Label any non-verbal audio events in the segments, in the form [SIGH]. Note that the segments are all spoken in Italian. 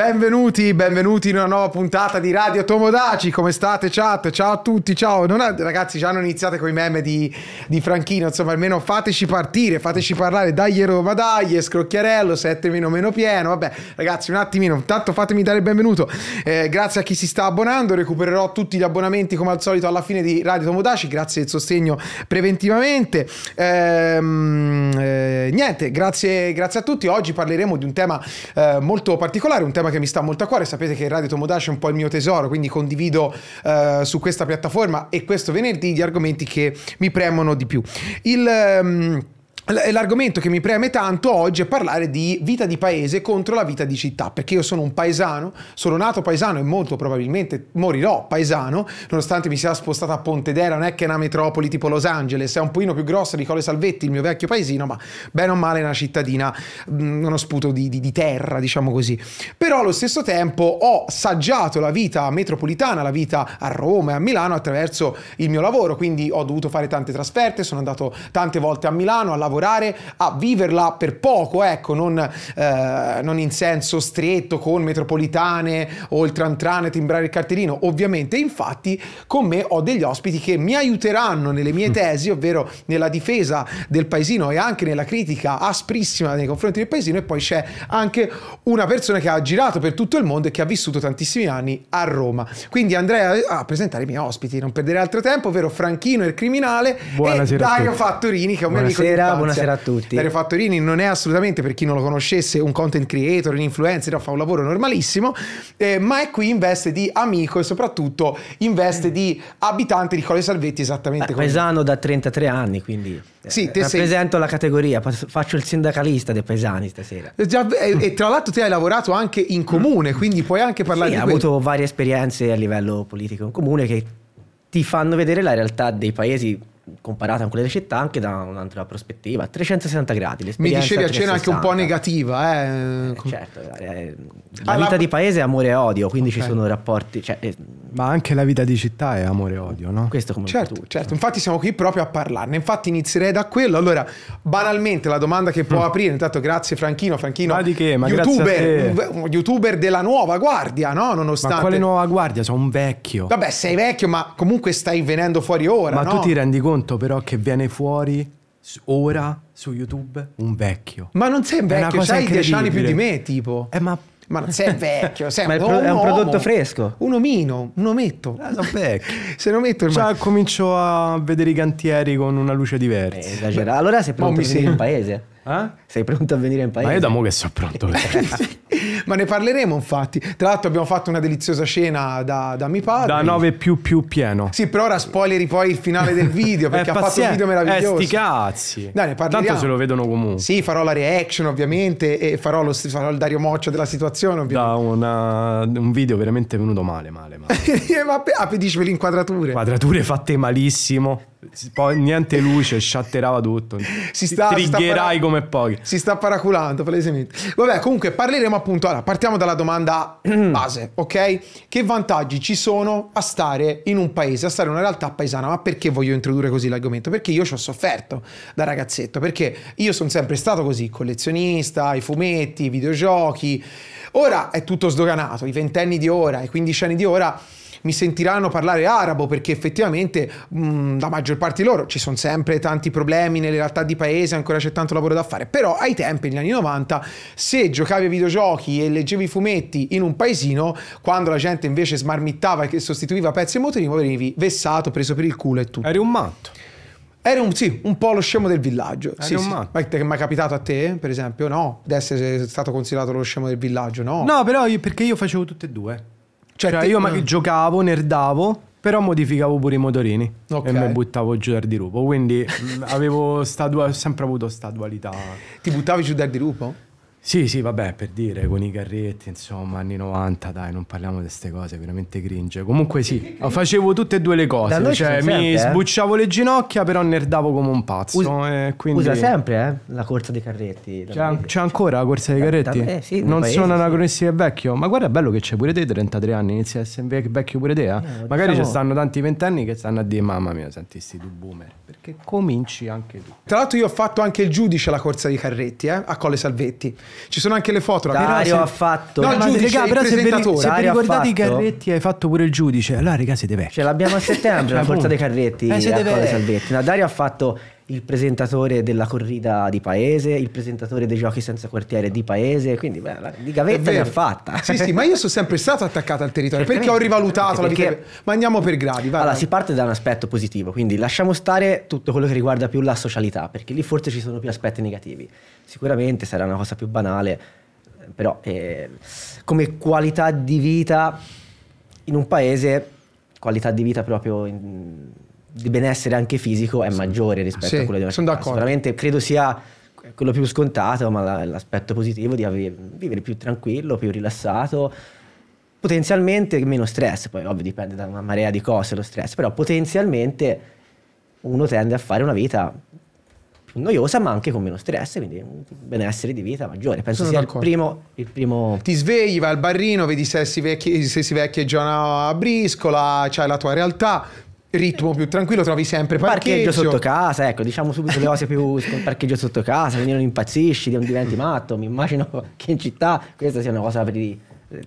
Benvenuti, benvenuti in una nuova puntata di Radio Tomodaci, come state chat? Ciao a tutti, ciao, ha, ragazzi già hanno iniziato con i meme di, di, Franchino, insomma almeno fateci partire, fateci parlare, dai Roma, dai, Scrocchiarello, 7 meno meno pieno, vabbè ragazzi un attimino, intanto fatemi dare il benvenuto, eh, grazie a chi si sta abbonando, recupererò tutti gli abbonamenti come al solito alla fine di Radio Tomodaci, grazie del sostegno preventivamente, ehm, eh, niente, grazie, grazie, a tutti, oggi parleremo di un tema eh, molto particolare, un tema che mi sta molto a cuore, sapete che Radio Tomodash è un po' il mio tesoro, quindi condivido eh, su questa piattaforma e questo venerdì gli argomenti che mi premono di più. Il... Um, L'argomento che mi preme tanto oggi è parlare di vita di paese contro la vita di città, perché io sono un paesano, sono nato paesano e molto probabilmente morirò paesano, nonostante mi sia spostato a Pontedera, non è che è una metropoli tipo Los Angeles, è un pochino più grossa di Cole Salvetti, il mio vecchio paesino, ma bene o male è una cittadina, uno sputo di, di, di terra, diciamo così. Però allo stesso tempo ho saggiato la vita metropolitana, la vita a Roma e a Milano attraverso il mio lavoro, quindi ho dovuto fare tante trasferte, sono andato tante volte a Milano, a lavorare lavorare, a viverla per poco, ecco, non, eh, non in senso stretto con metropolitane o il tran timbrare il cartellino. Ovviamente, infatti, con me ho degli ospiti che mi aiuteranno nelle mie mm. tesi, ovvero nella difesa del paesino e anche nella critica asprissima nei confronti del paesino. E poi c'è anche una persona che ha girato per tutto il mondo e che ha vissuto tantissimi anni a Roma. Quindi andrei a, presentare i miei ospiti, non perdere altro tempo, ovvero Franchino il criminale Buonasera e Dario Fattorini, che è un mio amico. Buonasera, amico. Buonasera a tutti. Dario Fattorini non è assolutamente, per chi non lo conoscesse, un content creator, un influencer, fa un lavoro normalissimo, eh, ma è qui in veste di amico e soprattutto in veste di abitante di Colle Salvetti, esattamente come... Paesano da 33 anni, quindi... Sì, eh, te rappresento sei... la categoria, faccio il sindacalista dei paesani stasera. Eh, già, e, eh, e, tra l'altro te hai lavorato anche in comune, mm. quindi puoi anche parlare sì, di... Sì, ho avuto varie esperienze a livello politico in comune che ti fanno vedere la realtà dei paesi comparata con quelle città anche da un'altra prospettiva 360 gradi mi dicevi a cena anche un po' negativa eh. Eh, certo eh, la vita di paese è amore e odio quindi okay. ci sono rapporti cioè, eh, ma anche la vita di città è amore e odio no? questo come certo, tutto, certo. No? Eh. infatti siamo qui proprio a parlarne infatti inizierei da quello allora banalmente la domanda che può mm. aprire intanto grazie Franchino Franchino ma di che ma youtuber, youtuber della nuova guardia no? nonostante ma quale nuova guardia? sono un vecchio vabbè sei vecchio ma comunque stai venendo fuori ora ma no? tu ti rendi conto conto però che viene fuori ora su YouTube un vecchio. Ma non sei vecchio, sai dieci anni più di me, tipo. Eh, ma... ma non sei vecchio, sei ma un, pro- è un prodotto uomo. fresco. Un omino, un ometto. Ah, sono vecchio. [LAUGHS] Se non metto ormai. Già comincio a vedere i cantieri con una luce diversa. Eh, esagerato. Allora sei pronto a venire sei. in paese? Eh? Sei pronto a venire in paese? Ma io da mo che sono pronto. [LAUGHS] [LAUGHS] ma ne parleremo infatti. Tra l'altro abbiamo fatto una deliziosa cena da, da mi padre. Da 9 più più pieno. Sì, però ora spoileri poi il finale del video [LAUGHS] perché ha eh, fatto un video meraviglioso. Eh, sti cazzi. Dai, ne parleremo. Tanto se lo vedono comunque. Sì, farò la reaction ovviamente e farò, lo, farò il Dario Moccio della situazione ovviamente. Da una, un video veramente venuto male, male, male. [LAUGHS] Eh, ma ah, pedisci per le inquadrature. Quadrature fatte malissimo. Poi niente luce, sciatterava tutto. Si sta, Triggerai para... come pochi. Si sta paraculando, palesemente. Vabbè, comunque parleremo appunto. Allora, partiamo dalla domanda [CLEARS THROAT] base, ok? Che vantaggi ci sono a stare in un paese, a stare in una realtà paesana? Ma perché voglio introdurre così l'argomento? Perché io ci ho sofferto da ragazzetto, perché io sono sempre stato così, collezionista, i fumetti, i videogiochi. Ora è tutto sdoganato, i ventenni di ora, i quindicenni di ora mi sentiranno parlare arabo perché effettivamente mh, mm, la maggior parte di loro ci sono sempre tanti problemi nelle realtà di paese, ancora c'è tanto lavoro da fare, però ai tempi, negli anni 90, se giocavi a videogiochi e leggevi fumetti in un paesino, quando la gente invece smarmittava e sostituiva pezzi e motorini, venivi vessato, preso per il culo e tutto. Eri un matto. Era un, sì, un po' lo scemo del villaggio. sì, sì. Ma che è mai capitato a te, per esempio? No, di essere stato considerato lo scemo del villaggio, no? No, però io, perché io facevo tutte e due. Cioè, cioè te... io ma... Eh. giocavo, nerdavo, però modificavo pure i motorini okay. e mi buttavo giù dal dirupo. Quindi [LAUGHS] avevo sta, sempre avuto sta dualità. Ti buttavi giù dal dirupo? Sì, sì, vabbè, per dire, con i carretti, insomma, anni 90, dai, non parliamo di queste cose, veramente cringe. Comunque sì, facevo tutte e due le cose, cioè mi sempre, eh? sbucciavo le ginocchia, però nerdavo come un pazzo. Usa, eh, quindi... usa sempre, eh, la corsa dei carretti. C'è, ancora la corsa dei carretti? Da, da, eh, sì, non paese, sono anacronisti sì. vecchio, ma guarda, è bello che c'è pure te, 33 anni, inizia a essere vecchio pure te, eh? no, eh, Magari diciamo... ci stanno tanti ventenni che stanno a dire, mamma mia, sentisti tu boomer, perché cominci anche tu. Tra l'altro io ho fatto anche il giudice alla corsa dei carretti, eh, a Colle Salvetti. Ci sono anche le foto. La Dario se... ha fatto. No, il giudice, regà, però se vi, se vi ricordate i carretti, hai fatto pure il giudice. Allora, raga, siete vecchi. Ce l'abbiamo a settembre, [LAUGHS] cioè, la forza boh. dei carretti. Eh, siete vecchi. Salvetti. No, Dario ha fatto il presentatore della corrida di paese, il presentatore dei giochi senza quartiere di paese, quindi beh, la, di gavetta ne ha fatta. Sì, sì, ma io sono sempre stato attaccato al territorio perché ho rivalutato perché, la vita. Ma andiamo per gradi, vai. Allora, si parte da un aspetto positivo, quindi lasciamo stare tutto quello che riguarda più la socialità, perché lì forse ci sono più aspetti negativi. Sicuramente sarà una cosa più banale, però eh, come qualità di vita in un paese, qualità di vita proprio in di benessere anche fisico è maggiore rispetto sì, a quello di una sono città. D'accordo. Sicuramente credo sia quello più scontato, ma l'aspetto positivo di avere, vivere più tranquillo, più rilassato, potenzialmente meno stress, poi ovvio dipende da una marea di cose lo stress, però potenzialmente uno tende a fare una vita più noiosa ma anche con meno stress, quindi un benessere di vita maggiore. Penso Sono sia il primo, il primo, Ti svegli, vai al barrino, vedi se si Sessi Vecchi a briscola, c'hai la tua realtà, ritmo più tranquillo trovi sempre parcheggio. parcheggio sotto casa ecco diciamo subito le cose più [LAUGHS] parcheggio sotto casa quindi non impazzisci non diventi matto mi immagino che in città questa sia una cosa per i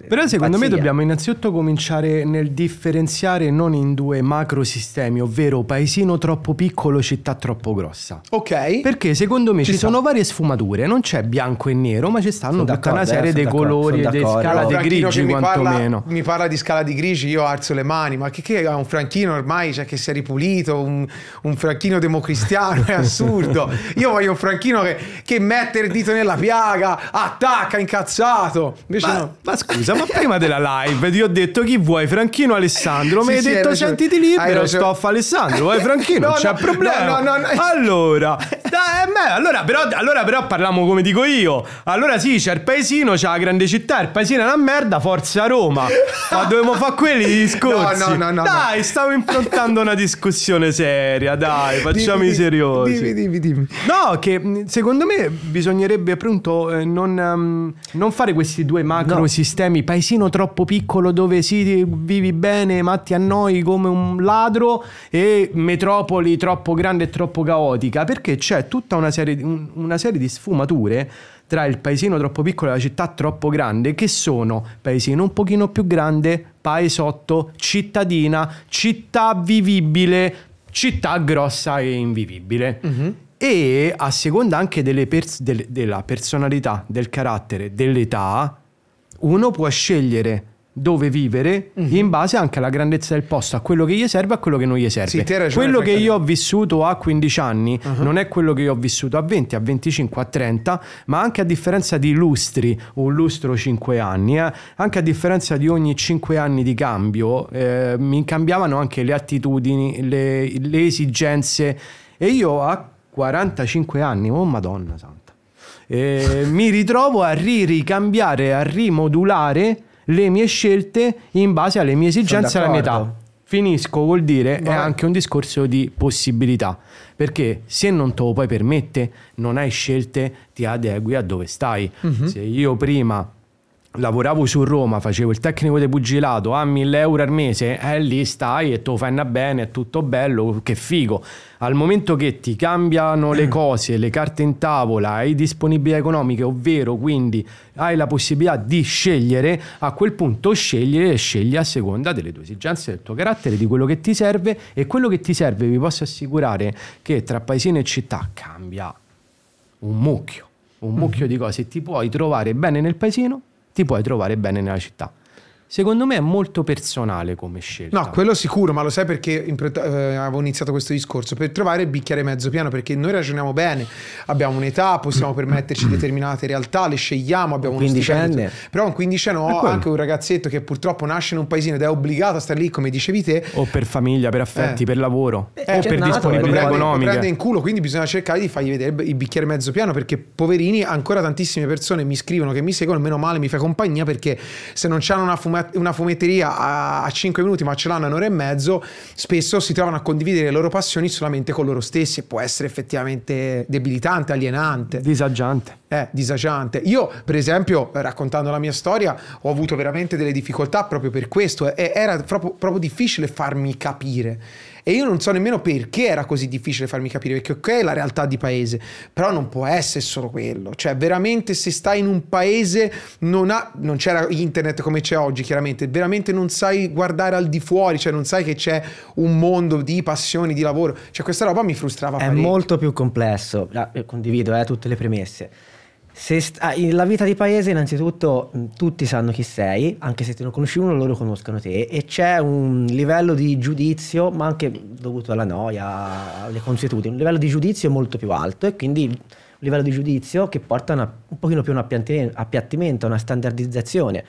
però eh, secondo pazzia. me dobbiamo innanzitutto cominciare nel differenziare non in due macro sistemi, ovvero paesino troppo piccolo, città troppo grossa. Ok. Perché secondo me ci, ci sono varie sfumature, non c'è bianco e nero, ma ci stanno sono tutta una serie eh, di colori e di scala di grigi quantomeno. Mi parla di scala di grigi, io alzo le mani, ma che, che è un franchino ormai, cioè che si è ripulito, un, un franchino democristiano, è assurdo. [LAUGHS] Io voglio un franchino che, che, mette il dito nella piaga, attacca, incazzato. Invece ma, no. Ma scusa, scusa, ma prima della live ti ho detto chi vuoi, Franchino Alessandro? Mi sì, hai sì, detto sentiti libero, stoffa Alessandro, vuoi [LAUGHS] Franchino? no, c'è no, problema. No, allora, dai, beh, allora, però, allora però parliamo come dico io. Allora sì, c'è il paesino, c'è la grande città, il paesino è una merda, forza Roma. Ma dovevo fare quelli di discorsi. [LAUGHS] No, no, no, dai, stavo improntando una discussione seria, dai, facciamo i seriosi. Dimmi, dimmi, dimmi. No, che mm, secondo me bisognerebbe appunto eh, non, um, non, fare questi due macro sistemi temi, paesino troppo piccolo dove si vivi bene ma ti annoi come un ladro e metropoli troppo grande e troppo caotica, perché c'è tutta una serie, una serie di sfumature tra il paesino troppo piccolo e la città troppo grande, che sono paesino un pochino più grande, paesotto, cittadina, città vivibile, città grossa e invivibile. Mm-hmm. E a seconda anche pers- del- della personalità, del carattere, dell'età, uno può scegliere dove vivere mm-hmm. in base anche alla grandezza del posto, a quello che gli serve e a quello che non gli serve. Sì, quello che io ho vissuto a 15 anni uh-huh. non è quello che io ho vissuto a 20, a 25, a 30, ma anche a differenza di lustri, un lustro 5 anni, eh, anche a differenza di ogni 5 anni di cambio, eh, mi cambiavano anche le attitudini, le, le esigenze e io a 45 anni, oh madonna santa eh, mi ritrovo a ricambiare, a rimodulare le mie scelte in base alle mie esigenze e alla mia età. Finisco vuol dire Vai. è anche un discorso di possibilità, perché se non te lo puoi permettere, non hai scelte, ti adegui a dove stai. Mm-hmm. Se io prima lavoravo su Roma, facevo il tecnico di pugilato a 1000 euro al mese, eh, lì stai e tu fai una bene, è tutto bello, che figo. Al momento che ti cambiano le [CLEARS THROAT] cose, le carte in tavola, hai disponibilità economiche, ovvero quindi hai la possibilità di scegliere, a quel punto scegli e scegli a seconda delle tue esigenze, del tuo carattere, di quello che ti serve e quello che ti serve vi posso assicurare che tra paesino e città cambia un mucchio, un mm. mucchio mm. di cose, ti puoi trovare bene nel paesino ti puoi trovare bene nella città. Secondo me è molto personale come scelta. No, quello sicuro, ma lo sai perché in, eh, avevo iniziato questo discorso? Per trovare il bicchiere mezzo piano, perché noi ragioniamo bene, abbiamo un'età, possiamo mm. permetterci mm. determinate realtà, le scegliamo, abbiamo un quindicenne. Però un quindicenne ho anche un ragazzetto che purtroppo nasce in un paesino ed è obbligato a stare lì, come dicevi te. O per famiglia, per affetti, eh. per lavoro, eh, o per nato, disponibilità economica. Lo prende in culo, quindi bisogna cercare di fargli vedere il bicchiere mezzo piano, perché poverini, ancora tantissime persone mi scrivono che mi seguono, meno male mi fai compagnia, perché se non c'hanno una fumetta una, fumetteria a, a 5 minuti ma ce l'hanno un'ora e mezzo, spesso si trovano a condividere le loro passioni solamente con loro stessi e può essere effettivamente debilitante, alienante. Disagiante. Eh, disagiante. Io, per esempio, raccontando la mia storia, ho avuto veramente delle difficoltà proprio per questo. E era proprio, proprio difficile farmi capire. E io non so nemmeno perché era così difficile farmi capire, perché ok, è la realtà di paese, però non può essere solo quello. Cioè, veramente se stai in un paese, non, ha, non c'era internet come c'è oggi, chiaramente, veramente non sai guardare al di fuori, cioè non sai che c'è un mondo di passioni, di lavoro. Cioè, questa roba mi frustrava. È parecchio. molto più complesso, eh, condivido eh, tutte le premesse St- ah, la vita di paese, innanzitutto, tutti sanno chi sei, anche se te non conosci uno, loro conoscono te, e c'è un livello di giudizio, ma anche dovuto alla noia, alle consuetudini, un livello di giudizio molto più alto e quindi un livello di giudizio che porta una, un pochino più a un appiattimento, a una standardizzazione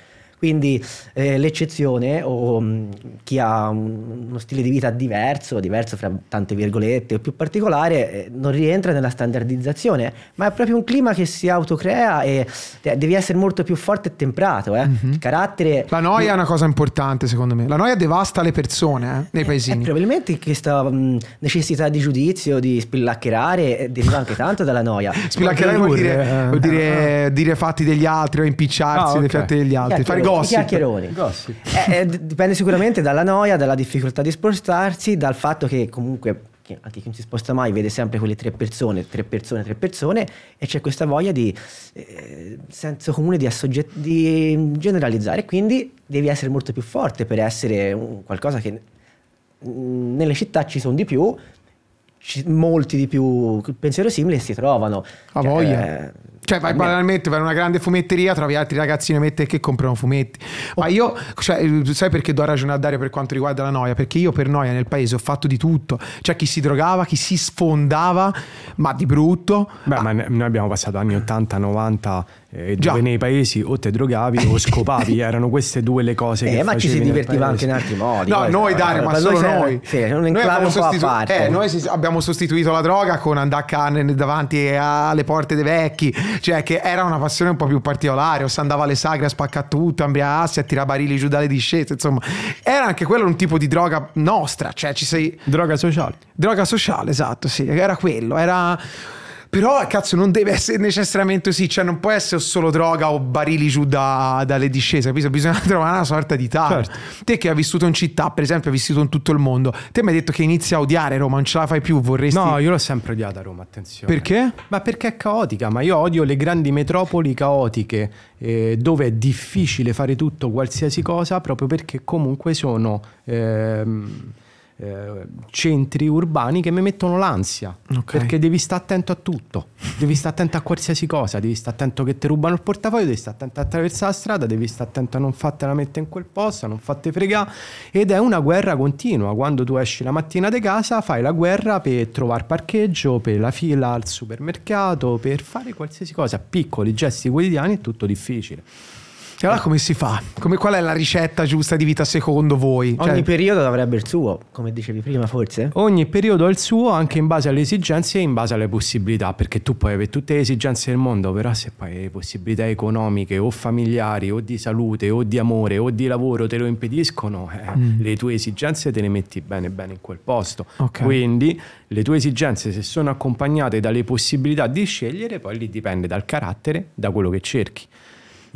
quindi eh, l'eccezione o mh, mm, chi ha un, uno stile di vita diverso, diverso fra tante virgolette o più particolare, eh, non rientra nella standardizzazione, ma è proprio un clima che si autocrea e te, eh, devi essere molto più forte e temprato. Eh. Mm-hmm. Carattere... La noia è una cosa importante secondo me. La noia devasta le persone eh, nei eh, paesini. probabilmente questa mh, mm, necessità di giudizio, di spillaccherare, deriva anche tanto dalla noia. [LAUGHS] spillaccherare vuol, dire, vuol dire, ah, ah. dire, fatti degli altri o impicciarsi ah, okay. degli altri. Fare Gossip. I chiacchieroni. Gossip. Eh, eh dipende sicuramente dalla noia, dalla difficoltà di spostarsi, dal fatto che comunque che anche chi non si sposta mai vede sempre quelle tre persone, tre persone, tre persone e c'è questa voglia di eh, senso comune di, assogget- di generalizzare, quindi devi essere molto più forte per essere un, qualcosa che nelle città ci sono di più, ci, molti di più pensiero simile si trovano. A cioè, voglia. Eh, cioè, vai banalmente, vai in una grande fumetteria, trovi altri ragazzini mette che comprano fumetti. Ma oh. io, cioè, sai perché do ragione a Dario per quanto riguarda la noia? Perché io per noia nel paese ho fatto di tutto. C'è cioè, chi si drogava, chi si sfondava, ma di brutto. Beh, ah. ma noi abbiamo passato anni 80, 90 eh, dove nei paesi o te drogavi o scopavi, [LAUGHS] erano queste due le cose eh, che ma ci si divertiva anche in altri modi. No, noi Dario, eh, ma solo cioè, noi. Sì, noi, abbiamo sostitu- eh, noi abbiamo sostituito la droga con andare a carne davanti alle porte dei vecchi, cioè che era una passione un po' più particolare, o se andava alle sagre a spaccare tutto, a ambriarsi, a tirare barili giù dalle discese, insomma. Era anche quello un tipo di droga nostra, cioè ci sei... Droga sociale. Droga sociale, esatto, sì, era quello, era però, cazzo, non deve essere necessariamente così. cioè non può essere solo droga o barili giù da, dalle discese, capito? Bisogna [LAUGHS] trovare una sorta di tara. Certo. Te che hai vissuto in città, per esempio, hai vissuto in tutto il mondo, te mi hai detto che inizi a odiare Roma, non ce la fai più, vorresti... No, io l'ho sempre odiata Roma, attenzione. Perché? Ma perché è caotica, ma io odio le grandi metropoli caotiche, eh, dove è difficile fare tutto, qualsiasi cosa, proprio perché comunque sono... Ehm eh, centri urbani che mi mettono l'ansia okay. perché devi stare attento a tutto devi stare attento a qualsiasi cosa devi stare attento che ti rubano il portafoglio devi stare attento a attraversare la strada devi stare attento a non fartela mettere in quel posto a non farti fregare ed è una guerra continua quando tu esci la mattina di casa fai la guerra per trovare parcheggio per la fila al supermercato per fare qualsiasi cosa piccoli gesti quotidiani è tutto difficile e cioè, allora come si fa? Come, qual è la ricetta giusta di vita secondo voi? Cioè, ogni periodo avrebbe il suo, come dicevi prima forse? Ogni periodo ha il suo anche in base alle esigenze e in base alle possibilità, perché tu puoi avere tutte le esigenze del mondo, però se poi le possibilità economiche o familiari o di salute o di amore o di lavoro te lo impediscono, eh, mm. le tue esigenze te le metti bene bene in quel posto. Okay. Quindi le tue esigenze se sono accompagnate dalle possibilità di scegliere, poi lì dipende dal carattere, da quello che cerchi.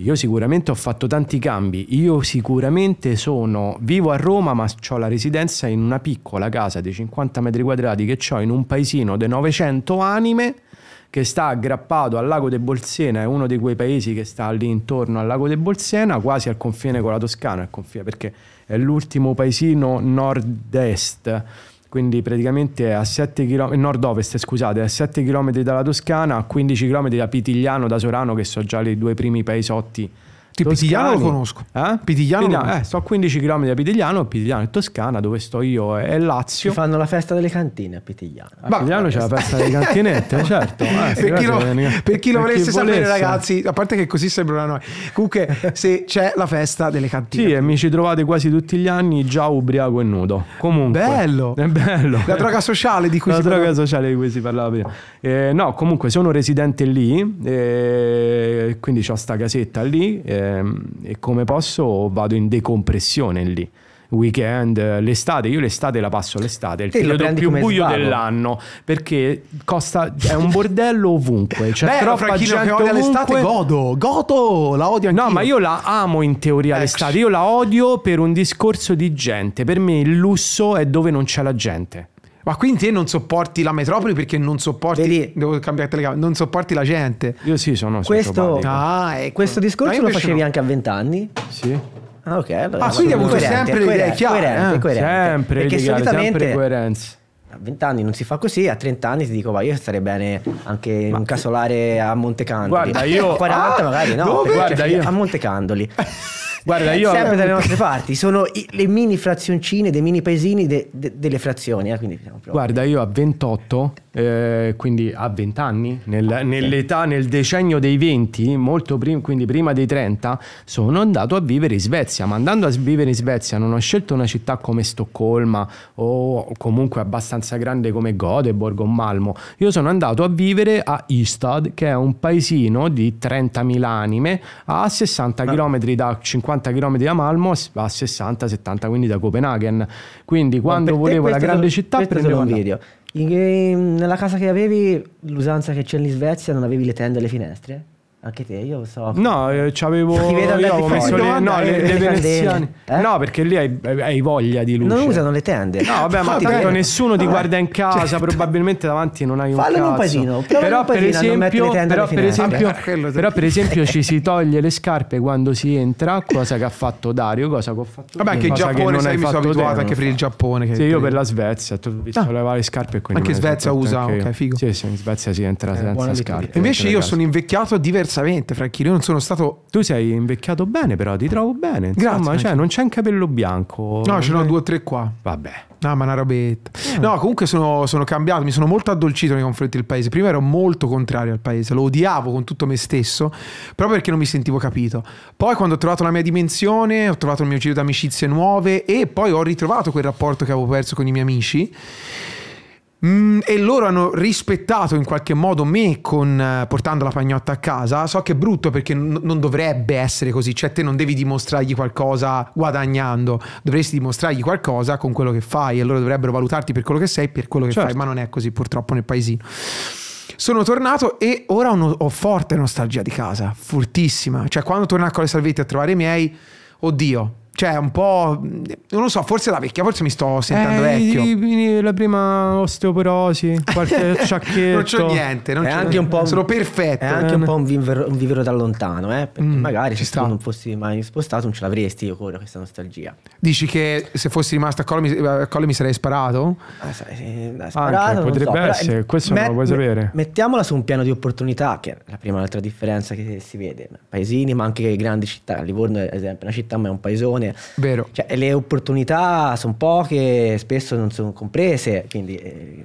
Io sicuramente ho fatto tanti cambi, io sicuramente sono vivo a Roma ma ho la residenza in una piccola casa di 50 metri quadrati che ho in un paesino di 900 anime che sta aggrappato al lago de Bolsena, è uno di quei paesi che sta lì intorno al lago de Bolsena, quasi al confine con la Toscana, confine, perché è l'ultimo paesino nord-est quindi praticamente a 7 km, nord-ovest scusate, a 7 km dalla Toscana, a 15 km da Pitigliano, da Sorano, che sono già i due primi paesotti Pitigliano lo conosco. Eh? Pitigliano, Pitigliano lo conosco. Eh, sto a 15 km da Pitigliano, Pitigliano è Toscana, dove sto io è Lazio. Ci fanno la festa delle cantine a Pitigliano. A bah, Pitigliano c'è la festa delle cantinette, [LAUGHS] certo. Eh, certo, eh per, chi lo, per, chi lo, per volesse chi sapere volesse. ragazzi, a parte che così sembra noi. Comunque, se c'è la festa delle cantine. Sì, e mi ci trovate quasi tutti gli anni già ubriaco e nudo. Comunque. Bello. È bello. La droga sociale di cui la si parlava. La sociale di cui si parlava prima. Eh, no, comunque sono residente lì, eh, quindi ho sta casetta lì eh, Ehm, e, come posso vado in decompressione lì weekend, eh, l'estate, io l'estate la passo l'estate, il periodo più buio svago. dell'anno, perché costa, è un bordello ovunque, c'è Beh, troppa gente che odia l'estate, godo, godo, la odio anch'io. No, ma io la amo in teoria Ex. l'estate, io la odio per un discorso di gente, per me il lusso è dove non c'è la gente. Ma quindi te non sopporti la metropoli perché non sopporti. Vedi, devo cambiare telecamera. Non sopporti la gente. Io sì, sono questo, ah, ecco. questo discorso lo facevi no. anche a vent'anni? Sì. Ah, ok. Allora ah, quindi avuto sempre le idee chiare. Coerente, eh? coerente. Sempre, perché legale, solitamente... sempre coerenza a 20 anni non si fa così, a 30 anni ti dico, ma io starei bene anche in un casolare a Montecandoli. Guarda, io... a 40 ah, magari no, guarda, io... a Montecandoli. [LAUGHS] Guarda, eh, io... Sempre dalle nostre parti, sono i, le mini frazioncine dei mini paesini de, de, delle frazioni. Eh, quindi... Guarda, io a 28 eh, quindi a 20 anni, nel, ah, nell'età, nel decennio dei 20, molto prim- quindi prima dei 30, sono andato a vivere in Svezia, ma andando a vivere in Svezia non ho scelto una città come Stoccolma o comunque abbastanza grande come Göteborg o Malmo, io sono andato a vivere a Istad, che è un paesino di 30.000 anime a 60 km ah. da 50 km da Malmo a 60-70 quindi da Copenaghen. Quindi quando volevo la grande sono, città prendevo un video. In, nella casa che avevi, l'usanza che c'è in Svezia, non avevi le tende alle finestre? Anche te, io lo so. No, eh, c'avevo. [LAUGHS] Io avevo messo le, no, le, le, le veneziane. Eh? No, perché lì hai, hai, voglia di luce. Non usano le tende. No, vabbè, ma credo nessuno ti guarda in cioè, casa. Certo. Probabilmente davanti non hai un Fallo cazzo. un paesino. Però, un per esempio, però, per esempio, ah, però per esempio ci si [LAUGHS] toglie le scarpe quando si entra, cosa che ha fatto Dario, cosa che ho fatto Vabbè, anche in Giappone, mi sono abituato anche per il Giappone. Che sì, io per la Svezia, Ho visto ah. levare le scarpe e quindi. Anche Svezia usa, ok, figo. Sì, in Svezia si entra eh, senza scarpe. Invece io sono invecchiato diversamente diversamente, Franchi. Io non sono stato. Tu sei invecchiato bene, però ti trovo bene. Insomma, Grazie. Cioè, non c'è un capello bianco. No, ce n'ho due o tre qua. Vabbè. No, ma una robetta. Eh. No, comunque sono, sono, cambiato, mi sono molto addolcito nei confronti del paese. Prima ero molto contrario al paese, lo odiavo con tutto me stesso, proprio perché non mi sentivo capito. Poi quando ho trovato la mia dimensione, ho trovato il mio giro di amicizie nuove e poi ho ritrovato quel rapporto che avevo perso con i miei amici. Mm, e loro hanno rispettato in qualche modo me con, uh, portando la pagnotta a casa. So che è brutto perché non dovrebbe essere così, cioè te non devi dimostrargli qualcosa guadagnando, dovresti dimostrargli qualcosa con quello che fai e loro dovrebbero valutarti per quello che sei, per quello che certo. fai, ma non è così purtroppo nel paesino. Sono tornato e ora ho, ho forte nostalgia di casa, fortissima. Cioè quando torno a Colle Salvetti a trovare i miei, oddio, cioè, un po'. Non lo so, forse la vecchia, forse mi sto sentendo eh, vecchio. La prima osteoporosi, qualche ciacchetto. [LAUGHS] non c'è niente, non è anche un po'. sono perfetto. È anche un po' un vivere, un vivere da lontano, eh? Perché mm, magari se sta. tu non fossi mai spostato, non ce l'avresti io con questa nostalgia. Dici che se fossi rimasto a Colle mi, mi sarei sparato? Ah, sai, sparato anche, potrebbe so, essere, questo met, non lo puoi sapere. Mettiamola su un piano di opportunità, che è la prima altra differenza che si vede. Paesini, ma anche grandi città. Livorno, ad esempio, è una città, ma è un paesone Vero. Cioè, le opportunità sono poche, spesso non sono comprese, quindi... Eh,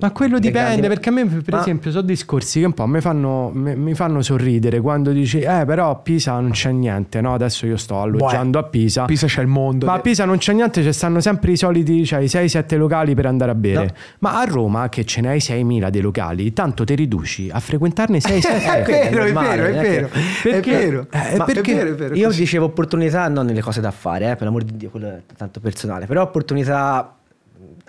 ma quello dipende, perché a me per Ma... esempio sono discorsi che un po' mi fanno, mi, mi fanno, sorridere quando dici eh però a Pisa non c'è niente, no? Adesso io sto alloggiando Buè. Eh, a Pisa. Pisa c'è il mondo. Ma a Pisa non c'è niente, ci stanno sempre i soliti, cioè i 6-7 locali per andare a bere. No. Ma a Roma che ce ne n'hai 6.000 dei locali, tanto ti riduci a frequentarne 6-7. [LAUGHS] è, vero, eh, è vero, è eh, vero. è vero, Io dicevo opportunità non nelle cose da fare, eh, per l'amor di Dio, quello è tanto personale, però opportunità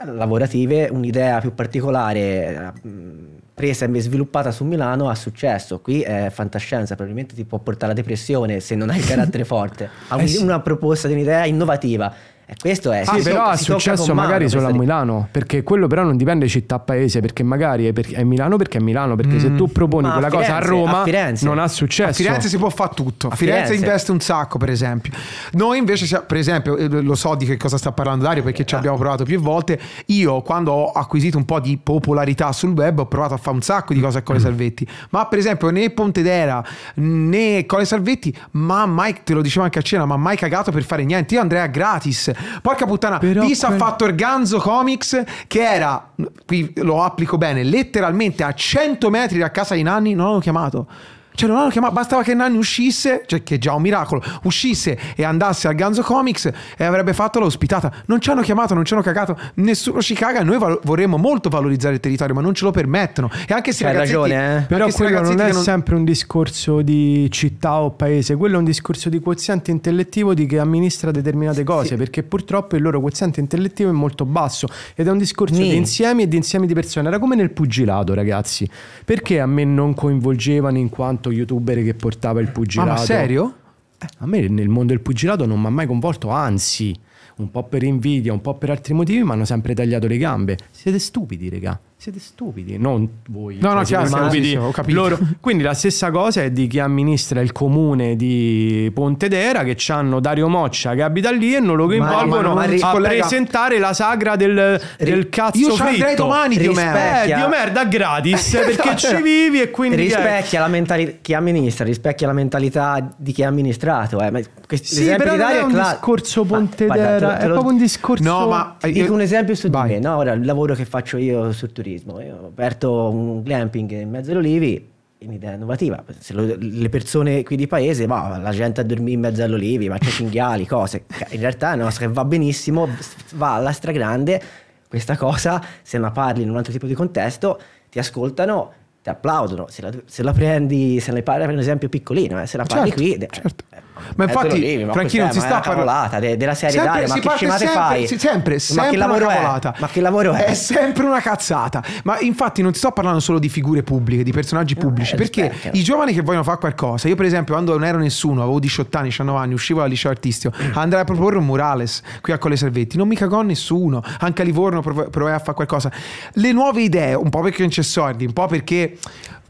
lavorative un'idea più particolare eh, presa e sviluppata su Milano ha successo. Qui è fantascienza, probabilmente ti può portare alla depressione se non hai il carattere [LAUGHS] forte. Ha eh una proposta di un'idea innovativa eh, questo è sì, però ha successo magari solo a Milano perché quello però non dipende città paese perché magari è, per, è Milano perché è Milano perché mm. se tu proponi quella cosa a Roma a Firenze. non ha successo a Firenze si può fare tutto a Firenze, Firenze investe un sacco per esempio noi invece per esempio eh, lo so di che cosa sta parlando Dario perché ci ah. abbiamo provato più volte io quando ho acquisito un po' di popolarità sul web ho provato a fare un sacco di cose a Cole mm. Salvetti ma per esempio né Ponte d'Era né Cole Salvetti ma mai te lo dicevo anche a cena ma mai cagato per fare niente io andrei a gratis Porca puttana, Però Pisa quel... ha fatto Erganzo Comics che era, qui lo applico bene, letteralmente a 100 metri da casa di Nanni, non l'hanno chiamato cioè, non hanno chiamato, bastava che Nanni uscisse, cioè che è già un miracolo, uscisse e andasse al Ganzo Comics e avrebbe fatto l'ospitata. Non ci hanno chiamato, non ci hanno cagato, nessuno ci caga. Noi val- vorremmo molto valorizzare il territorio, ma non ce lo permettono. E anche se hai ragione, eh? però quello non è non... sempre un discorso di città o paese, quello è un discorso di quoziente intellettivo di chi amministra determinate cose, sì. perché purtroppo il loro quoziente intellettivo è molto basso ed è un discorso nee. di insieme e di insieme di persone. Era come nel pugilato, ragazzi. Perché a me non coinvolgevano in quanto soltanto youtuber che portava il pugilato. Ah, ma serio? Eh, a me nel mondo del pugilato non mi ha mai coinvolto, anzi, un po' per invidia, un po' per altri motivi, mi hanno sempre tagliato le gambe. Siete stupidi, regà siete stupidi, non voi. No, cioè, no, chiaro, stupidi, ho capito. Loro. Quindi la stessa cosa è di chi amministra il comune di Pontedera, che hanno Dario Moccia che abita lì e non lo coinvolgono ma, ma, ma, a collega... presentare la sagra del, del cazzo Io fritto. Io ci andrei domani, Dio merda. Eh, Dio merda gratis, [LAUGHS] perché cioè, ci vivi e quindi... Eh. Rispecchia è... la mentalità, chi amministra, rispecchia la mentalità di chi ha amministrato. Eh. Ma questi, sì, però è un cla- discorso Pontedera, guarda, lo... è proprio un discorso... No, ma... dico eh, un esempio su di me, no? Ora, il lavoro che faccio io su Turismo turismo. Io ho aperto un glamping in mezzo agli olivi, un'idea idea innovativa. Lo, le persone qui di paese, ma la gente a dormire in mezzo agli olivi, ma c'è cinghiali, [LAUGHS] cose. In realtà no, va benissimo, va alla stragrande. Questa cosa, se la parli in un altro tipo di contesto, ti ascoltano ti applaudono. Se la, se la, prendi, se ne parli per esempio piccolino, eh, se la parli certo, qui, certo. Eh, ma eh, infatti, eh, ma Franchino, non si sta parlando de, della serie sempre, dai, ma che scemate sempre, fai? Si, sempre, sempre ma che lavoro è? Ma che lavoro è? È sempre una cazzata. Ma infatti non ti sto parlando solo di figure pubbliche, di personaggi pubblici, no, eh, perché rispecchio. i giovani che vogliono fare qualcosa, io per esempio quando non ero nessuno, avevo 18 anni, 19 anni, uscivo dal liceo artistico, mm. andai a proporre un murales qui a Colle Servetti. non mi cagò nessuno, anche a Livorno provai a fare qualcosa. Le nuove idee, un po' perché non c'è soldi, un po' perché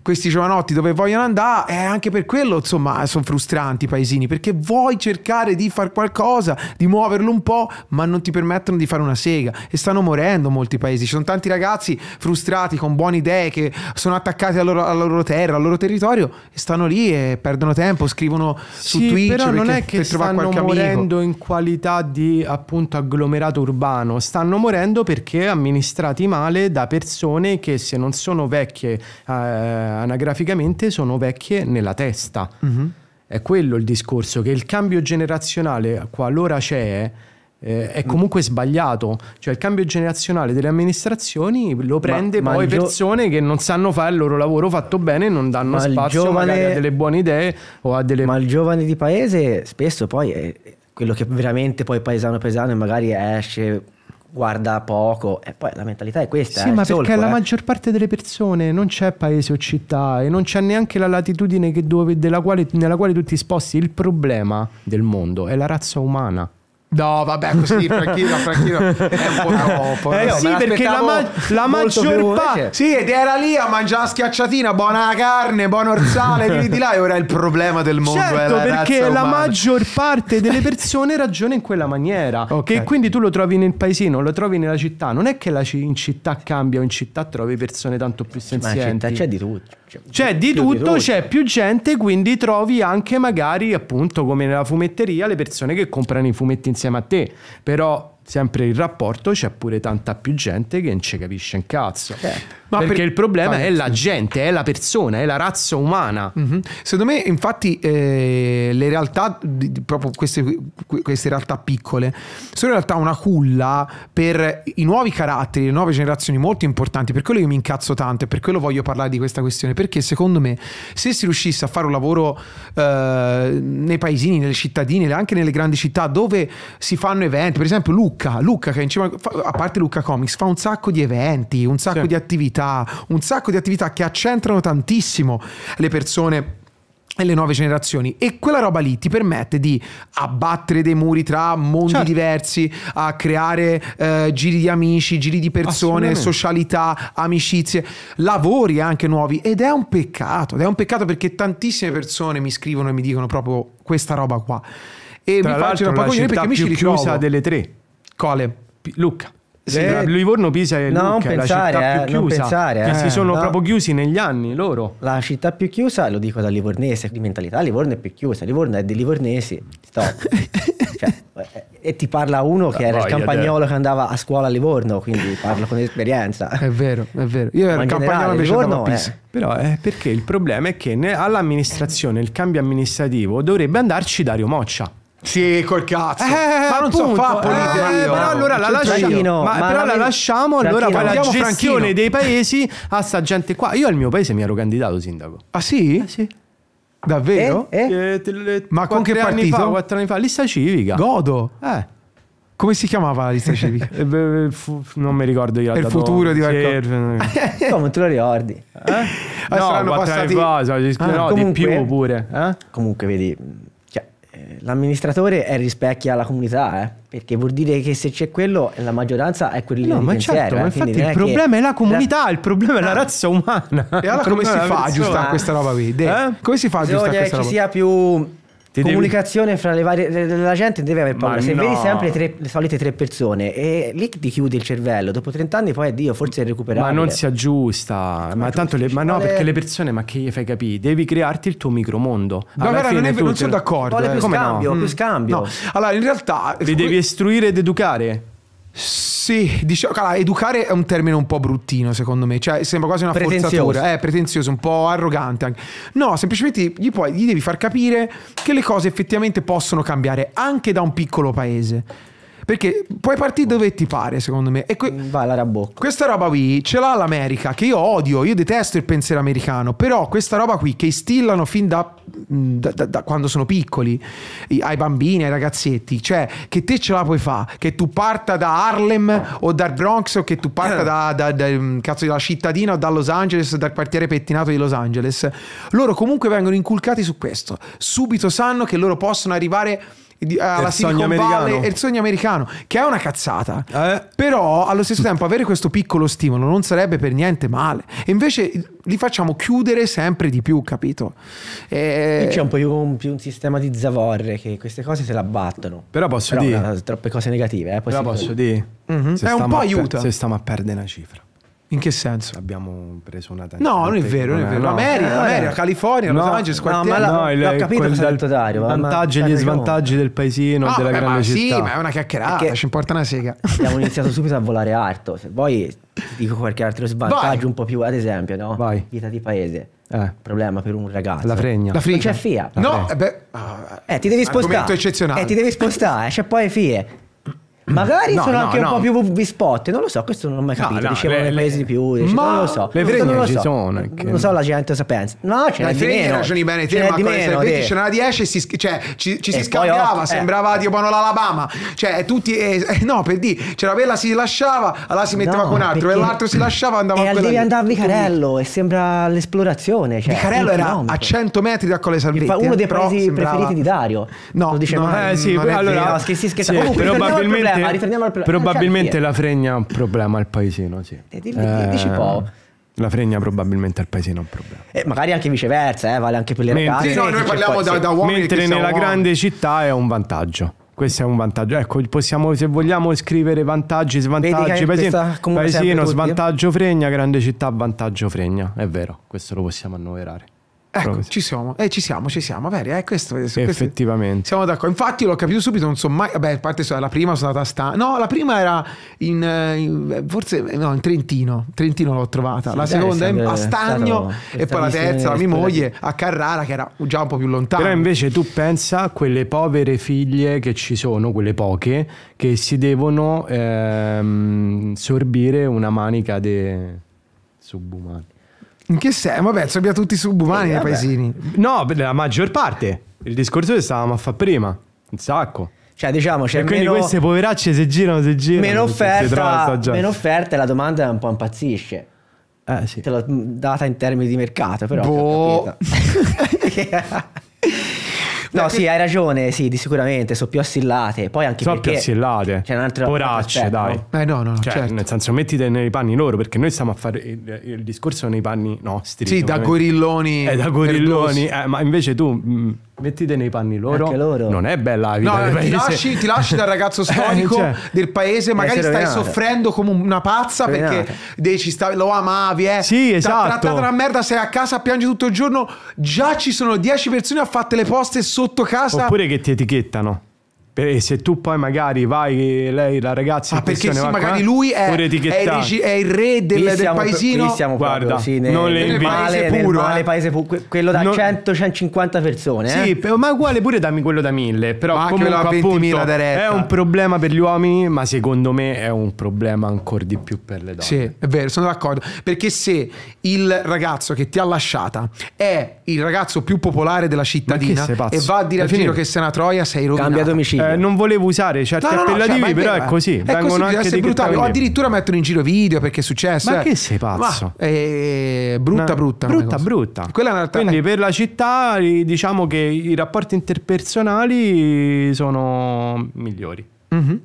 questi giovanotti dove vogliono andare e anche per quello insomma sono frustranti i paesini perché vuoi cercare di fare qualcosa, di muoverlo un po', ma non ti permettono di fare una sega e stanno morendo molti paesi. Ci sono tanti ragazzi frustrati con buone idee che sono attaccati alla loro, alla loro terra, al loro territorio e stanno lì e perdono tempo, scrivono sì, su Twitch però non è che stanno morendo amico. in qualità di appunto agglomerato urbano, stanno morendo perché amministrati male da persone che se non sono vecchie eh, anagraficamente sono vecchie nella testa. Mm-hmm. È quello il discorso, che il cambio generazionale, qualora c'è, eh, è mm. comunque sbagliato. Cioè il cambio generazionale delle amministrazioni lo prende ma, poi ma persone che non sanno fare il loro lavoro fatto bene e non danno ma spazio giovane... a delle buone idee o a delle... Ma il giovane di paese spesso poi è quello che veramente poi paesano paesano e magari esce guarda poco e poi la mentalità è questa. Sì, eh, ma perché solco, la eh. maggior parte delle persone non c'è paese o città e non c'è neanche la latitudine dove, quale, nella quale tu ti sposti. Il problema del mondo è la razza umana. No, vabbè, così Franchino, [LAUGHS] Franchino è un po' troppo. Eh, no, eh, sì, perché la, ma- la maggior parte. Sì, ed era lì a mangiare la schiacciatina, buona carne, buon orsale, di, di là, e ora il problema del mondo. Certo, la perché la maggior parte delle persone [LAUGHS] ragiona in quella maniera. Okay. Che quindi tu lo trovi nel paesino, lo trovi nella città. Non è che la c- in città cambia o in città trovi persone tanto più senzienti. Ma in città c'è di tutto. C'è cioè, di tutto, c'è più gente, quindi trovi anche magari, appunto, come nella fumetteria, le persone che comprano i fumetti insieme a te. Però sempre il rapporto c'è pure tanta più gente che non ci capisce un cazzo. Eh. perché per... il problema Vai. è la gente, è la persona, è la razza umana. Mm-hmm. Secondo me, infatti, eh, le realtà, proprio queste, queste, realtà piccole, sono in realtà una culla per i nuovi caratteri, le nuove generazioni molto importanti. Per quello io mi incazzo tanto e per quello voglio parlare di questa questione. Perché secondo me, se si riuscisse a fare un lavoro eh, nei paesini, nelle cittadine, anche nelle grandi città dove si fanno eventi, per esempio, Luca Luca, Luca che insieme a parte Luca Comics fa un sacco di eventi, un sacco sì. di attività, un sacco di attività che accentrano tantissimo le persone e le nuove generazioni e quella roba lì ti permette di abbattere dei muri tra mondi certo. diversi, a creare eh, giri di amici, giri di persone, socialità, amicizie, lavori anche nuovi ed è un peccato, ed è un peccato perché tantissime persone mi scrivono e mi dicono proprio questa roba qua e tra mi faccio un po' perché mi ci ritrovo. delle tre quale? P- Lucca. Sì, eh, Livorno, Pisa e no, Lucca, pensare, la città eh, più chiusa. Pensare, che eh, si sono no. proprio chiusi negli anni loro. La città più chiusa, lo dico da livornese, di mentalità, Livorno è più chiusa, Livorno è di livornesi, stop. [LAUGHS] cioè, eh, e ti parla uno che ah, era il campagnolo te. che andava a scuola a Livorno, quindi [LAUGHS] parlo con esperienza. È vero, è vero. Io ero il campagnolo di Livorno andavo a Pisa. È... Però eh, perché il problema è che all'amministrazione, il cambio amministrativo, dovrebbe andarci Dario Moccia. Sì, col cazzo. Eh, ma non appunto, so fa politica. Eh, però allora la cioè, lasciamo. Ma, ma però la, la lasciamo. Allora la gestione dei paesi a sta gente qua. Io al mio paese mi ero candidato sindaco. Ah sì? Eh, sì. Davvero? Eh, eh? eh ma con che partito? Fa, quattro anni fa, lista civica. Godo. Eh. eh. Come si chiamava la lista civica? [LAUGHS] Eh, non mi ricordo io. Per il futuro di qualcosa. [LAUGHS] Come te lo ricordi? Eh? Ah, no, quattro passati... anni fa, so, ah, no, comunque, di più pure. Eh? Comunque, vedi l'amministratore è rispecchia la comunità, eh? perché vuol dire che se c'è quello, la maggioranza è quello no, di ma pensiero. Certo, eh? ma infatti il problema è la comunità, la... il problema è la razza umana. E allora come si fa a aggiustare questa roba qui? Eh? Come si fa a aggiustare questa roba? Bisogna che ci sia più ti comunicazione devi... fra le varie. La gente deve aver paura. Ma Se no. vedi sempre tre, le solite tre persone e lì ti chiudi il cervello, dopo 30 anni poi addio, forse è recuperabile. Ma non si aggiusta. Ma, ma tanto le, ma no, perché le persone, ma che gli fai capire? Devi crearti il tuo micromondo. No, allora, non, è, non sono d'accordo. Vuole eh. più Come no? più mm. scambio. No. Allora, in realtà. Li devi istruire ed educare. Sì, diciamo, allora, educare è un termine un po' bruttino secondo me, cioè sembra quasi una forzatura, è eh, pretenzioso, un po' arrogante anche. No, semplicemente gli, poi, gli devi far capire che le cose effettivamente possono cambiare anche da un piccolo paese. Perché puoi partire dove ti pare, secondo me. E que- mm, Vai, la rabocca. Questa roba qui ce l'ha l'America, che io odio, io detesto il pensiero americano, però questa roba qui che instillano fin da, mm, da, da, da quando sono piccoli, ai bambini, ai ragazzetti, cioè che te ce la puoi fare, che tu parta da Harlem o dal Bronx o che tu parta eh. mm, dalla cittadina o da Los Angeles dal quartiere pettinato di Los Angeles, loro comunque vengono inculcati su questo. Subito sanno che loro possono arrivare eh, alla il Silicon sogno Valley, è il sogno americano, che è una cazzata. Eh? Però allo stesso tempo avere questo piccolo stimolo non sarebbe per niente male. E invece li facciamo chiudere sempre di più, capito? E... C'è un po' più un, più un, sistema di zavorre che queste cose se la battono. Però posso dire... troppe cose negative. Eh, Però posso dire... Mm -hmm. È un po' aiuta. Se stiamo a perdere una cifra. In che senso? Abbiamo preso una tangente. No, non è vero, non è vero. No. America, eh, America, California, no. Los Angeles, quartiere. No, ma la, no, il, ho capito quel, cosa ha detto Dario. vantaggi e gli cioè, svantaggi del paesino, no, della beh, grande ma città. Sì, ma è una chiacchierata, Perché ci importa una sega. Abbiamo iniziato subito a volare alto. Se vuoi ti dico qualche altro svantaggio Vai. un po' più, ad esempio, no? Vai. Vita di paese. Eh. Problema per un ragazzo. La fregna. La fregna. Non c'è FIA. No, eh beh, eh, ti devi spostare. Argomento eccezionale. Eh, ti devi spostare, c'è poi FIE. Magari no, sono no, anche no. un po' più vispotte, non lo so, questo non ho mai capito. Dicevano nei paesi di più, dice, ma non lo so. Le non, non lo so. sono. Anche. Non so la gente cosa pensa. No, ce n'è di meno. ragioni bene, te, ma meno, te. ce n'era 10 si, cioè, ci, ci si scambiava, ho, eh. sembrava eh. tipo l'Alabama. Cioè, tutti, eh, no, per dire, c'era quella si lasciava, allora si metteva con un altro, e l'altro si lasciava andava e a E devi andare a Vicarello e sembra l'esplorazione. Cioè, Vicarello era a 100 metri da Colle Salvetti. Uno eh, dei paesi preferiti di Dario. No, lo dice mai. Eh, sì, allora, scherzi, scherzi. Comunque, probabilmente Probabilmente, ma ritorniamo al problema. Probabilmente eh, certo, la fregna è un problema al paesino, sì. Dilli, eh, dici eh, po'. La fregna probabilmente al paesino è un problema. E eh, magari anche viceversa, eh, vale anche per le Mentre, ragazze. Sì, no, noi cioè, parliamo da, da uomini. Mentre nella grande uomini. città è un vantaggio. Questo è un vantaggio. Ecco, possiamo, se vogliamo scrivere vantaggi, svantaggi, paesino, paesino svantaggio fregna, grande città, vantaggio fregna. È vero, questo lo possiamo annoverare. Ecco, ci siamo. Eh, ci siamo, ci siamo. Veri, eh, questo, questo, Effettivamente. Siamo d'accordo. Infatti l'ho capito subito, non so mai... Vabbè, a parte la prima sono stata a stanza. No, la prima era in... Eh, in forse... No, in Trentino. Trentino l'ho trovata. Sì, la seconda è a Stagno. E poi la terza, la mia moglie, a Carrara, che era già un po' più lontana. Però invece tu pensa a quelle povere figlie che ci sono, quelle poche, che si devono ehm, sorbire una manica di de... subumani. In che senso? Vabbè, abbiamo tutti i subumani eh, nei paesini. No, la maggior parte. Il discorso che stavamo a fare prima. Un sacco. Cioè, diciamo, c'è cioè e quindi meno, queste poveracce se girano, se girano. Meno offerta, meno offerta e la domanda è un po' impazzisce. Eh, sì. Te l'ho data in termini di mercato, però. Boh. [LAUGHS] [LAUGHS] [LAUGHS] No, perché... sì, hai ragione, sì, di sicuramente, sono più assillate. Poi anche sono più assillate. C'è un'altra Poracce, dai. Eh, no? Eh no, no, cioè, certo. nel senso mettite nei panni loro perché noi stiamo a fare il, il discorso nei panni nostri. Sì, da gorilloni. Eh, da gorilloni, eh, ma invece tu mh, mm, Mettite nei panni loro. loro. Non è bella la vita. No, ti, lasci, ti, lasci, dal ragazzo [LAUGHS] eh, storico cioè, del paese, magari stai rovinata. soffrendo come una pazza rovinata. perché dici, lo amavi, eh. Sì, esatto. Trattata una merda, sei a casa, piangi tutto il giorno. Già ci sono 10 persone a fatte le poste sotto casa. Oppure che ti etichettano. E se tu poi magari vai, lei, la ragazza... Ah, perché sì, magari qua, lui è, è, il, è, il, re del, del siamo, paesino. siamo Guarda, proprio, sì, nel, non le nel puro. Male, eh. paese pu- quello da non... 100-150 persone. Sì, eh. ma uguale pure dammi quello da 1000. Però ma comunque appunto, è un problema per gli uomini, ma secondo me è un problema ancora di più per le donne. Sì, è vero, sono d'accordo. Perché se il ragazzo che ti ha lasciata è il ragazzo più popolare della cittadina e va a dire al figlio che sei una troia, sei rovinato. Cambia domicilio. Cioè, non volevo usare certi no, no, appellativi, cioè, però è così. Eh. È Vengono così, anche brutali. O addirittura mettono in giro video perché è successo. Ma eh. che sei pazzo? Ma, eh, brutta, no, brutta. Brutta, brutta. Realtà, Quindi eh. per la città diciamo che i rapporti interpersonali sono migliori. Mm-hmm.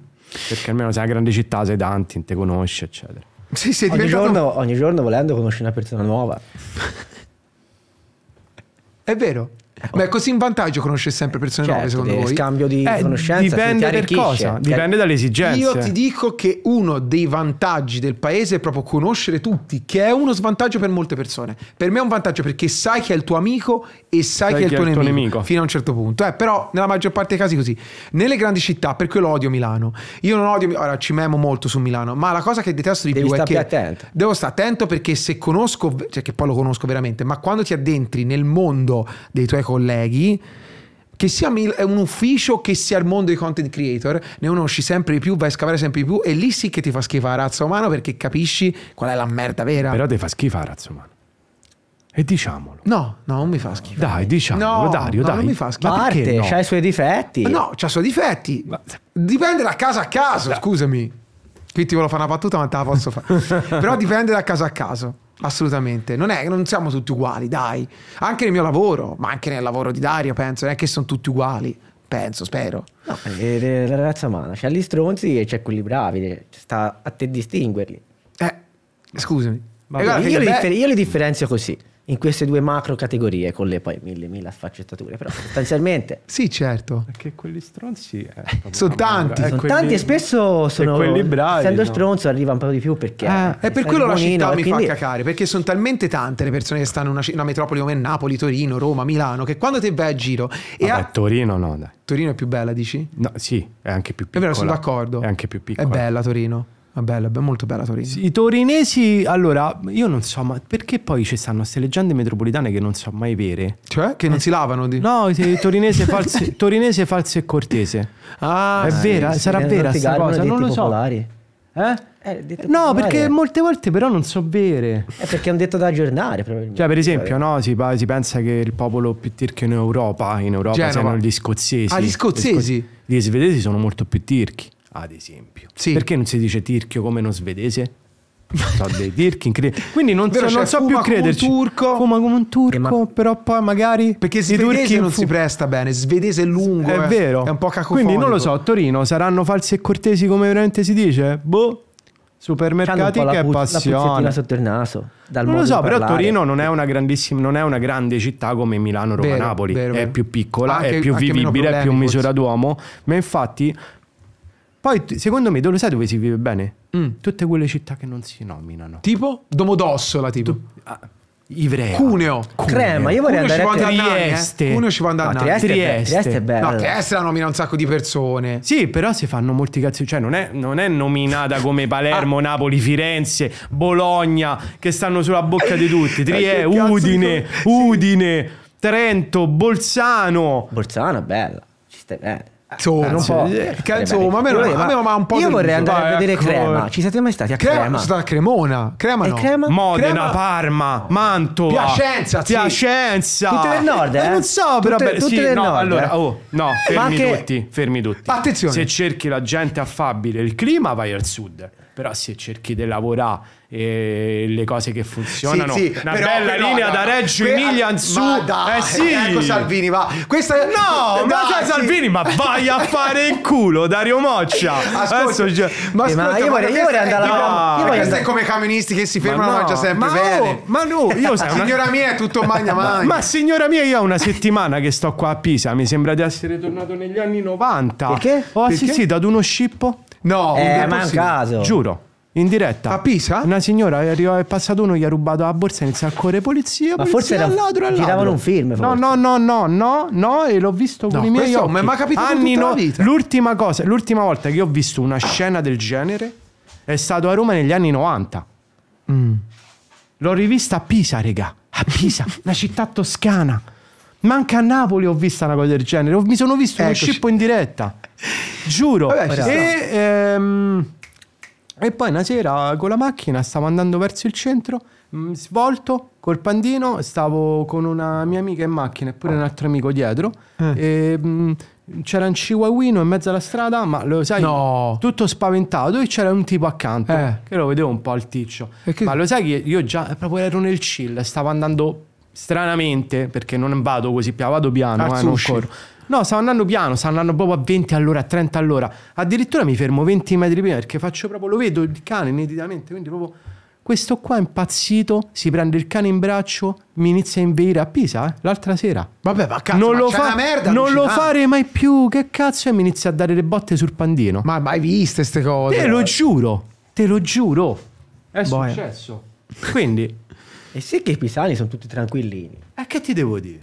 Perché almeno sei una grande città, sei tanti, ti conosci, eccetera. Sì, sì, ogni, diventato... giorno, ogni giorno volendo conosci una persona nuova. È vero. Ma è così in vantaggio conoscere sempre persone certo, nuove, secondo voi? scambio di eh, conoscenza dipende per cosa, dipende dalle esigenze. Io ti dico che uno dei vantaggi del paese è proprio conoscere tutti, che è uno svantaggio per molte persone. Per me è un vantaggio perché sai chi è il tuo amico e sai, sai chi è il tuo, è il tuo nemico, fino a un certo punto. Eh, però nella maggior parte dei casi così. Nelle grandi città, per quello odio Milano. Io non odio ora ci memo molto su Milano, ma la cosa che detesto di Devi più è che attento. devo stare attento perché se conosco, cioè che poi lo conosco veramente, ma quando ti addentri nel mondo dei tuoi colleghi che sia un ufficio che sia il mondo dei content creator, ne conosci sempre di più, vai a scavare sempre di più e lì sì che ti fa schifo la razza umana perché capisci qual è la merda vera. Però ti fa schifo la razza umana. E diciamolo. No, no, non mi fa schifo. Dai, diciamolo, no, Dario, no, dai. non mi fa schifo. Ma Marte, no? c'ha i suoi difetti. No, c'ha i suoi difetti. Ma... Dipende da casa a caso, scusami. Qui ti volevo fare una battuta, ma te la posso fare. [LAUGHS] Però dipende da casa a caso. Assolutamente, non, è, non siamo tutti uguali, dai. Anche nel mio lavoro, ma anche nel lavoro di Dario, penso, non è che sono tutti uguali penso, spero. No, eh, eh, la razza umana, c'è gli stronzi e c'è quelli bravi, eh, sta a te distinguerli. Eh, scusami. Vabbè, io, li differ- io, li differenzio così in queste due macro categorie con le poi mille, mille sfaccettature, però sostanzialmente... [LAUGHS] sì, certo. Perché quelli stronzi... Eh, eh, sono tanti. Eh, sono quelli... tanti e spesso sono... E quelli bravi. Essendo no? stronzo arriva un po' di più perché... Eh, è per quello la città mi quindi... fa cacare, perché sono talmente tante le persone che stanno in una, una, metropoli come Napoli, Torino, Roma, Milano, che quando te vai a giro... Vabbè, e a... Torino no, dai. Torino è più bella, dici? No, sì, è anche più piccola. È vero, sono d'accordo. È anche più piccola. È bella Torino. È bella, è molto bella Torino. I torinesi, allora, io non so, ma perché poi ci stanno queste leggende metropolitane che non so mai vere? Cioè? Che non eh. si lavano? Di... No, [LAUGHS] torinese false, torinese false e cortese. Ah, è sì, vera? Eh, sì, sarà sì, vera questa cosa? Non lo so. popolari. so. Eh? Eh, eh no, perché eh. molte volte però non so bere. È perché è un detto da aggiornare, probabilmente. Cioè, per esempio, no, si, si, pensa che il popolo più tirchio in Europa, in Europa Genova. siano gli scozzesi. Ah, gli scozzesi? Gli, scozzesi. gli svedesi sono molto più tirchi ad esempio. Sì. Perché non si dice tirchio come uno svedese? so dei [LAUGHS] tirchi incredibili. Quindi non, Vero, cioè, so, cioè, non so più crederci. Come un turco, fuma come un turco, eh, ma... però poi magari. Perché svedese non fu... si presta bene. Svedese è lungo. È eh. vero. È un po' cacofonico. Quindi non lo so. Torino saranno falsi e cortesi come veramente si dice? Boh. Supermercati che è passione. La sotto il naso. non lo so, però Torino non è, una grandissima, non è una grande città come Milano, Roma, vero, Napoli. Vero, è più piccola, ah, anche, è più vivibile, è più misura d'uomo. Ma infatti poi, secondo me, dove sai dove si vive bene? Mm. Tutte quelle città che non si nominano. Tipo? Domodossola, tipo. Tu, ah, Ivrea. Cuneo. Cuneo. Crema, io vorrei Cuneo andare ci a Trieste. Cuneo ci può andare. No, Trieste, Trieste. Trieste è bella. No, Trieste la nomina un sacco di persone. Sì, però si fanno molti cazzi. Cioè, non è, non è nominata come [LAUGHS] ah. Palermo, ah. Napoli, Firenze, Bologna, che stanno sulla bocca di tutti. [LAUGHS] Eh, Trieste, Udine, Udine, Trento, Bolzano. Bolzano è bella. Ci stai bene. Insomma, insomma a me, non, a me ma un po' Io vorrei andare a vedere ecco. Crema. Ci siete mai stati a Crema? Crema? Sono a Cremona. Crema no. Crema? Modena, Crema? Parma, Mantova. Piacenza, sì. Piacenza. Tutte del nord, eh? Non so, però tutte, tutte sì, del no, nord. Allora, oh, no, fermi anche... tutti, fermi tutti. Attenzione. Se cerchi la gente affabile, il clima vai al sud però se cerchi di lavorare e eh, le cose che funzionano, sì, sì, una però, bella però, linea no, da Reggio no, Emilia in su, dai, eh ecco sì, ecco Salvini, va, questa no, ma dai, cioè, Salvini, ma vai a fare il culo, Dario Moccia, ascolta, Adesso... Eh, ma, ascolta, ma io vorrei, io vorrei andare no, a io questo è come camionisti che si fermano ma no, sempre ma bene, oh, ma no, io una... signora mia è tutto magna magna, ma signora mia, io ho una settimana che sto qua a Pisa, mi sembra di essere tornato negli anni 90 perché? Ho oh, assistito ad uno scippo No, eh, ma è un caso. Giuro. In diretta a Pisa? Una signora è arrivata è passato uno, gli ha rubato la borsa, inizia a correre polizia. Ma forse era, ladro, ladro. giravano un film. Forse. No, no, no, no, no, no, e l'ho visto no, con i miei occhi. Ma mi è capitato Anni tutta no, vita. L'ultima cosa, l'ultima volta che ho visto una scena del genere è stato a Roma negli anni 90. Mm. L'ho rivista a Pisa, regà. A Pisa, la [LAUGHS] città toscana. Ma anche a Napoli ho visto una cosa del genere. Mi sono visto Eccoci. uno scippo in diretta. Giuro. Vabbè, e, ehm, e, poi una sera con la macchina stavo andando verso il centro, mm, svolto col pandino, stavo con una mia amica in macchina e pure un altro amico dietro. Eh. E, mh, mm, c'era un chihuahuino in mezzo alla strada, ma lo sai, no. tutto spaventato e c'era un tipo accanto eh. che lo vedevo un po' alticcio. Che... Ma lo sai che io già proprio ero nel chill, stavo andando stranamente, perché non vado così piano, vado piano, eh, non corro. No, stavo andando piano, stavo andando proprio a 20 all'ora, a 30 all'ora. Addirittura mi fermo 20 metri prima perché faccio proprio, lo vedo il cane nitidamente, quindi proprio questo qua è impazzito, si prende il cane in braccio, mi inizia a inveire a Pisa, eh, l'altra sera. Vabbè, ma cazzo, non ma lo fa, una merda, non lo fare mai più, che cazzo, e mi inizia a dare le botte sul pandino. Ma mai viste queste cose? Te lo giuro, te lo giuro. È Boy. Eh. successo. Quindi e se che i pisani sono tutti tranquillini. E eh, che ti devo dire?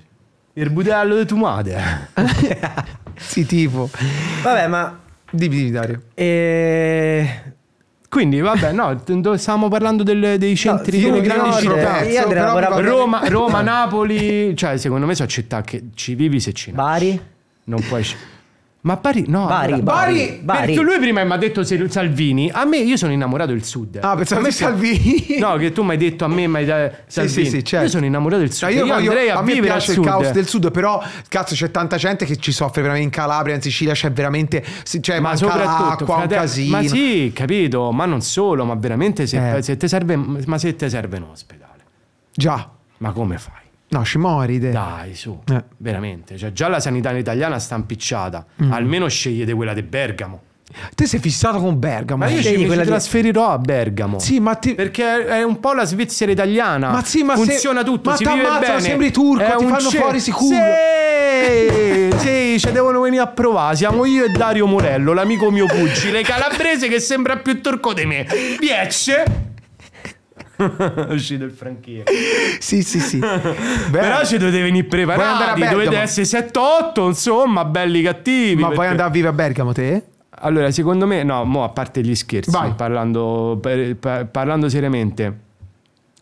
Il budello di tua madre. [LAUGHS] sì, tipo. Vabbè, ma... Dimmi, dimmi Dario. E... Quindi, vabbè, no, stiamo parlando del, dei centri no, delle grandi città. Roma, Roma Napoli, cioè, secondo me sono città che ci vivi se ci nasci. Bari? Non puoi... Ma Bari, no. Bari, allora, Bari, Bari. Perché lui prima mi ha detto Salvini. A me, io sono innamorato del sud. Ah, pensavo a me Salvini. [LAUGHS] No, che tu mi hai detto a me, ma Salvini. Sì, sì, sì, certo. Io sono innamorato del cioè, sud. No, io, io voglio, a, a me piace il caos del sud, però cazzo c'è tanta gente che ci soffre veramente in Calabria, in Sicilia c'è veramente cioè ma soprattutto l'acqua, frate- un casino. Ma sì, capito, ma non solo, ma veramente se, eh. se ti serve ma se ti serve un ospedale. Già. Ma come fai? No, ci scimoride. Dai, su, eh. veramente. Cioè, già la sanità italiana sta impicciata. Mm. Almeno scegliete quella di Bergamo. Te sei fissato con Bergamo. Ma io ci mi trasferirò di... a Bergamo. Sì, ma ti... Perché è un po' la Svizzera italiana. Ma sì, ma funziona se... tutto. Ma si vive bene. sembri turco, è ti fanno ce... fuori sicuro. Sì, sì, ci devono venire a provare. Siamo io e Dario Morello, l'amico mio pugile calabrese che sembra più turco di me. Piacce. [LAUGHS] uscito il franchiere. sì, sì, sì. [LAUGHS] Però ci dovete venire preparati, dovete essere 7-8, insomma, belli cattivi. Ma perché... puoi andare a vivere a Bergamo te? Allora, secondo me, no, mo a parte gli scherzi, parlando, per, par, parlando, seriamente,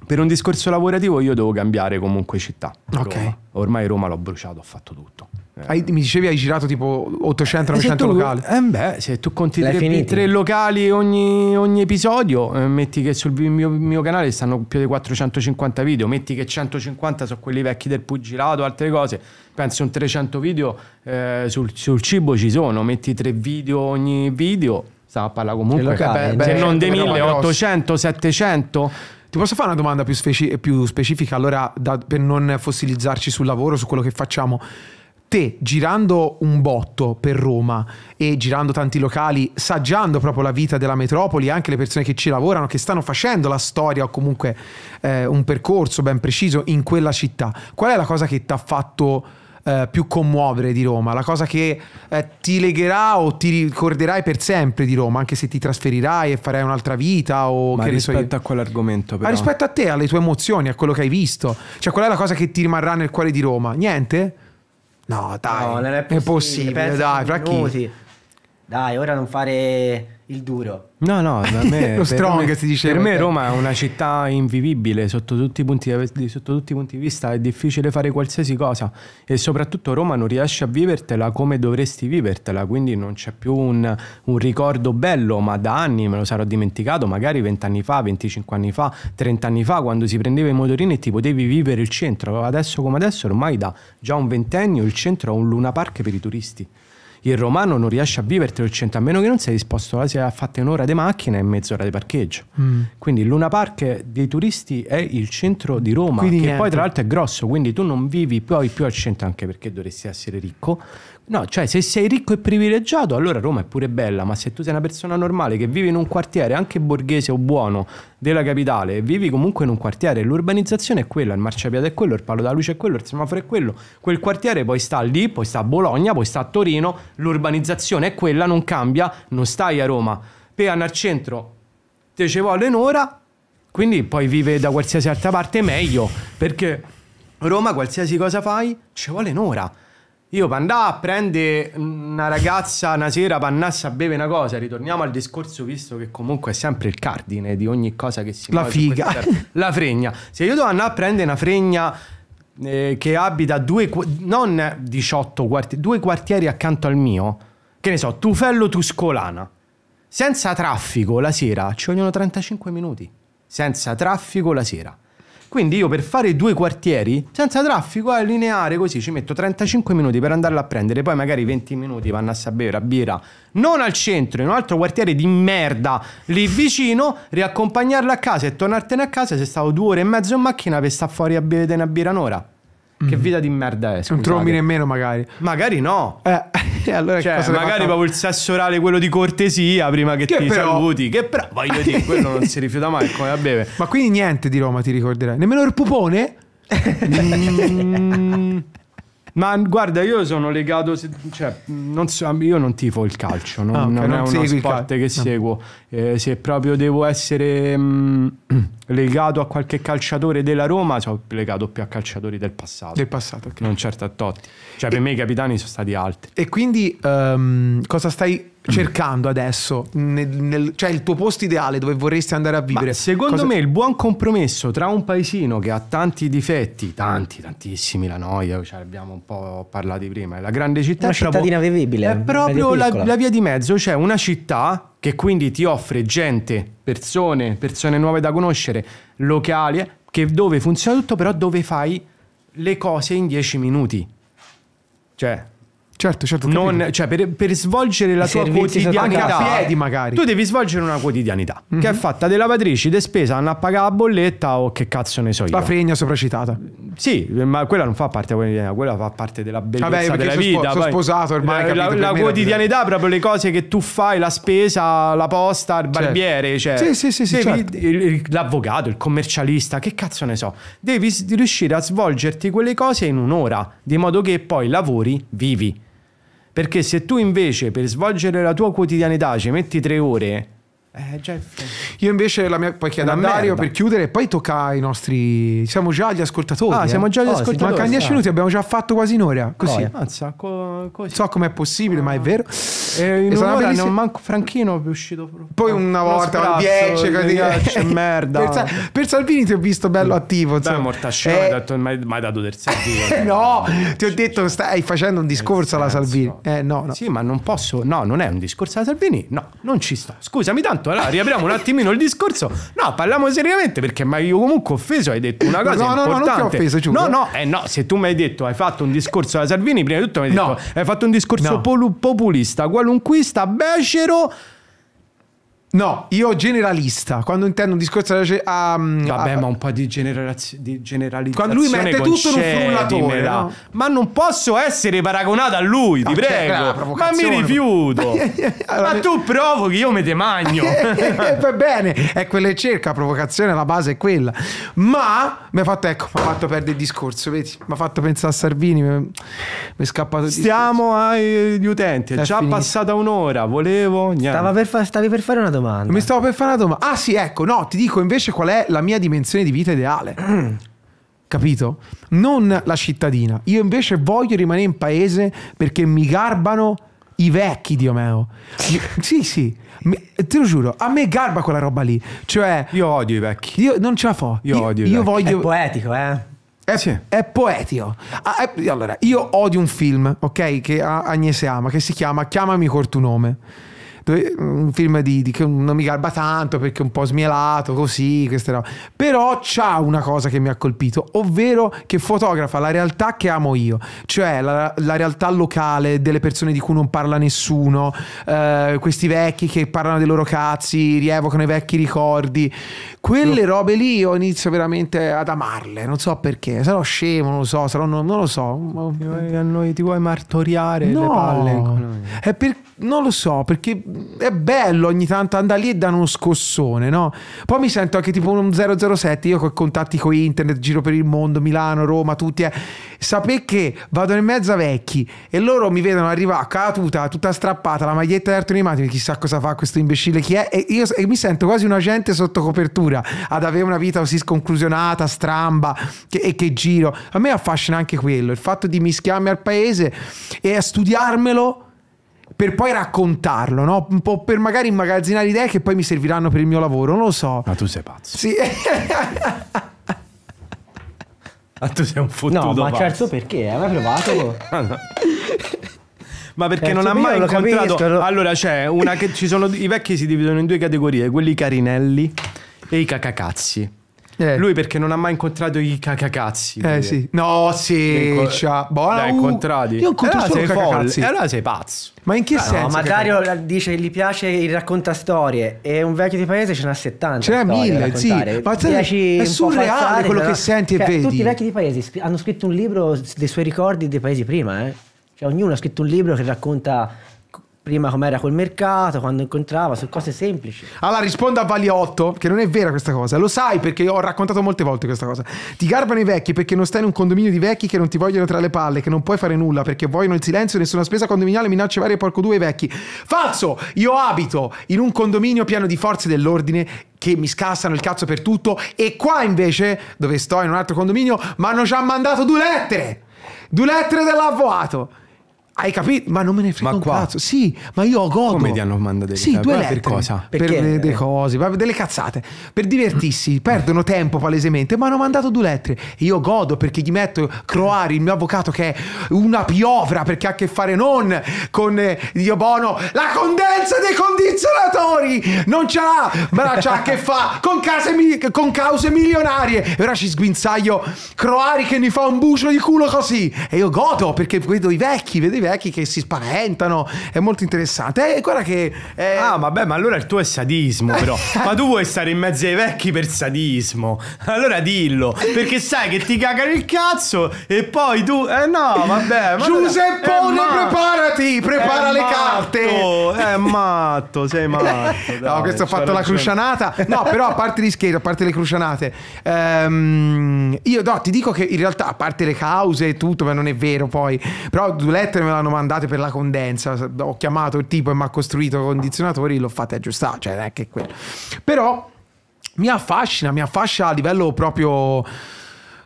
per un discorso lavorativo io devo cambiare comunque città. Ok. Roma. Ormai Roma l'ho bruciato, ho fatto tutto. Eh. Hai, mi dicevi hai girato tipo 800-900 eh, locali. Eh beh, se tu conti tre, tre, locali ogni, ogni episodio, eh, metti che sul mio, mio, canale stanno più di 450 video, metti che 150 sono quelli vecchi del pugilato, altre cose. Penso un 300 video eh, sul, sul cibo ci sono, metti tre video ogni video, stiamo a parlare comunque. Locale, beh, eh, beh, se non dei 1800, 700. Ti posso fare una domanda più, speci più specifica, allora da, per non fossilizzarci sul lavoro, su quello che facciamo? te girando un botto per Roma e girando tanti locali, saggiando proprio la vita della metropoli, anche le persone che ci lavorano, che stanno facendo la storia o comunque eh, un percorso ben preciso in quella città, qual è la cosa che ti ha fatto eh, più commuovere di Roma? La cosa che eh, ti legherà o ti ricorderai per sempre di Roma, anche se ti trasferirai e farai un'altra vita? O Ma che rispetto so a quell'argomento, però. Ma rispetto a te, alle tue emozioni, a quello che hai visto, cioè qual è la cosa che ti rimarrà nel cuore di Roma? Niente? No, dai, no, non è possibile, è possibile dai, fra chi? Dai, ora non fare il duro. No, no, [LAUGHS] da me, lo strong me, si dice. Per me cioè. Roma è una città invivibile sotto tutti, punti, sotto tutti, i punti di vista, è difficile fare qualsiasi cosa e soprattutto Roma non riesce a vivertela come dovresti vivertela, quindi non c'è più un, un ricordo bello, ma da anni me lo sarò dimenticato, magari 20 anni fa, 25 anni fa, 30 anni fa, quando si prendeva i motorini e ti potevi vivere il centro, adesso come adesso ormai da già un ventennio il centro è un luna park per i turisti il romano non riesce a vivertelo il centro, a meno che non sei disposto la sia fatta un'ora di macchina e mezz'ora di parcheggio. Mm. Quindi il Luna Park dei turisti è il centro di Roma, quindi che niente. poi tra l'altro è grosso, quindi tu non vivi poi più al centro anche perché dovresti essere ricco No, cioè se sei ricco e privilegiato, allora Roma è pure bella, ma se tu sei una persona normale che vivi in un quartiere, anche borghese o buono, della capitale, vivi comunque in un quartiere, l'urbanizzazione è quella, il marciapiede è quello, il palo da luce è quello, il semaforo è quello, quel quartiere poi sta lì, poi sta a Bologna, poi sta a Torino, l'urbanizzazione è quella, non cambia, non stai a Roma. Per andare al centro te ci vuole un'ora, quindi poi vive da qualsiasi altra parte meglio, perché Roma qualsiasi cosa fai ci vuole un'ora io andà a prendere una ragazza una sera, pannassa, beve una cosa. Ritorniamo al discorso, visto che comunque è sempre il cardine di ogni cosa che si La figa. La fregna. Se io devo andare a prendere una fregna eh, che abita due, non 18 quartieri, due quartieri accanto al mio, che ne so, Tufello Tuscolana, senza traffico la sera, ci vogliono 35 minuti. Senza traffico la sera. Quindi io per fare due quartieri, senza traffico, a eh, lineare così, ci metto 35 minuti per andarla a prendere, poi magari 20 minuti vanno a sapere a birra, non al centro, in un altro quartiere di merda, lì vicino, riaccompagnarla a casa e tornartene a casa, se stavo due ore e mezzo in macchina per stare fuori a bere una birra un'ora. Che mm-hmm. vita di merda è? Scusate. Non trovi nemmeno, magari. Magari no. Eh, [LAUGHS] allora cioè, magari proprio il sesso orale, quello di cortesia, prima che, che ti però... saluti. Che però, voglio dire, [LAUGHS] quello non si rifiuta mai, come la beve. Ma quindi niente di Roma ti ricorderai. Nemmeno il pupone? [LAUGHS] mm. Ma guarda, io sono legato, cioè, non so, io non tifo il calcio, non, ah, okay, non, non è uno sport che no. Ah. seguo. Eh, se proprio devo essere mh, mm, [CLEARS THROAT] legato a qualche calciatore della Roma, sono legato più a calciatori del passato. Del passato, okay. Non certo a Totti. Cioè, e, per me i capitani sono stati altri. E quindi um, cosa stai Mm. cercando adesso? Nel, nel, cioè il tuo posto ideale dove vorresti andare a vivere? Ma secondo cosa... me il buon compromesso tra un paesino che ha tanti difetti, tanti, tantissimi, la noia, cioè abbiamo un po' parlato prima, la grande città... Una cittadina proprio, vivibile. È proprio la, la via di mezzo, cioè una città che quindi ti offre gente, persone, persone nuove da conoscere, locali, che dove funziona tutto, però dove fai le cose in dieci minuti. Cioè, Certo, certo. Non, cioè, per, per, svolgere la I tua quotidianità, a piedi magari. Tu devi svolgere una quotidianità mm-hmm. che è fatta dei lavatrici, di spesa, hanno a pagare la bolletta o che cazzo ne so io. La fregna sopracitata. Sì, ma quella non fa parte della quotidianità, quella fa parte della bellezza Vabbè, della vita. Spo- sono sposato ormai. La, la, la quotidianità, la proprio le cose che tu fai, la spesa, la posta, il certo. barbiere. Certo. Cioè, sì, sì, sì. Devi, certo. il, l'avvocato, il commercialista, che cazzo ne so. Devi riuscire a svolgerti quelle cose in un'ora, di modo che poi lavori, vivi. Perché se tu invece per svolgere la tua quotidianità ci metti tre ore, eh, Jeff. Io invece la mia, poi chiedo a Mario merda. per chiudere e poi tocca ai nostri... Siamo già gli ascoltatori. Ah, eh? siamo già gli oh, ascoltatori. Mancano 10 minuti, abbiamo già fatto quasi un'ora. Così. Oh, mazza, co- così. So com'è possibile, ah. ma è vero. Eh, in un'ora non manco Franchino è uscito proprio. Poi una volta, piace, merda. per, per, Salvini ti ho visto bello no. attivo. Insomma. morta scena, eh. hai detto, mai, mai dato del Salvini. [LAUGHS] no, ti ho detto stai facendo un discorso alla Salvini. Eh, no, no. Sì, ma non posso... No, non è un discorso alla Salvini. No, non ci sto. Scusami tanto esatto. Allora, riapriamo un attimino il discorso. No, parliamo seriamente perché mi io comunque offeso, hai detto una cosa no, importante. No, no, non ti ho offeso, giuro. No, no, eh, no, se tu mi hai detto, hai fatto un discorso alla Salvini, prima di tutto mi hai detto, no. hai fatto un discorso no. populista, qualunquista, becero No, io generalista, quando intendo un discorso a... Um, Vabbè, a, ma un po' di, generaz- di generalizzazione Quando lui mette tutto in un frullatore, no? Ma non posso essere paragonato a lui, ti ah, cioè, prego Ma mi rifiuto [LAUGHS] eh, eh, eh, allora, Ma tu provochi, io me te magno [LAUGHS] Va bene, è quella cerca. provocazione, la base è quella Ma, mi ha fatto, ecco, mi ha fatto perdere il discorso, vedi Mi ha fatto pensare a Salvini, mi è scappato Stiamo agli utenti, è, è già finito. passata un'ora, volevo... Stava per fa- stavi per fare una domanda domanda. Mi stavo per fare una domanda. Ah sì, ecco, no, ti dico invece qual è la mia dimensione di vita ideale. [CLEARS THROAT] Capito? Non la cittadina. Io invece voglio rimanere in paese perché mi garbano i vecchi di Omeo. sì, sì. te lo giuro, a me garba quella roba lì. Cioè, io odio i vecchi. Io non ce la fo. Io, io odio. Io voglio... È poetico, eh. È, sì. è poetico. Ah, è, eh, allora, io odio un film, ok, che Agnese ama, che si chiama Chiamami col tuo nome dove, esatto, mm, un film di, di, che non mi garba tanto perché è un po' smielato, così, queste robe. Però c'ha una cosa che mi ha colpito, ovvero che fotografa la realtà che amo io, cioè la, la realtà locale delle persone di cui non parla nessuno, eh, questi vecchi che parlano dei loro cazzi, rievocano i vecchi ricordi. Quelle robe lì io inizio veramente ad amarle, non so perché, sarò scemo, non lo so, sarò, non, non lo so. Ti vuoi, ti vuoi martoriare no, le palle? È per, non lo so, perché è bello ogni tanto andare lì e dare uno scossone, no? Poi mi sento anche tipo un 007, io ho contatti con internet, giro per il mondo, Milano, Roma, tutti. Eh. Sapete che vado in mezzo a vecchi e loro mi vedono arrivare catuta, tutta strappata, la maglietta di Arturo Animati, chissà cosa fa questo imbecille chi è, e io e mi sento quasi un agente sotto copertura ad avere una vita così sconclusionata, stramba, che, e che giro. A me affascina anche quello, il fatto di mischiarmi al paese e a studiarmelo per poi raccontarlo, no? Un po' per magari immagazzinare idee che poi mi serviranno per il mio lavoro, non lo so. Ma tu sei pazzo. Sì. [LAUGHS] Ma tu sei un fottuto No, ma pazzo. certo perché? Hai mai provato? [LAUGHS] Ah, ma perché Cazzo, certo, non ha mai lo incontrato lo- Allora c'è una che ci sono i vecchi si dividono in due categorie, quelli carinelli e i cacacazzi. Eh. Lui perché non ha mai incontrato i cacacazzi. Eh sì. No, sì. Inco- cioè, boh, L'ha uh, incontrati. Io incontro allora eh, solo cacacazzi. E allora sei pazzo. Ma in che no, senso? Ma Dario dice che gli piace il racconta storie e un vecchio di paese ce n'ha 70. Ce n'ha mille, sì. Ma piaci è surreale quello però... che senti cioè, e vedi. Tutti i vecchi di paese hanno scritto un libro dei suoi ricordi dei paesi prima, eh. Cioè ognuno ha scritto un libro che racconta prima com'era quel mercato, quando incontrava, su cose semplici. Allora rispondo a Valiotto, che non è vera questa cosa, lo sai perché io ho raccontato molte volte questa cosa. Ti garbano i vecchi perché non stai in un condominio di vecchi che non ti vogliono tra le palle, che non puoi fare nulla perché vogliono il silenzio, nessuna spesa condominiale, minacce varie, porco due vecchi. Falso! Io abito in un condominio pieno di forze dell'ordine che mi scassano il cazzo per tutto e qua invece, dove sto in un altro condominio, mi hanno già mandato due lettere! Due lettere dell'avvocato! Hai capito? Ma non me ne frega ma un qua? cazzo. Sì, ma io godo. Come ti hanno mandato dei Sì, due lettere. Per cosa? Perché? Per delle cose, delle cazzate. Per divertirsi, eh. perdono tempo palesemente, ma hanno mandato due lettere. Io godo perché gli metto Croari, il mio avvocato, che è una piovra perché ha a che fare non con Dio eh, Bono, la condensa dei condizionatori! Non ce l'ha, ma c'ha a che fa con, case, con cause milionarie. E ora ci sguinzaglio Croari che mi fa un bucio di culo così. E io godo perché vedo i vecchi, vedo i vecchi vecchi che si spaventano, è molto interessante. Eh, guarda che... Eh... Ah, vabbè, ma allora il tuo è sadismo però. [LAUGHS] ma tu vuoi stare in mezzo ai vecchi per sadismo? Allora dillo, perché sai che ti cagano il cazzo e poi tu... Eh no, vabbè. Ma Giuseppone, allora... preparati, prepara le matto, carte. È matto, sei matto. [LAUGHS] Dai, no, questo ho fatto la crucianata. No, però a parte gli scherzi, a parte le crucianate, ehm, io no, ti dico che in realtà, a parte le cause e tutto, ma non è vero poi, però Duletter me l'hanno mandate per la condensa. Ho chiamato il tipo e mi ha costruito condizionatori, l'ho fatta aggiustare, cioè è che quello. Però mi affascina, mi affascia a livello proprio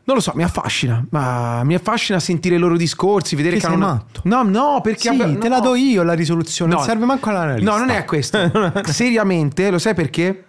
non lo so, mi affascina. Ma mi affascina sentire i loro discorsi, vedere che, che hanno. Matto. No, no, perché. Sì, no. te la do io la risoluzione. No. Non serve manco l'analista. No, non è questo. Seriamente, lo sai perché?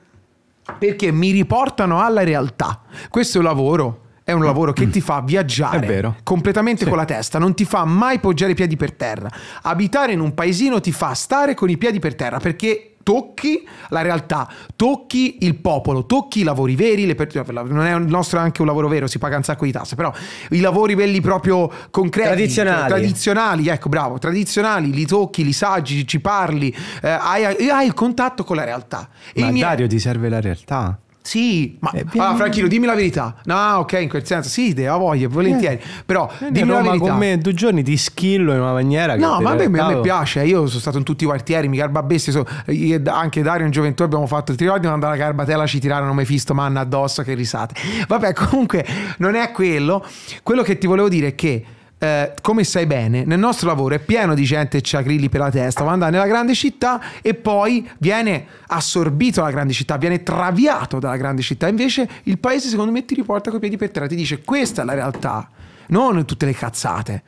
Perché mi riportano alla realtà. Questo è un lavoro è un lavoro che mm. ti fa viaggiare completamente sì. con la testa, non ti fa mai poggiare i piedi per terra. Abitare in un paesino ti fa stare con i piedi per terra perché tocchi la realtà, tocchi il popolo, tocchi i lavori veri, le per... Cioè, non è il nostro è anche un lavoro vero, si paga un sacco di tasse, però i lavori belli proprio concreti, tradizionali, tradizionali ecco bravo, tradizionali, li tocchi, li saggi, ci parli, eh, hai, hai, il contatto con la realtà. E Ma mie... Dario ti serve la realtà? Sì, ma eh, allora, ah, Franchino, dimmi la verità. No, ok, in quel senso, sì, te la voglio, volentieri. Eh. Però Vieni eh, dimmi Roma la verità. con me due giorni ti schillo in una maniera No, ma a me, a me, piace. Io sono stato in tutti i quartieri, mi carbabessi. So, io, anche Dario in gioventù abbiamo fatto il trilodio, andare alla carbatella, ci tirarono Mefisto Manna addosso, che risate. Vabbè, [LAUGHS] comunque non è quello. Quello che ti volevo dire è che eh, come sai bene, nel nostro lavoro è pieno di gente che ha grilli per la testa, va andare nella grande città e poi viene assorbito dalla grande città, viene traviato dalla grande città. Invece il paese, secondo me, ti riporta coi piedi per terra, ti dice questa è la realtà, non tutte le cazzate.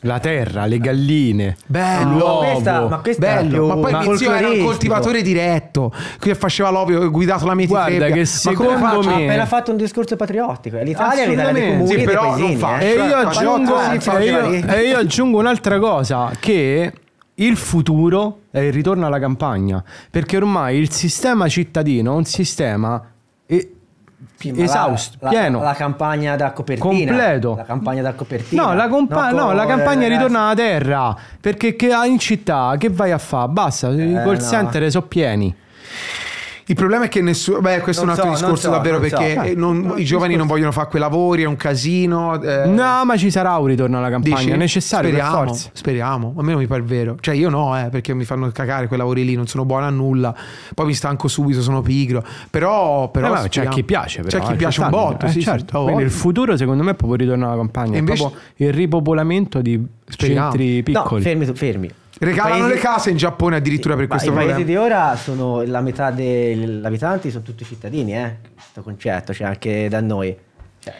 La terra, le galline, bello, ma, questa, ma, questa bello. ma poi ma mio era un coltivatore diretto che faceva l'ovio e guidato la mietitrepia. Guarda che secondo me... Ha appena fatto un discorso patriottico. Eh, L'Italia è l'Italia dei comuni sì, però paesini, non fa. Eh. E, io cioè, aggiungo, e, io, cioè, e io aggiungo un'altra cosa che il futuro è il ritorno alla campagna perché ormai il sistema cittadino è un sistema esausto, la, pieno. La, la, campagna da copertina. Completo. La campagna da copertina. No, la, compa- no, la campagna ritorna alla terra. Perché che, in città che vai a fare? Basta, eh, i call no. center sono pieni. Il problema è che nessuno. Beh, questo non è un altro so, discorso, non davvero, non perché so. Eh, non, i giovani non vogliono fare quei lavori, è un casino. Eh. No, ma ci sarà un ritorno alla campagna. Dici? È necessario. Speriamo, speriamo. A me non mi pare vero. Cioè, io no, eh, perché mi fanno cagare quei lavori lì, non sono buono a nulla. Poi mi stanco subito, sono pigro. Però. però eh, c'è chi piace, però. C'è chi eh, piace un botto. Eh, sì, certo. Oh, Quindi oh. il futuro, secondo me, è proprio il ritorno alla campagna. Invece... È proprio il ripopolamento di speriamo. centri piccoli. No, fermi, fermi Regalano paesi... le case in Giappone addirittura sì, per questo problema. I paesi di ora sono la metà degli abitanti, sono tutti cittadini, eh? Questo concetto c'è cioè anche da noi. Cioè,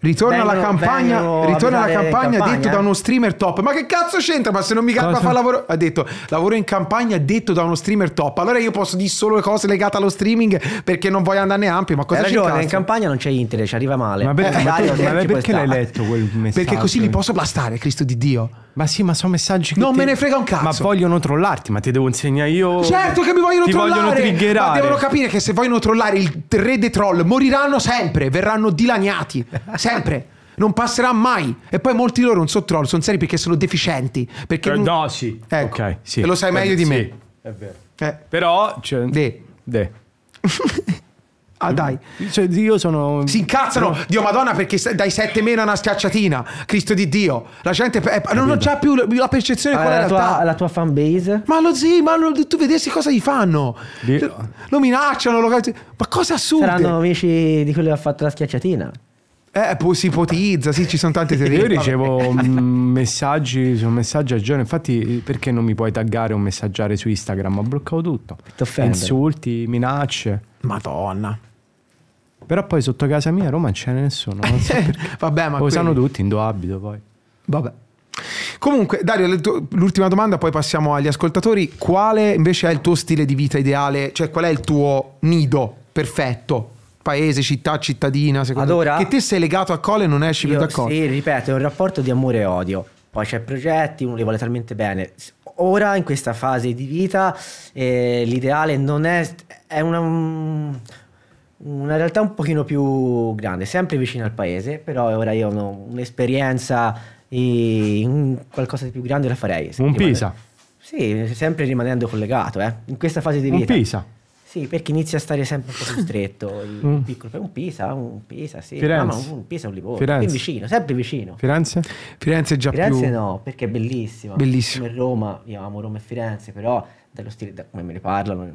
Ritorna, alla campagna, ritorna alla campagna, campagna, detto da eh. uno streamer top. Ma che cazzo c'entra? Ma se non mi capita fa lavoro. Ha detto lavoro in campagna detto da uno streamer top. Allora io posso dire solo cose legate allo streaming perché non voglio andare ampio. Ma cosa c'è? Ragione, in campagna non c'è internet, ci arriva male. Ma perché, eh, ma perché, ma perché l'hai letto quel messaggio? Perché così li posso blastare, Cristo di Dio. Ma sì, ma sono messaggi che. Non ti... me ne frega un cazzo. Ma vogliono trollarti, ma ti devo insegnare io. Certo che mi vogliono ti trollare. Vogliono triggerare. Ma devono capire che se vogliono trollare il re dei troll, moriranno sempre, verranno dilaniati. Sempre. non passerà mai. E poi molti di loro non sono troll, sono seri perché sono deficienti. Perché eh, non... No, sì. Ecco, okay, sì. E lo sai meglio di me. è vero. Eh. Però. Cioè... De. De. Ah, mm. dai, cioè, io sono. Si incazzano, no. Dio Madonna, perché dai 7 meno a una schiacciatina. Cristo di Dio. La gente è... non ha più la percezione allora, qual è eh, la, la, tua, la tua fan base. Ma lo zii, ma lo, tu vedessi cosa gli fanno. Dio. Lo minacciano, lo... ma cosa assurdo. Saranno amici di quello che ha fatto la schiacciatina. Eh, poi si ipotizza, sì, ci sono tante [LAUGHS] teorie. Io ricevo messaggi sono messaggi al giorno, infatti perché non mi puoi taggare o messaggiare su Instagram? Ho bloccato tutto. Insulti, minacce. Madonna. Però poi sotto casa mia a Roma non ce n'è nessuno. Non so [LAUGHS] eh, Vabbè, ma lo sanno tutti, tutti, Indoabito poi. Vabbè. Comunque, Dario, l'ultima domanda, poi passiamo agli ascoltatori. Quale invece è il tuo stile di vita ideale? Cioè, qual è il tuo nido perfetto? Paese, città, cittadina, secondo allora, te? Che te sei legato a Cole e non esci più da Cole? Sì, ripeto, è un rapporto di amore e odio. Poi c'è progetti, uno li vuole talmente bene. Ora, in questa fase di vita, eh, l'ideale non è... è una, una realtà un pochino più grande, sempre vicino al paese, però ora io ho un'esperienza in qualcosa di più grande la farei. Un rimanere. Pisa? Sì, sempre rimanendo collegato, eh. in questa fase di vita. Un Pisa? Sì, perché inizia a stare sempre un po' più stretto, un [LAUGHS] mm. piccolo, un Pisa, un Pisa, sì. Firenze. No, un Pisa, un Livorno, Firenze. vicino, sempre vicino. Firenze? Firenze è già Firenze più... Firenze no, perché è bellissimo. Bellissimo. Come Roma, io amo Roma e Firenze, però dello stile da come me ne parlano. Mm,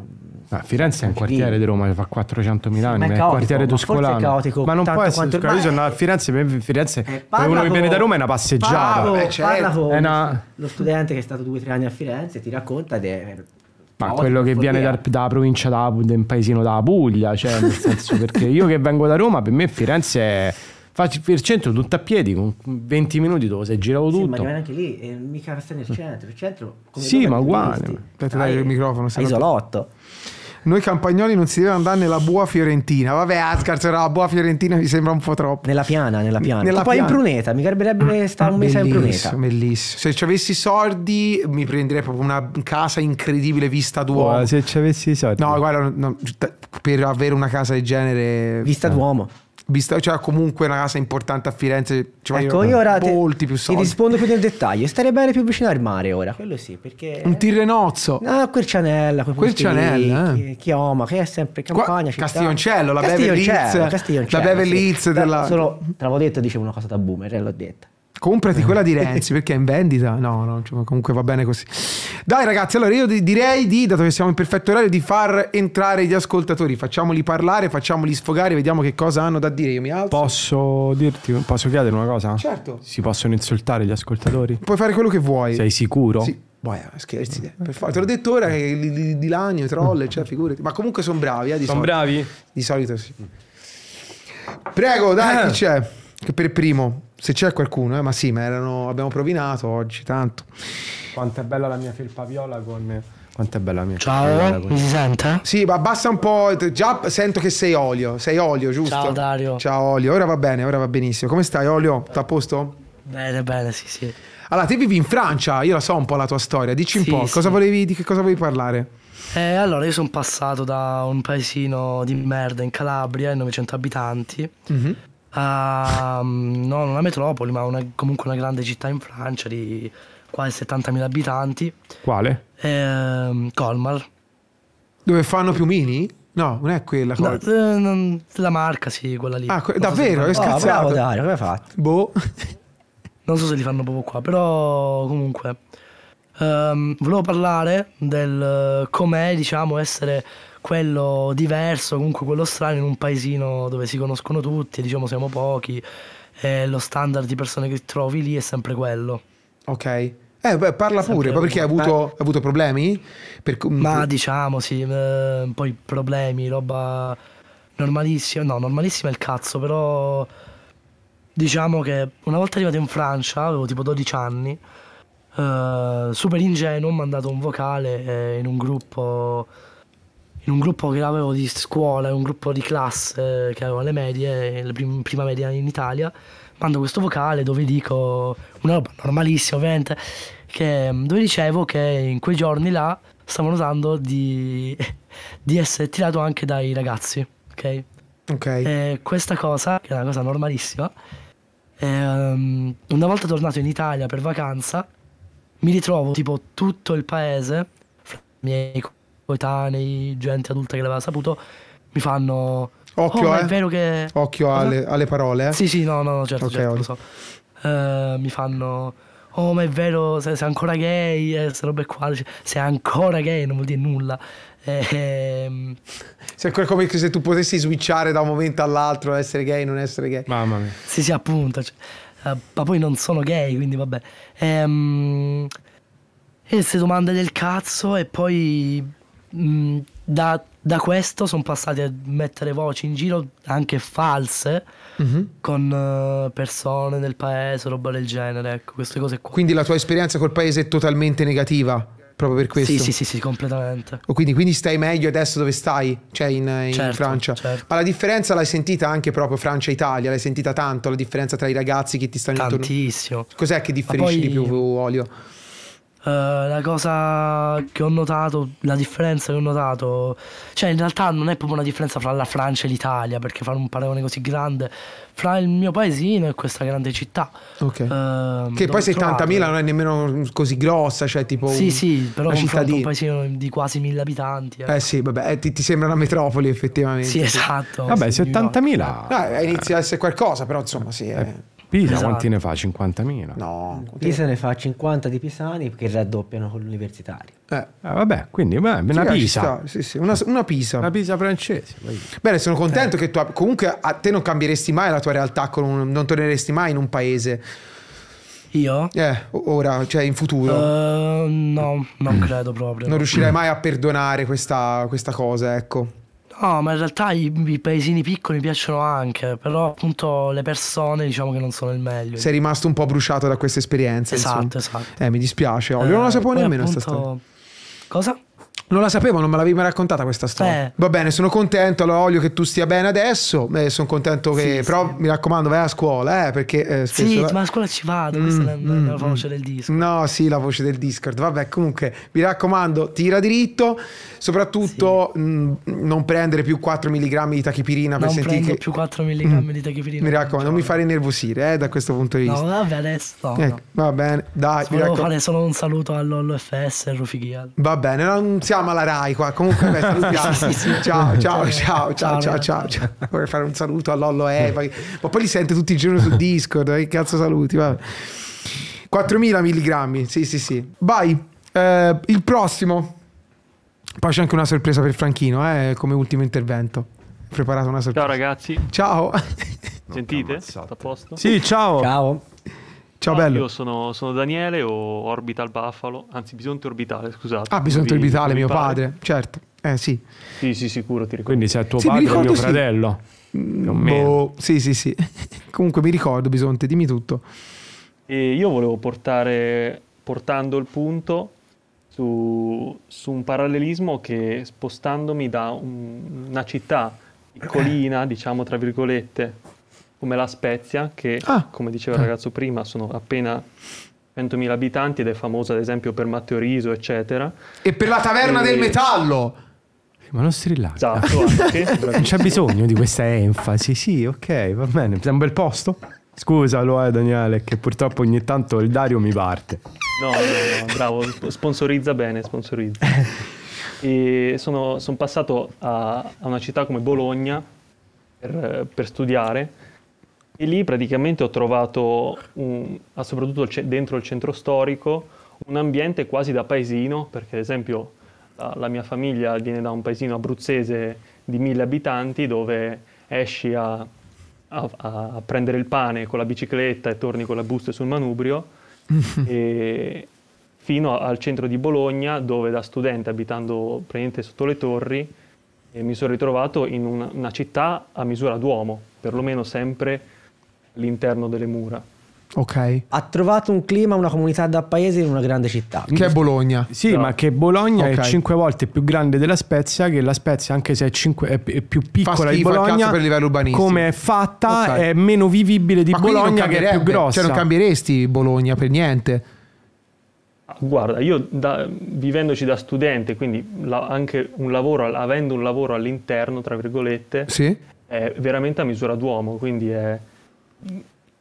ma Firenze è un quartiere di Roma che fa 400.000 sì, anni, è, caotico, è un quartiere tuscolano. Ma, caotico, ma non può essere quanto... io sono andato a Firenze, per Firenze eh, per uno che viene da Roma è una passeggiata. Parla, eh, certo. con una... lo studente che è stato 2-3 anni a Firenze ti racconta ed è ma quello che viene dalla provincia, da, un paesino della Puglia, cioè nel senso perché io che vengo da Roma, per me Firenze è Faccio il centro di a piedi con 20 minuti dove sei girato tutto. Sì, ma rimane anche lì, e mica resta nel centro. Il centro come sì, ma uguale. Aspetta, dai, il microfono. isolotto. Noi campagnoli non si deve andare nella Bua Fiorentina. Vabbè, a scherzare, la Bua Fiorentina mi sembra un po' troppo. Nella piana, nella piana. Nella poi piana. in Pruneta, mi carberebbe stare un mese in Pruneta. Bellissimo. Se ci avessi soldi, mi prenderei proprio una casa incredibile vista d'uomo. Oh, se ci avessi soldi. No, guarda, no, per avere una casa del genere... Vista eh. d'uomo visto, cioè comunque una casa importante a Firenze, ci cioè ecco, io ora molti più soldi. Ti rispondo più nel dettaglio, starei bene più vicino al mare ora. Quello sì, perché... Un Tirrenozzo. No, quel Cianella, quel, quel Cianella, eh. Chioma, che è sempre campagna, Qua, Castiglioncello, la Beverly Hills. La Beverly Hills sì. della... Solo, te l'avevo detto, dicevo una cosa da boomer, eh, l'ho detta. Comprati quella di Renzi [LAUGHS] perché è in vendita. No, no, cioè, comunque va bene così. Dai ragazzi, allora io direi di, dato che siamo in perfetto orario, di far entrare gli ascoltatori. Facciamoli parlare, facciamoli sfogare, vediamo che cosa hanno da dire. Io mi alzo. Posso dirti, posso chiedere una cosa? Certo. Si possono insultare gli ascoltatori? Puoi fare quello che vuoi. Sei sicuro? Sì. Boia, scherzi, te. Eh, per favore. Te l'ho detto ora che li, li, di lagno, troll, cioè figurati. Ma comunque sono bravi, eh, di Sono bravi? Di solito sì. Prego, dai, chi eh. c'è? Che per primo se c'è qualcuno, eh, ma sì, ma erano, abbiamo provinato oggi tanto. Quanto è bella la mia felpa viola con... Quanto è bella la mia Ciao, mi si sente? Sì, ma basta un po'. Già sento che sei olio. Sei olio, giusto? Ciao Dario. Ciao olio. Ora va bene, ora va benissimo. Come stai, olio? Tutto a posto? Bene, bene, sì, sì. Allora, te vivi in Francia, io la so un po' la tua storia. Dici un po', sì. Cosa volevi, di che cosa volevi parlare? Eh, allora, io sono passato da un paesino di merda in Calabria, 900 abitanti, mm -hmm a mm, no, una metropoli, ma una, comunque una grande città in Francia di quasi 70.000 abitanti. Quale? Eh, Colmar. Dove fanno piumini? No, non è quella. No, eh, la marca, sì, quella lì. Ah, que- davvero? È scazzato. Oh, bravo, Dario, come hai fatto? Boh. [LAUGHS] non so se li fanno proprio qua, però comunque. Um, volevo parlare del eh, come è, diciamo, essere quello diverso, comunque quello strano in un paesino dove si conoscono tutti, diciamo siamo pochi, e lo standard di persone che trovi lì è sempre quello. Ok. Eh, beh, parla pure, ma perché hai avuto, avuto, problemi? Per... Ma diciamo sì, eh, poi problemi, roba normalissima, no, normalissima è il cazzo, però diciamo che una volta arrivato in Francia, avevo tipo 12 anni, eh, super ingenuo, ho mandato un vocale eh, in un gruppo in un gruppo che avevo di scuola, un gruppo di classe che avevo alle medie, la prim prima media in Italia, mando questo vocale dove dico una roba normalissima ovviamente, che, dove dicevo che in quei giorni là stavo notando di, [LAUGHS] di essere tirato anche dai ragazzi, ok? Ok. E questa cosa, che è una cosa normalissima, ehm, una volta tornato in Italia per vacanza, mi ritrovo tipo tutto il paese, i miei coetanei, gente adulta che l'aveva saputo, mi fanno... Occhio, oh, eh. è vero che... Occhio alle, alle, parole. Eh? Sì, sì, no, no, certo, okay, certo, lo so. Uh, mi fanno... Oh, ma è vero, sei, sei ancora gay, eh, queste robe qua, cioè, sei ancora gay, non vuol dire nulla. [LAUGHS] Eh, se, come se tu potessi switchare da un momento all'altro, essere gay, non essere gay. Mamma mia. Sì, sì, appunto. Cioè, uh, ma poi non sono gay, quindi vabbè. Ehm, e queste domande del cazzo e poi mh, mm, da, da, questo sono passati a mettere voci in giro anche false mm-hmm. con uh, persone del paese, roba del genere, ecco, queste cose qua. Quindi la tua esperienza col paese è totalmente negativa? Proprio per questo? Sì, sì, sì, sì completamente. Oh, quindi, quindi, stai meglio adesso dove stai, cioè in, in certo, Francia. Certo. Ma la differenza l'hai sentita anche proprio Francia-Italia, l'hai sentita tanto la differenza tra i ragazzi che ti stanno Tantissimo. intorno? Tantissimo. Cos'è che differisce poi... di più, Olio? Uh, la cosa che ho notato, la differenza che ho notato, cioè in realtà non è proprio una differenza fra la Francia e l'Italia, perché fare un paragone così grande fra il mio paesino e questa grande città. Okay. Uh, che poi 70.000 non è nemmeno così grossa, cioè tipo... Sì, un, sì, però cittadina. un paesino di quasi 1.000 abitanti. Eh, eh sì, vabbè, eh, ti, ti, sembra una metropoli effettivamente. Sì, esatto. Vabbè, 70.000... No, inizia a essere qualcosa, però insomma sì. Eh. eh. Pisa esatto. quanti ne fa? 50.000? No. Pisa ne fa 50 di pisani che raddoppiano con l'universitario. Eh. eh vabbè, quindi beh, una sì, Pisa. Sì, sì, una, una, Pisa. Una Pisa francese. Bene, sono contento eh. che tu... Comunque a te non cambieresti mai la tua realtà, un, non torneresti mai in un paese... Io? Eh, ora, cioè in futuro. Uh, no, non mm. credo proprio. Non riuscirai mai a perdonare questa, questa cosa, ecco. No, ma in realtà i, i, paesini piccoli mi piacciono anche, però appunto le persone diciamo che non sono il meglio. Sei rimasto un po' bruciato da questa esperienza. Esatto, insomma. esatto. Eh, mi dispiace, Olio eh, non la sapevo nemmeno appunto... sta storia. Cosa? Non la sapevo, non me l'avevi mai raccontata questa storia. Eh. Va bene, sono contento, allora Olio che tu stia bene adesso, eh, sono contento che... Sì, però sì. mi raccomando, vai a scuola, eh, perché... Eh, Sì, la... ma a scuola ci vado, mm, questa è mm, la, voce mm. del Discord. No, sì, la voce del Discord. Vabbè, comunque, mi raccomando, tira diritto, soprattutto sì. mh, mm, non prendere più 4 mg di tachipirina per non sentire... Non che... più 4 mg mm. di tachipirina. Mi raccomando, non mi cioè. fare innervosire, eh, da questo punto di vista. No, vabbè, adesso no, no. Eh, va bene, dai, Volevo raccom... fare solo un saluto all'OLFS e Rufighia. Va bene, non siamo chiama la Rai qua? Comunque beh, [LAUGHS] sì, sì, sì. Ciao, ciao, ciao, ciao, ciao, ciao, ciao. Vorrei fare un saluto a Lollo Eva, ma poi li sente tutti i giorni su Discord, che cazzo saluti, vabbè. 4000 milligrammi, sì, sì, sì. Vai, eh, il prossimo. Poi c'è anche una sorpresa per Franchino, eh, come ultimo intervento. Preparato una sorpresa. Ciao ragazzi. Ciao. Sentite? Sta a posto? Sì, ciao. Ciao. Ciao ah, bello. Io sono, sono, Daniele ho Orbital Buffalo, anzi Bisonte Orbitale, scusate. Ah, Bisonte Orbitale, mio padre. padre. certo. Eh sì. Sì, sì, sicuro ti ricordo. Quindi c'è tuo sì, padre e mio sì. fratello. Mm, boh, sì, sì, sì. [LAUGHS] Comunque mi ricordo Bisonte, dimmi tutto. E io volevo portare, portando il punto su, su un parallelismo che spostandomi da un, una città piccolina, diciamo tra virgolette, come la Spezia, che ah. come diceva il ah. ragazzo prima, sono appena 100.000 abitanti ed è famosa ad esempio per Matteo Riso, eccetera. E per la taverna e... del metallo! Ma non strillare. Esatto, [LAUGHS] non c'è bisogno di questa enfasi. Sì, ok, va bene. È un bel posto. Scusa, lo è Daniele, che purtroppo ogni tanto il Dario mi parte. No, no, no bravo, sponsorizza bene, sponsorizza. [LAUGHS] E sono, sono passato a, a, una città come Bologna per, per studiare e lì praticamente ho trovato, un, ah, soprattutto dentro il centro storico, un ambiente quasi da paesino, perché ad esempio ah, la mia famiglia viene da un paesino abruzzese di mille abitanti dove esci a, a, a prendere il pane con la bicicletta e torni con la busta sul manubrio, [LAUGHS] e fino al centro di Bologna dove da studente abitando praticamente sotto le torri eh, mi sono ritrovato in una, una città a misura d'uomo, perlomeno sempre l'interno delle mura. Ok. Ha trovato un clima, una comunità da paese in una grande città. Che è Bologna. Sì, no. ma che Bologna okay. è cinque volte più grande della Spezia, che la Spezia, anche se è, cinque, è più piccola di Bologna, per livello urbanistico. come è fatta, okay. è meno vivibile di ma Bologna che è più grossa. Cioè non cambieresti Bologna per niente. Guarda, io da, vivendoci da studente, quindi la, anche un lavoro, avendo un lavoro all'interno, tra virgolette, sì. è veramente a misura d'uomo, quindi è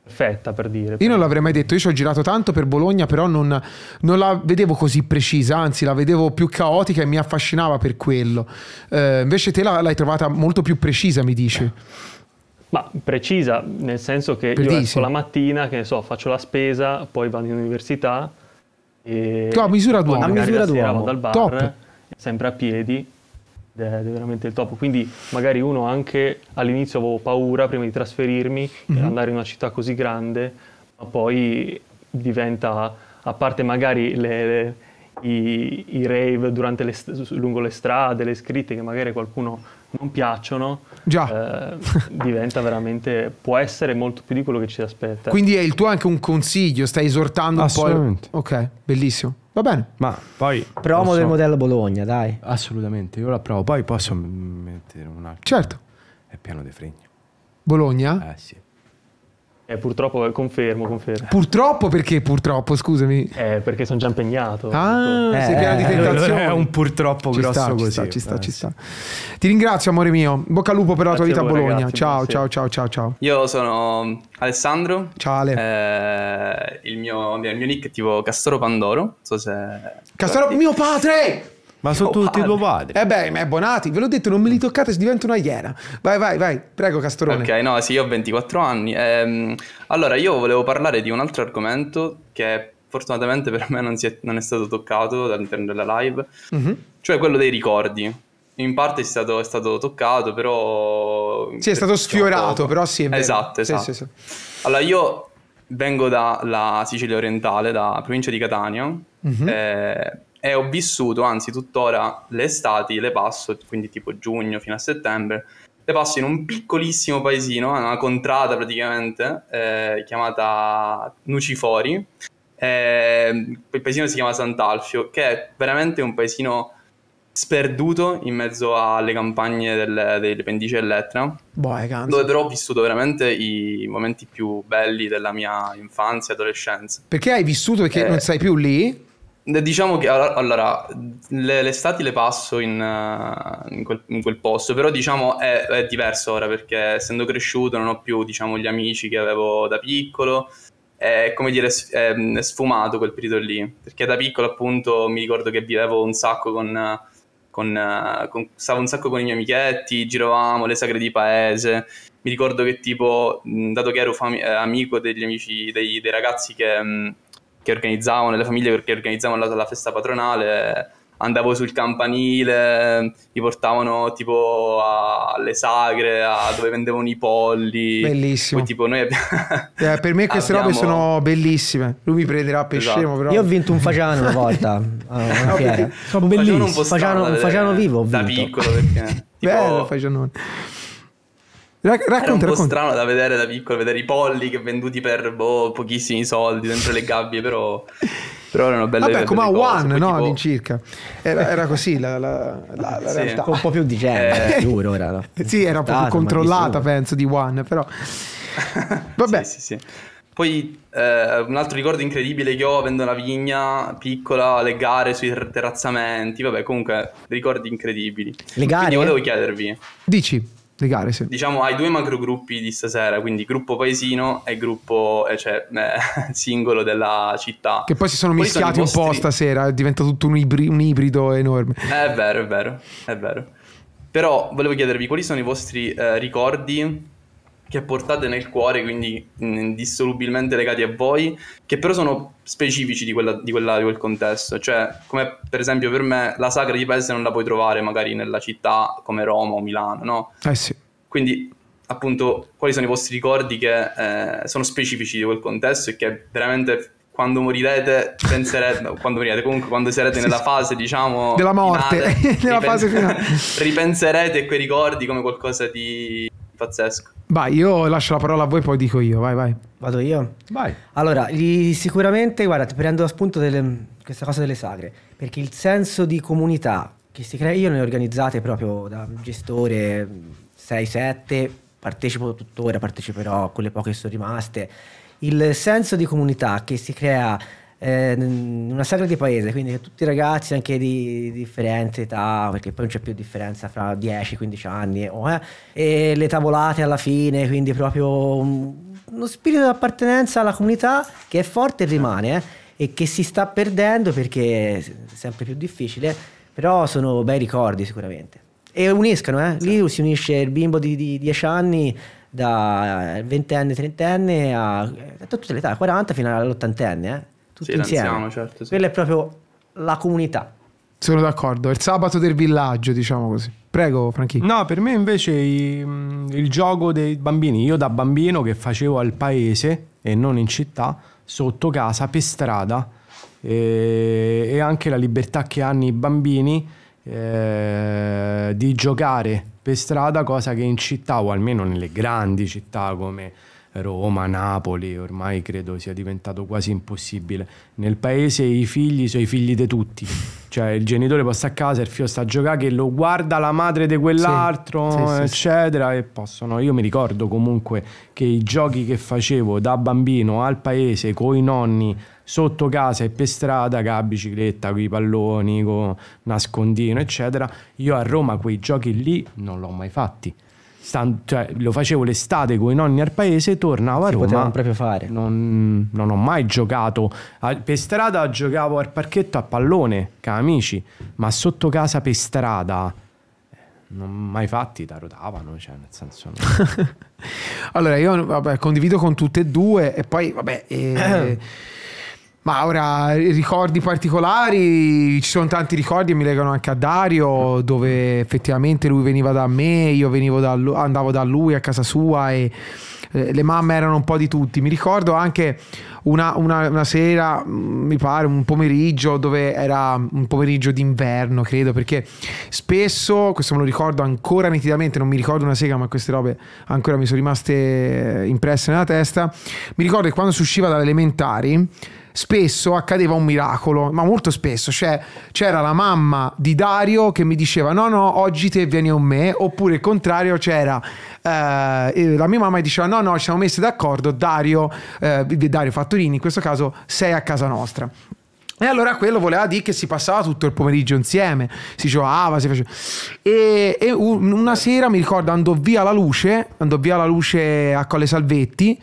perfetta per dire. Io non l'avrei mai detto, io ci ho girato tanto per Bologna, però non, non, la vedevo così precisa, anzi la vedevo più caotica e mi affascinava per quello. Eh, invece te l'hai trovata molto più precisa, mi dici. Ma precisa, nel senso che per io esco sì. la mattina, che ne so, faccio la spesa, poi vado in università. E tu a misura d'uomo. A misura d'uomo. Dal bar, Top. sempre a piedi è veramente il top. Quindi magari uno anche all'inizio avevo paura prima di trasferirmi mm-hmm. andare in una città così grande, ma poi diventa, a parte magari le, le, i, i, rave le, lungo le strade, le scritte che magari qualcuno non piacciono, eh, diventa veramente, può essere molto più di quello che ci aspetta. Quindi è il tuo anche un consiglio, stai esortando un po'. Assolutamente. Ok, bellissimo. Va bene. Ma poi. Promo posso... del modello Bologna, dai. Assolutamente, io la provo. Poi posso mettere un altro. Certo. È piano di fregno. Bologna? Eh sì. Eh, purtroppo, eh, confermo, confermo. Purtroppo perché purtroppo, scusami? Eh, perché sono già impegnato. Ah, eh, sei pieno di eh, eh, tentazioni. È un purtroppo ci grosso sta, così. Ci sta, ci sta, ci sta. Ti ringrazio, amore mio. Bocca al lupo per la tua vita a Bologna. Ragazzi, ciao, ciao, ciao, ciao, ciao. Io sono Alessandro. Ciao Ale. Eh, il, mio, il, mio, nick è tipo Castoro Pandoro. Non so se... Castoro, mio padre! Ma sono tutti padre. tuo padre. Eh beh, ma è Bonati, ve l'ho detto, non me li toccate, si diventa una iena. Vai, vai, vai, prego Castorone. Ok, no, sì, io ho 24 anni. Ehm, allora, io volevo parlare di un altro argomento che fortunatamente per me non è, non, è, stato toccato all'interno della live, mm-hmm. cioè quello dei ricordi. In parte è stato, è stato toccato, però... Sì, è stato sfiorato, però sì, è vero. Esatto, esatto. Sì, sì, sì. Allora, io vengo dalla Sicilia orientale, da provincia di Catania. Mm-hmm. Eh, e ho vissuto, anzi tuttora, le estati le passo, quindi tipo giugno fino a settembre, le passo in un piccolissimo paesino, una contrada praticamente, eh, chiamata Nucifori, eh, il paesino si chiama Sant'Alfio, che è veramente un paesino sperduto in mezzo alle campagne delle, delle pendici dell'Etna, boh, dove però ho vissuto veramente i momenti più belli della mia infanzia e adolescenza. Perché hai vissuto? Perché eh, non sei più lì? Eh, diciamo che allora le, le estati le passo in, eh, in, quel, in, quel, posto, però diciamo è, è, diverso ora perché essendo cresciuto non ho più diciamo, gli amici che avevo da piccolo, è come dire è, mm, è sfumato quel periodo lì, perché da piccolo appunto mi ricordo che vivevo un sacco con, con, eh, con stavo un sacco con i miei amichetti, giravamo le sagre di paese, mi ricordo che tipo mm, dato che ero fami- amico degli amici dei, dei ragazzi che mm, che organizzavano, le famiglie che organizzavano la, la festa patronale, andavo sul campanile, mi portavano tipo a, alle sagre, a dove vendevano i polli. Bellissimo. Poi, tipo, noi abbiamo... eh, per me queste abbiamo... robe sono bellissime. Lui mi prenderà per esatto. scemo, però. Io ho vinto un fagiano una volta. [LAUGHS] Una fiera. Sono bellissimo. Un fagiano, un fagiano eh, vivo. Ho vinto. Da piccolo perché. [LAUGHS] tipo... Bello fagianone. Rac- racconta, Era un po' racconta. strano da vedere da piccolo, vedere i polli che venduti per boh, pochissimi soldi dentro le gabbie, però, però erano belle Vabbè, come a One, no? Tipo... All'incirca. Era, era così la, la, la, la sì. realtà. Un po' più di eh... giuro, ora. No? [LAUGHS] sì, era un po' più ah, controllata, penso, di One, però... [LAUGHS] Vabbè. sì, sì, sì. Poi eh, un altro ricordo incredibile che ho avendo una vigna piccola, le gare sui terrazzamenti, vabbè comunque ricordi incredibili. Le gare? Quindi volevo chiedervi. Dici. Le gare, sì. Diciamo hai due macro gruppi di stasera, quindi gruppo paesino e gruppo eh, cioè, eh, [LAUGHS] singolo della città. Che poi si sono poi mischiati sono vostri... un po' stasera, eh, diventa tutto un, ibri- un ibrido enorme. È vero, è vero, è vero. Però volevo chiedervi quali sono i vostri eh, ricordi che portate nel cuore, quindi mm, indissolubilmente legati a voi, che però sono specifici di, quella, di, quella, di quel contesto. Cioè, come per esempio per me, la sagra di paese non la puoi trovare magari nella città come Roma o Milano, no? Eh sì. Quindi, appunto, quali sono i vostri ricordi che eh, sono specifici di quel contesto e che veramente quando morirete, penserete, no, quando morirete, comunque quando sarete nella fase, diciamo, della morte, finale, [LAUGHS] nella ripen- fase finale, [LAUGHS] ripenserete quei ricordi come qualcosa di pazzesco. Vai, io lascio la parola a voi, poi dico io. Vai, vai. Vado io? Vai. Allora, sicuramente, guarda, prendo a spunto delle, questa cosa delle sagre, perché il senso di comunità che si crea, io ne ho organizzate proprio da gestore 6-7, partecipo tuttora, parteciperò con le poche che sono rimaste. Il senso di comunità che si crea eh, una serie di paese, quindi tutti i ragazzi anche di, differente età, perché poi non c'è più differenza fra 10-15 anni, oh, eh, e le tavolate alla fine, quindi proprio uno spirito di appartenenza alla comunità che è forte e rimane, eh, e che si sta perdendo perché è sempre più difficile, però sono bei ricordi sicuramente. E uniscono, eh? lì si unisce il bimbo di 10 anni da ventenne, trentenne a, a tutte le età, 40 fino all'ottantenne. Eh? tutti sì, insieme. certo, sì. Quella è proprio la comunità. Sono d'accordo, il sabato del villaggio, diciamo così. Prego, Franchi. No, per me invece i, il gioco dei bambini, io da bambino che facevo al paese e non in città, sotto casa, per strada, e, e anche la libertà che hanno i bambini eh, di giocare per strada, cosa che in città o almeno nelle grandi città come Roma, Napoli, ormai credo sia diventato quasi impossibile. Nel paese i figli sono i figli di tutti, cioè il genitore passa a casa, il figlio sta a giocare, che lo guarda la madre di quell'altro, sì, sì, eccetera, sì. e possono. Io mi ricordo comunque che i giochi che facevo da bambino al paese, con i nonni, sotto casa e per strada, con la bicicletta, con i palloni, con nascondino, eccetera, io a Roma quei giochi lì non l'ho mai fatti Stan- cioè, lo facevo l'estate con i nonni al paese, tornavo a si Roma. proprio fare. Non, non, ho mai giocato. A, per strada giocavo al parchetto a pallone, con amici, ma sotto casa per strada eh, non mai fatti da rotavano, cioè nel senso... [LAUGHS] allora io vabbè, condivido con tutte e due e poi vabbè... E... [CLEARS THROAT] Eh, ma ora, ricordi particolari, ci sono tanti ricordi e mi legano anche a Dario, dove effettivamente lui veniva da me, io da lui, andavo da lui a casa sua e eh, le mamme erano un po' di tutti. Mi ricordo anche una, una, una, sera, mm, mi pare, un pomeriggio dove era un pomeriggio d'inverno, credo, perché spesso, questo me lo ricordo ancora nitidamente, non mi ricordo una sega, ma queste robe ancora mi sono rimaste impresse nella testa. Mi ricordo che quando si usciva dalle elementari spesso accadeva un miracolo, ma molto spesso, cioè c'era la mamma di Dario che mi diceva no no oggi te vieni con me, oppure il contrario c'era eh, la mia mamma diceva no no ci siamo messi d'accordo Dario, eh, Dario Fattorini in questo caso sei a casa nostra. E allora quello voleva dire che si passava tutto il pomeriggio insieme, si giocava, si faceva... E, e una sera mi ricordo andò via la luce, andò via la luce a Colle Salvetti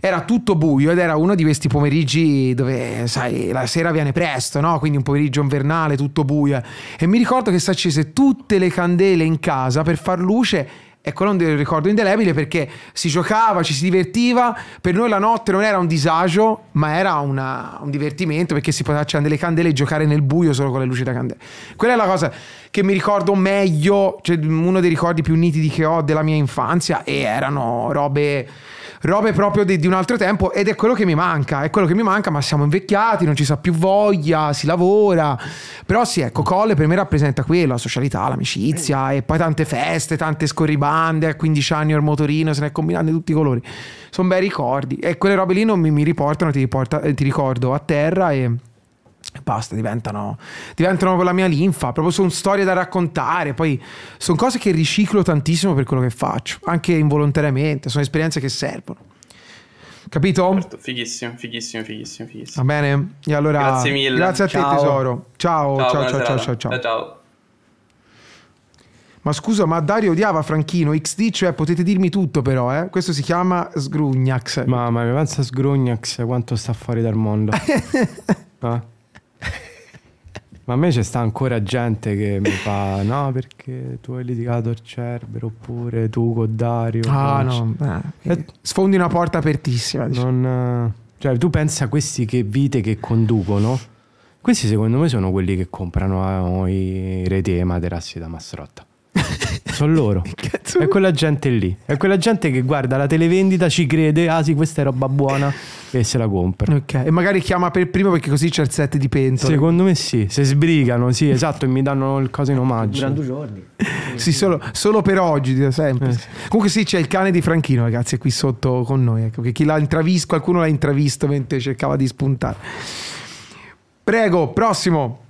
era tutto buio ed era uno di questi pomeriggi dove, sai, la sera viene presto, no? Quindi un pomeriggio invernale, tutto buio. E mi ricordo che si accese tutte le candele in casa per far luce e quello è un ricordo indelebile perché si giocava, ci si divertiva, per noi la notte non era un disagio, ma era una, un divertimento perché si poteva accendere le candele e giocare nel buio solo con le luci da candela. Quella è la cosa che mi ricordo meglio, cioè uno dei ricordi più nitidi che ho della mia infanzia e erano robe robe proprio di, di, un altro tempo ed è quello che mi manca, è quello che mi manca, ma siamo invecchiati, non ci sa più voglia, si lavora. Però sì, ecco, Colle per me rappresenta quello, la socialità, l'amicizia mm. e poi tante feste, tante scorribande, a 15 anni il motorino, se ne è combinando tutti i colori. Sono bei ricordi e quelle robe lì non mi, mi riportano, ti, riporta, eh, ti ricordo a terra e Basta, diventano, diventano la mia linfa. Proprio sono storie da raccontare. Poi sono cose che riciclo tantissimo per quello che faccio, anche involontariamente. Sono esperienze che servono. Capito? Certo, fighissimo, fighissimo, fighissimo, fighissimo. Va bene? E allora, grazie mille. Grazie a ciao. te, tesoro. Ciao, ciao, ciao, ciao, ciao, ciao, ciao. Ma scusa, ma Dario odiava Franchino XD, cioè potete dirmi tutto però, eh? Questo si chiama Sgrugnax. Mamma mia, pensa Sgrugnax quanto sta fuori dal mondo. [LAUGHS] eh? Ma a me c'è sta ancora gente che mi fa no perché tu hai litigato il Cerbero oppure tu con Dario. Ah no, eh, eh sfondi una porta apertissima. Diciamo. Non, eh, cioè tu pensi a questi che vite che conducono? Questi secondo me sono quelli che comprano eh, i reti e materassi da Mastrotta sono loro. [LAUGHS] Cazzo? È quella gente lì. È quella gente che guarda la televendita, ci crede, ah sì, questa è roba buona [LAUGHS] e se la compra. Ok, e magari chiama per primo perché così c'è il set di pentole. Secondo me sì, se sbrigano, sì, [LAUGHS] esatto, e mi danno il coso in omaggio. Durano due giorni. sì, solo, solo, per oggi, da sempre. Eh, sì. Comunque sì, c'è il cane di Franchino, ragazzi, è qui sotto con noi. Ecco, che chi l'ha intravisto, qualcuno l'ha intravisto mentre cercava di spuntare. Prego, prossimo.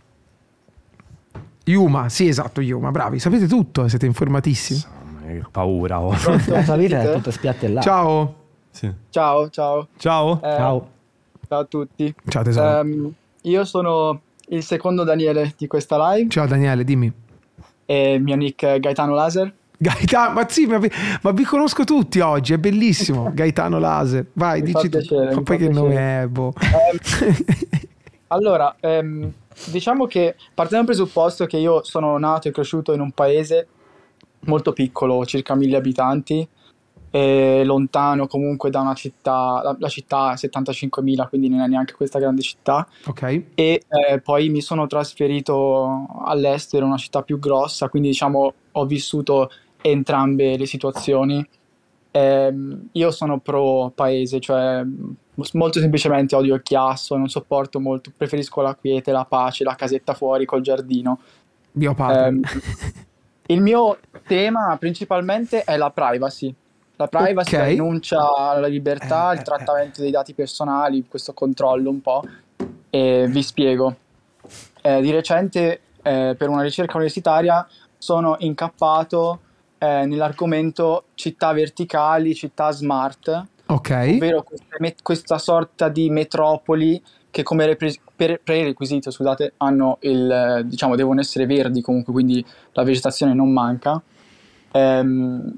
Yuma, sì esatto, Yuma, bravi, sapete tutto, eh, siete informatissimi. Che paura. Oh. [LAUGHS] La vita è Ciao. Sì. Ciao, ciao. Ciao. Eh, ciao. Ciao a tutti. Ciao tesoro. Um, io sono il secondo Daniele di questa live. Ciao Daniele, dimmi. E mio nick Gaetano Laser. Gaetano, ma sì, ma vi, ma vi conosco tutti oggi, è bellissimo. [LAUGHS] Gaetano Laser, vai, mi dici tu. Ma poi che piacere. nome è, boh. Um, [LAUGHS] Allora, ehm, diciamo che partendo dal presupposto che io sono nato e cresciuto in un paese molto piccolo, circa mille abitanti, eh, lontano comunque da una città, la, la città è 75.000, quindi non è neanche questa grande città. Ok. E eh, poi mi sono trasferito all'estero, una città più grossa, quindi diciamo ho vissuto entrambe le situazioni. Eh, io sono pro paese, cioè molto semplicemente odio il chiasso, non sopporto molto, preferisco la quiete, la pace, la casetta fuori col giardino. Mio padre. Eh, il mio tema principalmente è la privacy. La privacy okay. rinuncia alla libertà, eh, eh, trattamento eh, dei dati personali, questo controllo un po'. E vi spiego. Eh, di recente, eh, per una ricerca universitaria, sono incappato nell'argomento città verticali, città smart okay. ovvero questa, sorta di metropoli che come prerequisito scusate, hanno il, diciamo, devono essere verdi comunque, quindi la vegetazione non manca. Ehm,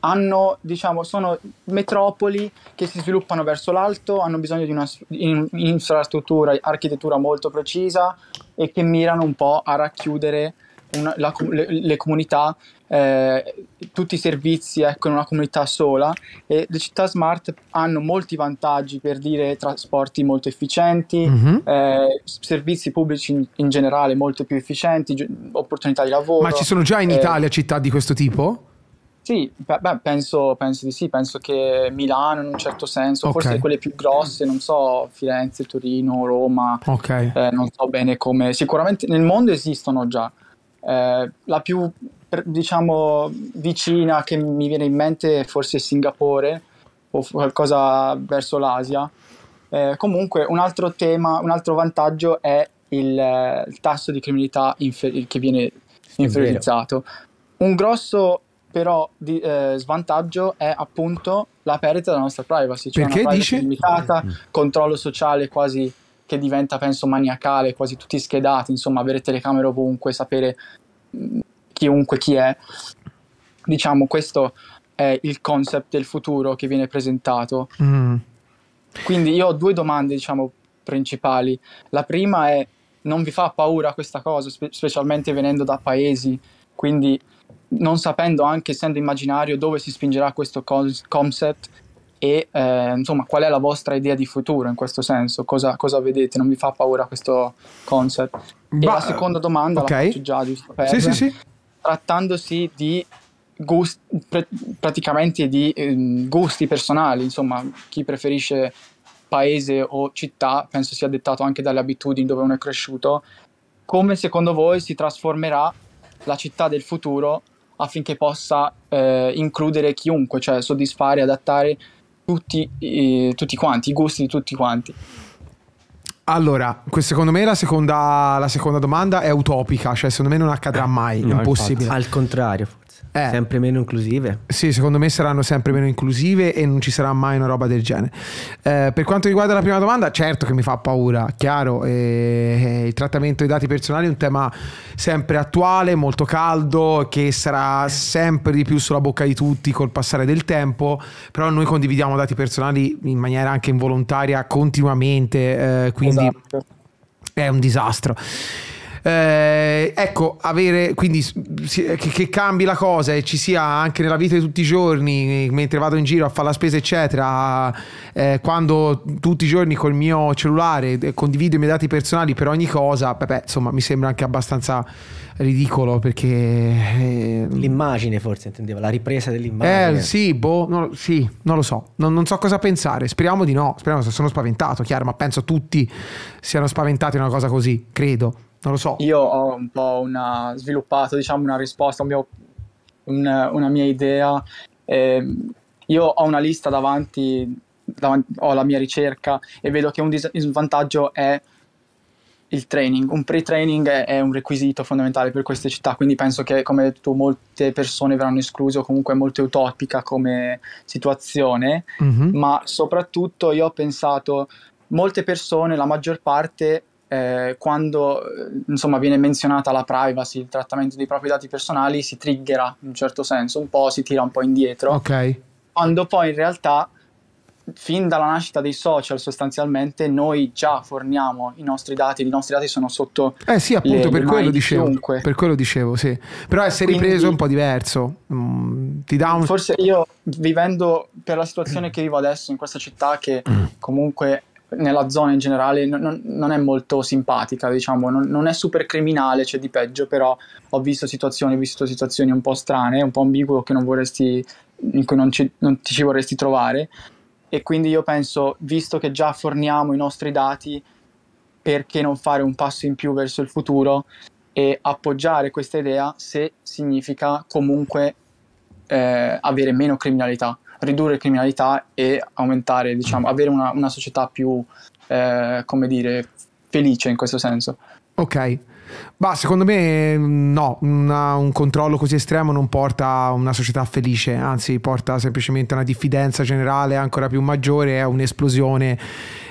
hanno, diciamo, sono metropoli che si sviluppano verso l'alto, hanno bisogno di un'infrastruttura, in, architettura molto precisa e che mirano un po' a racchiudere una, la, le, le, comunità eh, tutti i servizi ecco, in una comunità sola e le città smart hanno molti vantaggi per dire trasporti molto efficienti, mm-hmm. eh, servizi pubblici in, in, generale molto più efficienti, gi- opportunità di lavoro. Ma ci sono già in eh, Italia città di questo tipo? Sì, beh, penso, penso, di sì, penso che Milano in un certo senso, okay. forse quelle più grosse, non so, Firenze, Torino, Roma, okay. eh, non so bene come, sicuramente nel mondo esistono già. Eh, la più diciamo vicina che mi viene in mente forse Singapore o qualcosa verso l'Asia. Eh, comunque un altro tema, un altro vantaggio è il, il tasso di criminalità infer- che viene inferiorizzato. Un grosso però di, eh, svantaggio è appunto la perdita della nostra privacy, cioè Perché una privacy dice? limitata, mm. controllo sociale quasi che diventa penso maniacale, quasi tutti schedati, insomma avere telecamere ovunque, sapere chiunque chi è. Diciamo, questo è il concept del futuro che viene presentato. Mm. Quindi io ho due domande, diciamo, principali. La prima è, non vi fa paura questa cosa, spe- specialmente venendo da paesi, quindi non sapendo anche, essendo immaginario, dove si spingerà questo cons- concept e eh, insomma qual è la vostra idea di futuro in questo senso, cosa, cosa vedete, non vi fa paura questo concept? Ba- e la seconda domanda okay. la faccio già giusto per... Sì, sì, sì trattandosi di gusti, pr- praticamente di eh, gusti personali, insomma, chi preferisce paese o città, penso sia dettato anche dalle abitudini dove uno è cresciuto, come secondo voi si trasformerà la città del futuro affinché possa eh, includere chiunque, cioè soddisfare, adattare tutti, eh, tutti quanti, i gusti di tutti quanti? Allora, secondo me la seconda, la seconda, domanda è utopica, cioè secondo me non accadrà eh, mai, no, impossibile. Infatti. Al contrario. Eh. Sempre meno inclusive. Sì, secondo me saranno sempre meno inclusive e non ci sarà mai una roba del genere. Eh, per quanto riguarda la prima domanda, certo che mi fa paura, chiaro, eh, il trattamento dei dati personali è un tema sempre attuale, molto caldo, che sarà sempre di più sulla bocca di tutti col passare del tempo, però noi condividiamo dati personali in maniera anche involontaria continuamente, eh, quindi esatto. è un disastro. Eh, ecco, avere quindi che, che, cambi la cosa e ci sia anche nella vita di tutti i giorni, mentre vado in giro a fare la spesa, eccetera, eh, quando tutti i giorni col mio cellulare eh, condivido i miei dati personali per ogni cosa, beh, insomma, mi sembra anche abbastanza ridicolo perché eh, l'immagine forse intendeva la ripresa dell'immagine eh sì boh no, sì non lo so non, non, so cosa pensare speriamo di no speriamo sono spaventato chiaro ma penso tutti siano spaventati una cosa così credo non lo so. Io ho un po' una, sviluppato diciamo, una risposta, un mio, un, una mia idea. Eh, io ho una lista davanti, davanti, ho la mia ricerca e vedo che un, dis- è il training. Un pre-training è, è, un requisito fondamentale per queste città, quindi penso che, come hai detto, molte persone verranno escluse o comunque è molto utopica come situazione, mm-hmm. ma soprattutto io ho pensato, molte persone, la maggior parte, eh, quando eh, insomma, viene menzionata la privacy, il trattamento dei propri dati personali, si triggera in un certo senso, un po' si tira un po' indietro. Ok. Quando poi in realtà, fin dalla nascita dei social, sostanzialmente, noi già forniamo i nostri dati, i nostri dati sono sotto. Eh sì, appunto, le, per, le quello dicevo, per quello dicevo. sì. Però essere Quindi, ripreso è un po' diverso. Mm, ti dà un... Forse io, vivendo per la situazione che vivo adesso in questa città, che mm. comunque nella zona in generale non, non è molto simpatica, diciamo, non, non è super criminale, c'è cioè di peggio, però ho visto situazioni, ho visto situazioni un po' strane, un po' ambiguo che non vorresti, in cui non, ci, non ti ci vorresti trovare e quindi io penso, visto che già forniamo i nostri dati, perché non fare un passo in più verso il futuro e appoggiare questa idea se significa comunque eh, avere meno criminalità? ridurre criminalità e aumentare, diciamo, mm. avere una, una società più, eh, come dire, felice in questo senso. Ok. Bah, secondo me mm, no, una, un controllo così estremo non porta a una società felice, anzi porta semplicemente a una diffidenza generale ancora più maggiore, a un'esplosione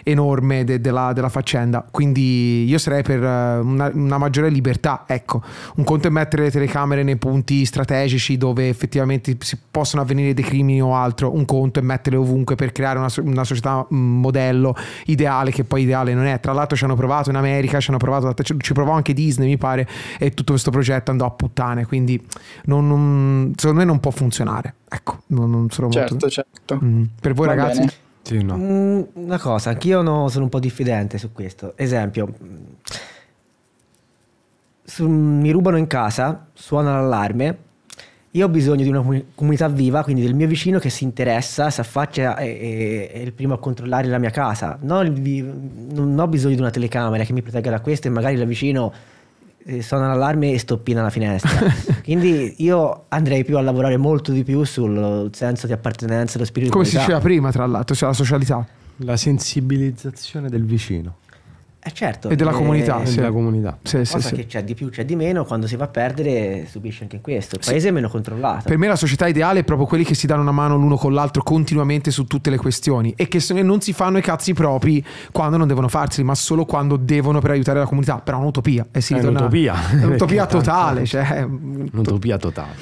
enorme de, de della, faccenda. Quindi io sarei per eh, una, una, maggiore libertà. Ecco, un conto è mettere le telecamere nei punti strategici dove effettivamente si possono avvenire dei crimini o altro, un conto è metterle ovunque per creare una, una società mm, modello ideale che poi ideale non è. Tra l'altro ci hanno provato in America, ci hanno provato, ci provò anche Disney mi pare, e tutto questo progetto andò a puttane, quindi non, non, secondo me non può funzionare. Ecco, non, non sono certo, molto... Certo, certo. Mm. Per voi Va ragazzi... Bene. Sì, no. Mm, una cosa, anch'io no, sono un po' diffidente su questo. Esempio, mm, su, mi rubano in casa, suona l'allarme, io ho bisogno di una comunità viva, quindi del mio vicino che si interessa, si affaccia e è il primo a controllare la mia casa. Non, non ho bisogno di una telecamera che mi protegga da questo e magari da vicino eh, suona l'allarme e stoppina la finestra. [LAUGHS] Quindi io andrei più a lavorare molto di più sul senso di appartenenza, lo spirito. di Come si diceva prima, tra l'altro, cioè la socialità. La sensibilizzazione del vicino. Eh certo, e della eh, comunità, eh, sì. della comunità. Sì, cosa sì, che c'è di più, c'è di meno, quando si va a perdere subisce anche questo. Il paese è meno controllato. Per me la società ideale è proprio quelli che si danno una mano l'uno con l'altro continuamente su tutte le questioni e che non si fanno i cazzi propri quando non devono farseli, ma solo quando devono per aiutare la comunità. Però è un'utopia. Eh sì, è ritorna... un'utopia. È un'utopia [LAUGHS] totale. Cioè... Un'utopia totale.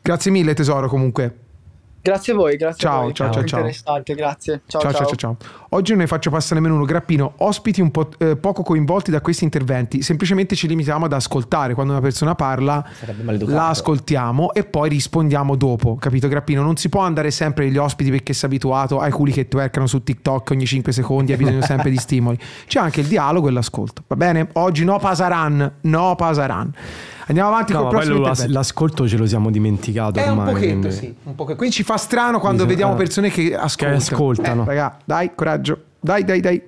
Grazie mille tesoro comunque. Grazie a voi, grazie ciao, a voi. Ciao, ciao, ciao. Interessante, grazie. Ciao ciao, ciao, ciao, ciao. Oggi non ne faccio passare nemmeno uno. Grappino, ospiti un po' eh, poco coinvolti da questi interventi. Semplicemente ci limitiamo ad ascoltare. Quando una persona parla, la ascoltiamo e poi rispondiamo dopo. Capito, Grappino? Non si può andare sempre negli ospiti perché si è abituato ai culi che twercano su TikTok ogni 5 secondi. Ha bisogno sempre di stimoli. C'è anche il dialogo e l'ascolto. Va bene? Oggi no Pasaran, no Pasaran. Andiamo avanti no, con il prossimo. l'ascolto ce lo siamo dimenticato. È ormai, un pochetto, quindi. sì. Un pochetto. Quindi ci fa strano quando Bisogna... vediamo eh, persone che ascoltano. Che ascoltano. Eh, raga, dai, coraggio. Dai, dai, dai.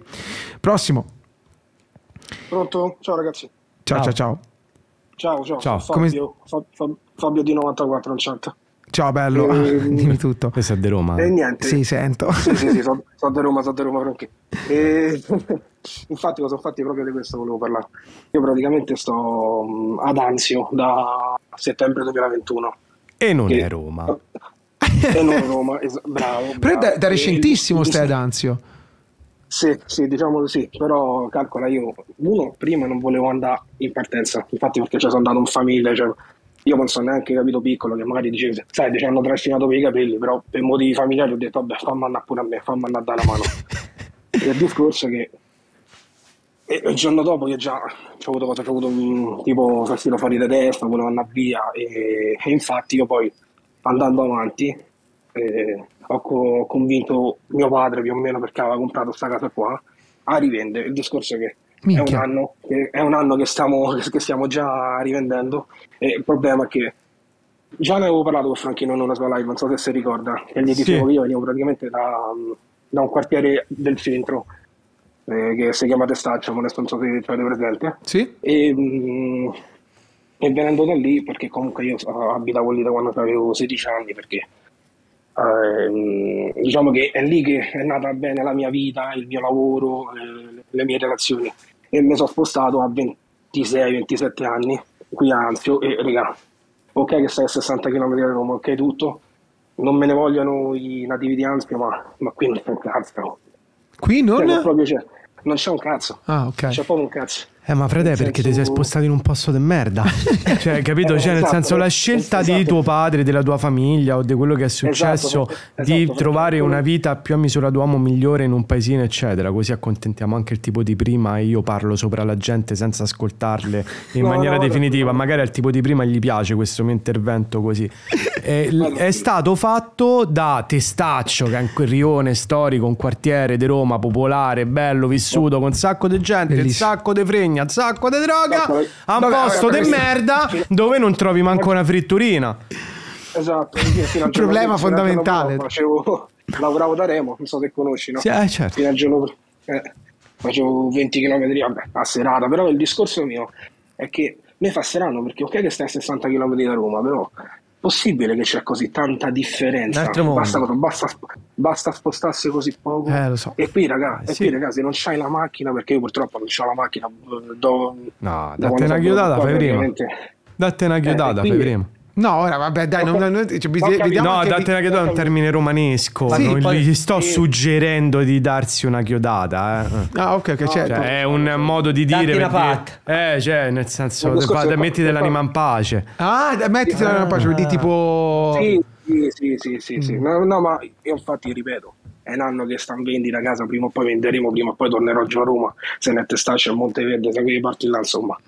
Prossimo. Pronto? Ciao ragazzi. Ciao, ciao, ciao. Ciao, ciao. ciao. Fabio, Come... Fabio di 94 in chat. Ciao bello, e, eh, [LAUGHS] dimmi tutto. Questo è di Roma. E eh, niente. Sì, sento. Sì, sì, sì, [LAUGHS] sono so di Roma, sono di Roma Franchi. E, eh, [LAUGHS] infatti cosa ho fatto proprio di questo volevo parlare. Io praticamente sto mm, ad Anzio da settembre 2021. E non che, è Roma. E non è Roma, es- bravo, bravo. Però da, da recentissimo e, stai ad Anzio. Sì, sì, diciamo così, però calcola io, uno, prima non volevo andare in partenza, infatti perché ci cioè, sono andato in famiglia, cioè, io non sono neanche capito piccolo che magari dicevi, sai, ci hanno trascinato per i capelli, però per motivi familiari ho detto, vabbè, fammi andare pure a me, fammi andare a dare la mano. e [LAUGHS] il discorso è che e il giorno dopo io già ho avuto cosa, ho avuto un tipo fastidio fuori da testa, volevo andare via e, e infatti io poi andando avanti eh, ho, co- convinto mio padre più o meno perché aveva comprato questa casa qua a rivendere. Il discorso è che è un, anno, è un anno, che, stiamo, che stiamo già rivendendo e il problema è che già ne avevo parlato con Franchino in una sua live, non so se si ricorda, e gli dicevo sì. che io venivo praticamente da, da un quartiere del centro eh, che si chiama Testaccio, non so se avete presente. Sì. E, mh, mm, e, venendo da lì, perché comunque io ah, abitavo lì da quando avevo 16 anni, perché eh, diciamo che è lì che è nata bene la mia vita, il mio lavoro, eh, le mie relazioni e mi sono spostato a 26-27 anni qui a Anzio e regà, ok che stai a 60 km da Roma, ok tutto, non me ne vogliono i nativi di Anzio, ma, ma qui non c'è un cazzo. Qui non? Cioè, non, c'è, non c'è un cazzo. Ah, ok. C'è proprio un cazzo. Eh, ma frate, perché senso... ti sei spostato in un posto di merda. [LAUGHS] cioè, capito? Cioè, nel esatto, senso, la scelta esatto. di tuo padre, della tua famiglia o di quello che è esatto, successo esatto, di trovare una vita più a misura d'uomo migliore in un paesino, eccetera. Così accontentiamo anche il tipo di prima e io parlo sopra la gente senza ascoltarle in no, maniera no, definitiva. No. Magari al tipo di prima gli piace questo mio intervento così. è, è stato fatto da Testaccio, che è un rione storico, un quartiere di Roma popolare, bello, vissuto con un sacco di gente, un sacco di fregno insegna sacco di droga a un posto di merda dove non trovi manco una fritturina. Esatto, il problema fondamentale. Facevo, [LAUGHS] lavoravo da Remo, non so se conosci, no? Sì, eh, certo. Fino a giorno, eh, facevo 20 km a serata, però il discorso mio è che me fa strano perché ok che stai a 60 km da Roma, però possibile che c'è così tanta differenza? Basta, basta, basta, spostarsi così poco. Eh, so. E qui, eh, ragazzi, eh, sì. raga, se non c'hai la macchina, perché io purtroppo non ho la macchina, eh, do, no, date una eh, chiodata, fai prima. Date una chiodata, eh, fai prima No, ora vabbè, dai, non, non, cioè, vediamo no, datela che do è un termine romanesco. Sì, non poi, gli sto sì. suggerendo di darsi una chiodata. Eh. Ah, ok, ok, no, certo. Cioè, è un modo di dire. Perché, pat. eh, cioè, nel senso, fa, mettiti l'anima in pace. Ah, mettiti l'anima in pace, vuol ah. tipo. Sì, sì, sì, sì, sì. Mm. No, no, ma io infatti ripeto. È un anno che sta in vendita a casa, prima o poi venderemo, prima o poi tornerò giù a Roma, se ne è testaccio a Monteverde, se qui parti là, insomma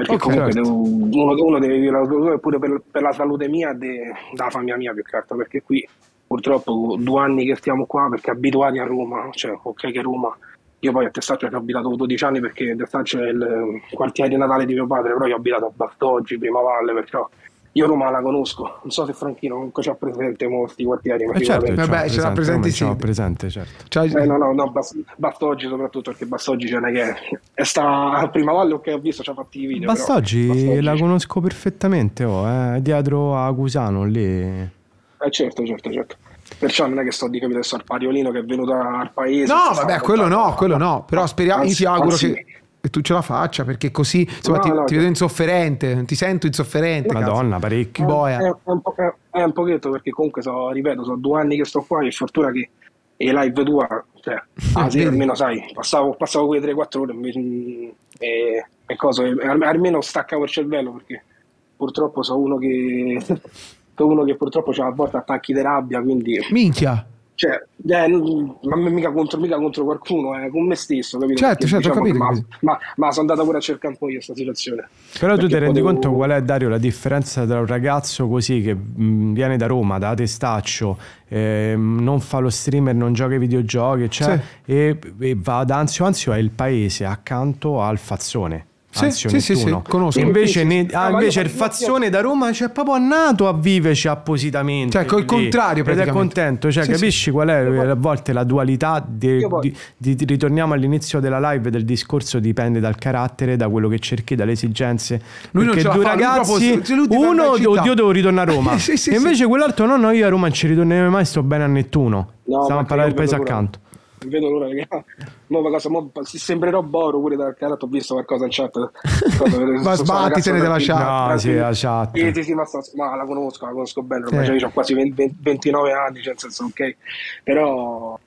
perché okay, comunque certo. devo, uno, uno, deve vivere l'autosoma pure per, per, la salute mia de, da famiglia mia più che altro perché qui purtroppo due anni che stiamo qua perché abituati a Roma cioè ok che Roma io poi a Testaccio ho abitato 12 anni perché Testaccio è il quartiere di Natale di mio padre però io ho abitato a Bastoggi, Prima Valle perciò io Roma la conosco, non so se Franchino comunque ci ha presente molti quartieri. Ma eh certo, vabbè, ce l'ha presente, sì. Ce presente, certo. Cioè, eh, no, no, no Bastoggi soprattutto, perché Bastoggi c'è una che è sta prima volta che ho visto, ci ha fatti i video. Bastoggi, però, Bastoggi la conosco perfettamente, oh, è eh, dietro a Cusano, lì. Eh certo, certo, certo. Perciò non è che sto di capire adesso al pariolino che è venuto al paese. No, vabbè, quello no, quello no. Però speriamo, anzi, io ti auguro anzi, che che tu ce la faccia perché così insomma, no, ti, no, ti, vedo insofferente, ti sento insofferente. Madonna, cazzo. parecchio. Boia. È, un po', è, è un pochetto perché comunque so, ripeto, sono due anni che sto qua e fortuna che e live tua, cioè, [LAUGHS] ah, sì, almeno sai, passavo, passavo quelle 3-4 ore e, e, e cosa, e, almeno staccavo il cervello perché purtroppo sono uno che, [LAUGHS] sono uno che purtroppo ha a volte attacchi di rabbia, quindi... Minchia! cioè, eh, ma mica contro, mica contro qualcuno, eh, con me stesso, capito? Certo, Perché, certo, diciamo capito, capito. Ma, ma, ma, sono andata pure a cercare un po' io questa situazione. Però Perché tu ti rendi potevo... conto qual è, Dario, la differenza tra un ragazzo così che mm, viene da Roma, da testaccio, eh, non fa lo streamer, non gioca ai videogiochi, cioè, sì. e, e, va ad Anzio, Anzio è il paese accanto al Fazzone sì, sì, sì, sì, conosco. Invece, ne, ah, ah invece il Fazzone da Roma cioè, proprio nato a viverci appositamente. Cioè, col contrario, Ed è contento, cioè, sì, capisci sì. qual è a volte la dualità. Di, di, di, ritorniamo all'inizio della live del discorso, dipende dal carattere, da quello che cerchi, dalle esigenze. Lui Perché non ce due fa, ragazzi, uno, oddio, devo ritornare a [LAUGHS] Roma. sì, sì, invece quell'altro, no, no, io a Roma non ci ritornerò mai, sto bene a Nettuno. No, Stiamo a parlare del paese accanto vedo l'ora che [LAUGHS] nuova cosa mo, sembrerò Boro pure dal carattere ho visto qualcosa in chat [LAUGHS] ma sbattitene della chat no, sì, la chat sì, sì, sì, ma, sto, ma la conosco la conosco bene sì. cioè, ho quasi 20, 29 anni cioè, nel senso ok però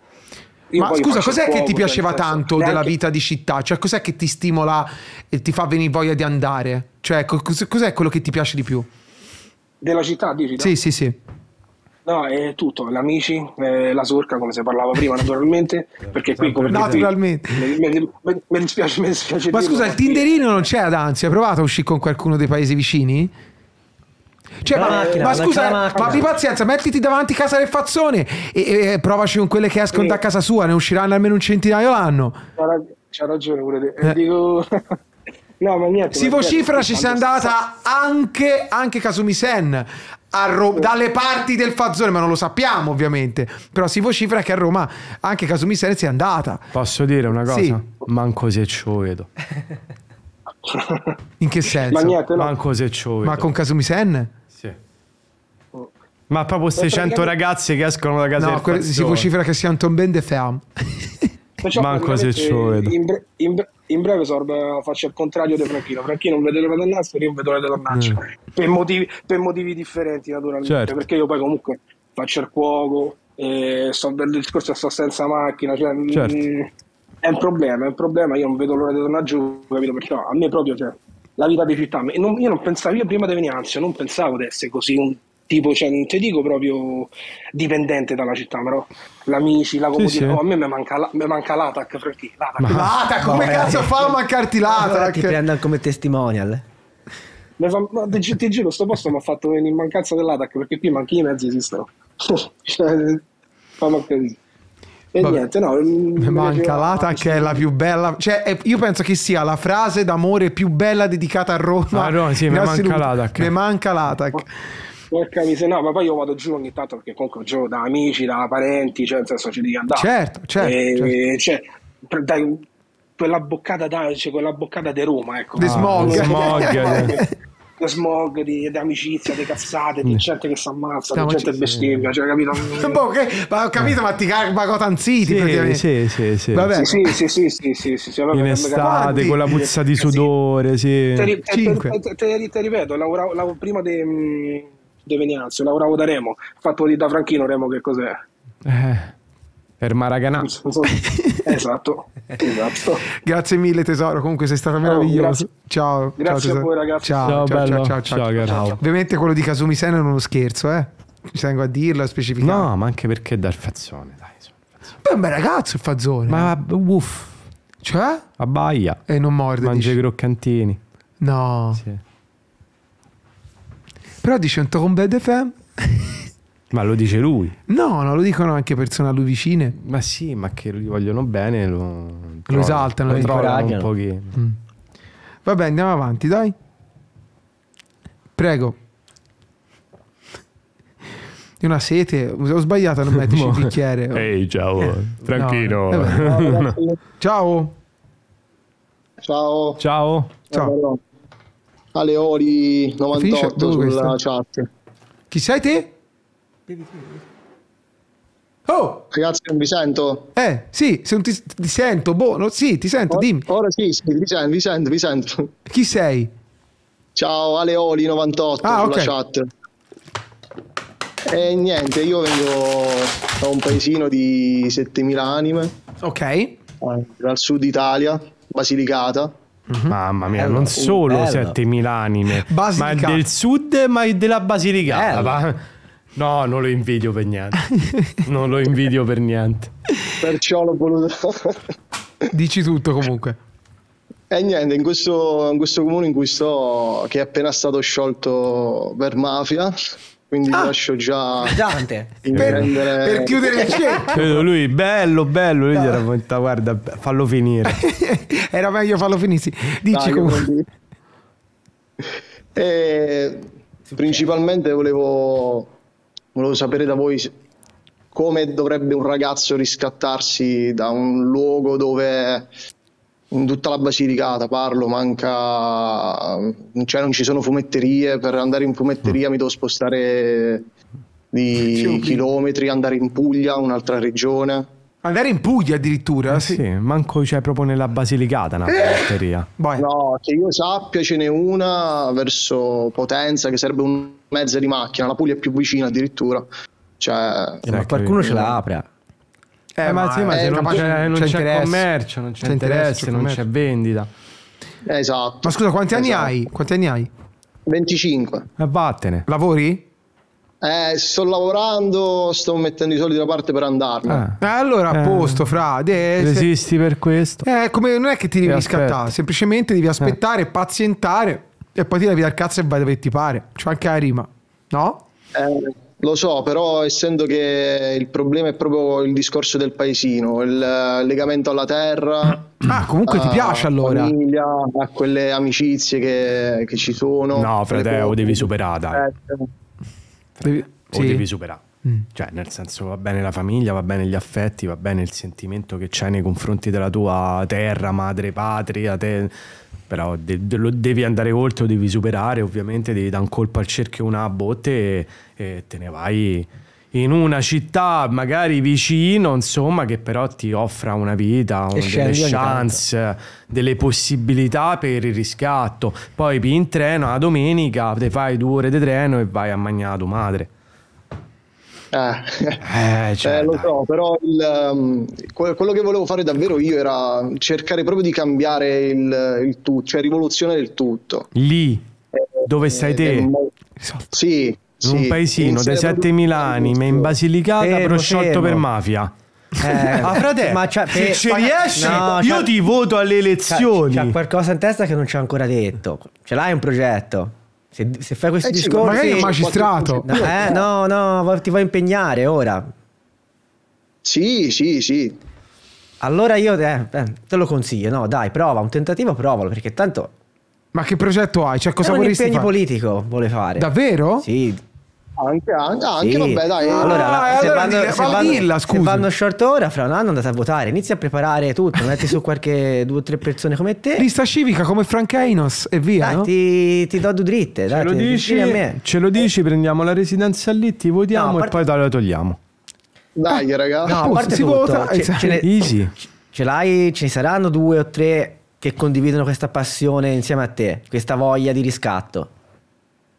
ma scusa, cos'è che ti cioè, piaceva tanto neanche... della vita di città? Cioè, cos'è che ti stimola e ti fa venire voglia di andare? Cioè, cos'è quello che ti piace di più? Della città, dici? Sì, sì, sì. No, è tutto, l'amici, eh, la surca, come si parlava prima, naturalmente, [LAUGHS] perché qui esatto. come... Naturalmente. Mi dispiace, mi dispiace. Ma scusa, il Tinderino non c'è ad Anzi, hai provato a uscire con qualcuno dei paesi vicini? Cioè, ma, macchina, ma, scusa, ma abbi pazienza, mettiti davanti casa del fazzone e, e provaci con quelle che escono sì. da casa sua, ne usciranno almeno un centinaio l'anno. C'ha ragione pure te. Eh. Dico... [LAUGHS] no, ma niente. Si vocifra ci sia andata anche, anche Kasumi Sen, Ro- dalle parti del Fazzone, ma non lo sappiamo ovviamente, però si vocifera che a Roma anche Casumi Sensi è andata. Posso dire una cosa? Sì. Manco se ci vedo. In che senso? Ma niente, no. Manco se ci vedo. Ma con Casumi Sen? Sì. Oh. Ma proprio queste 100 ragazze che escono da casa no, que- si vocifera che sia un tombende ferm. Manco se ci vedo. In, bre- in, bre- in breve Sorb faccia il contrario di Franchino Franchino non vede l'ora di andarsene io vedo l'ora di tornarci mm. Eh. per, motivi, per, motivi, differenti naturalmente certo. perché io poi comunque faccio il cuoco e sto, il discorso sto senza macchina cioè, mm, certo. mh, è un problema è un problema io non vedo l'ora di tornare giù capito perché no, a me proprio cioè, la vita di città non, io non pensavo io prima di venire anzi non pensavo di essere così un tipo, cioè, non ti dico proprio dipendente dalla città, però l'amici, la comodità. Sì, sì. oh, a me mi manca, manca l'ATAC, Franchi. L'ATAC, Ma... l'ATAC come vabbè. cazzo fa a mancarti l'ATAC? ti prendono come testimonial. Mi fa, no, ti, ti giro, sto posto mi ha fatto venire in mancanza dell'ATAC perché qui manchi i mezzi esistono. [LAUGHS] cioè, fanno così. E Vabbè. niente, no. Manca l'ATAC è la più bella. Cioè, io penso che sia la frase d'amore più bella dedicata a Roma. Ah, no, sì, mi manca l'ATAC. Mi manca l'ATAC. Oh. Porca miseria, no, ma poi io vado giù ogni tanto perché comunque gioco da amici, da parenti, cioè nel senso ci devi andare. Certo, certo. E, certo. Cioè, dai, quella boccata da, cioè, quella boccata di Roma, ecco. Di ah, smog. smog. Eh. [LAUGHS] smog di, di, amicizia, di cazzate, di mm. gente che si ammazza, di gente bestemmia, cioè, capito? [LAUGHS] Boh, che, ma ho capito, ma ti cagano anziti sì, sì, sì, Vabbè. Sì, sì, sì, sì, sì, sì, sì, in estate con la puzza di eh, sudore, sì. Te, eh, ripeto, lavoravo, prima di mm, di Venanzio, lavoravo da Remo, fatto di da Franchino, Remo che cos'è? Eh, per Maraganà. [LAUGHS] esatto, esatto. grazie mille tesoro, comunque sei stato meraviglioso. Oh, ciao. Grazie ciao, a voi ragazzi. Ciao, ciao, ciao, ciao, ciao, ciao, Ovviamente quello di Kasumi Sena è uno scherzo, eh. Ci tengo a dirlo, a specificare. No, ma anche perché dal fazzone, dai. Beh, un bel ragazzo il fazzone. Ma uff. Cioè? Abbaia. E non morde. Mangia i croccantini. No. Sì. Però dice un Tocombed FM. ma lo dice lui. No, no, lo dicono anche persone a lui vicine. Ma sì, ma che gli vogliono bene, lo, lo esaltano, lo incoraggiano. Un pochino. Mm. Vabbè, andiamo avanti, dai. Prego. È una sete, ho sbagliato a non metterci il [LAUGHS] bicchiere. Ehi, hey, ciao, eh, tranquillo. No, ciao. Ciao. Ciao. ciao. Aleoli 98 sulla chat. Chi sei te? Oh! Ragazzi, non vi sento. Eh, sì, se non ti, ti sento, boh, no, sì, ti sento, ora, dimmi. Ora sì, sì, vi sento, vi sento, vi sento. Chi sei? Ciao, Aleoli 98 ah, sulla okay. chat. E niente, io vengo da un paesino di 7000 anime. Ok. Eh, dal sud Italia, Basilicata. Mm-hmm. Mamma mia, bello, non uh, solo bello. 7000 anime, Basilicata. ma del sud, ma della Basilicata. Ma... No, non lo invidio per niente. non lo invidio per niente. Perciò l'ho voluto. Dici tutto comunque. E eh, niente, in questo, in questo comune in cui sto, che è appena stato sciolto per mafia, quindi ah, lascio già Dante per, prendere... per chiudere il [LAUGHS] cerchio lui bello bello lui gli era momento, guarda fallo finire [LAUGHS] era meglio fallo finire dici Dai, comunque e, eh, principalmente volevo, volevo sapere da voi come dovrebbe un ragazzo riscattarsi da un luogo dove in tutta la Basilicata parlo, manca, cioè non ci sono fumetterie, per andare in fumetteria mi devo spostare di [LAUGHS] chilometri, andare in Puglia, un'altra regione. Andare in Puglia addirittura? Eh sì. sì. manco cioè, proprio nella Basilicata una batteria. Eh. No, che io sappia ce n'è una verso Potenza che serve un mezzo di macchina, la Puglia è più vicina addirittura. Cioè... Eh, ma qualcuno ce la apre. Eh, ma, sì, ma eh, se non c'è, non c'è, c'è commercio, non c'è, c'è interesse, non c'è vendita. esatto. Ma scusa, quanti esatto. anni hai? Quanti anni hai? 25. E vattene. Lavori? Eh, sto lavorando, sto mettendo i soldi da parte per andarmene. Eh. eh allora a eh. posto, fra. De, Resisti per questo. Eh, come, non è che ti devi scattare, semplicemente devi aspettare, pazientare e poi ti levi dal cazzo e vai dove ti pare. C'è anche la rima, no? Eh. Lo so, però essendo che il problema è proprio il discorso del paesino, il eh, legamento alla terra. [CLEARS THROAT] Ah, comunque ti piace allora. Famiglia, a quelle amicizie che, che ci sono. No, fratello, devi superare, Eh. Devi, o sì. devi superare. Mm. Cioè, nel senso, va bene la famiglia, va bene gli affetti, va bene il sentimento che c'hai nei confronti della tua terra, madre, patria, te... però de- de- lo devi andare oltre, lo devi superare, ovviamente devi dare un colpo al cerchio, una botte e, e te ne vai in una città magari vicino, insomma, che però ti offra una vita, un, delle chance, delle possibilità per il riscatto. Poi in treno, la domenica, te fai due ore di treno e vai a mangiare tua madre. Eh, cioè, [LAUGHS] eh lo certo. so, però il, um, quello che volevo fare davvero io era cercare proprio di cambiare il, il tutto, cioè rivoluzionare il tutto. Lì, eh, dove stai eh, te? In, esatto. sì, in sì, un paesino da 7.000 anime in Basilicata, fermo, prosciolto fermo. per mafia. Eh, [LAUGHS] ah, frate, ma c'è, se ci riesci, no, io ti voto alle elezioni. C'è, qualcosa in testa che non ci ho ancora detto. Ce l'hai un progetto? Se, se fai questi eh, discorsi... Magari è un magistrato. No, eh, no, no, ti vuoi impegnare ora. Sì, sì, sì. Allora io eh, eh, te lo consiglio, no, dai, prova, un tentativo provalo, perché tanto... Ma che progetto hai? Cioè, cosa vorresti fare? Un impegno fare? politico vuole fare. Davvero? Sì. Anche, anche, anche sì. vabbè, dai. Allora, ah, se, allora vanno, dile, se, vanno, dilla, se, vanno, short ora, fra un anno andate a votare. Inizia a preparare tutto, metti su qualche [LAUGHS] due o tre persone come te. Lista civica come Frank Einos e via. Dai, no? ti, ti, do due dritte. Dai, ce, lo dici, a me. ce lo dici, prendiamo la residenza lì, ti votiamo no, parte... e poi la togliamo. Dai, ah, ragazzi. No, a parte si tutto, vota. Ce, ce, ne, Easy. ce l'hai, ce ne saranno due o tre che condividono questa passione insieme a te, questa voglia di riscatto.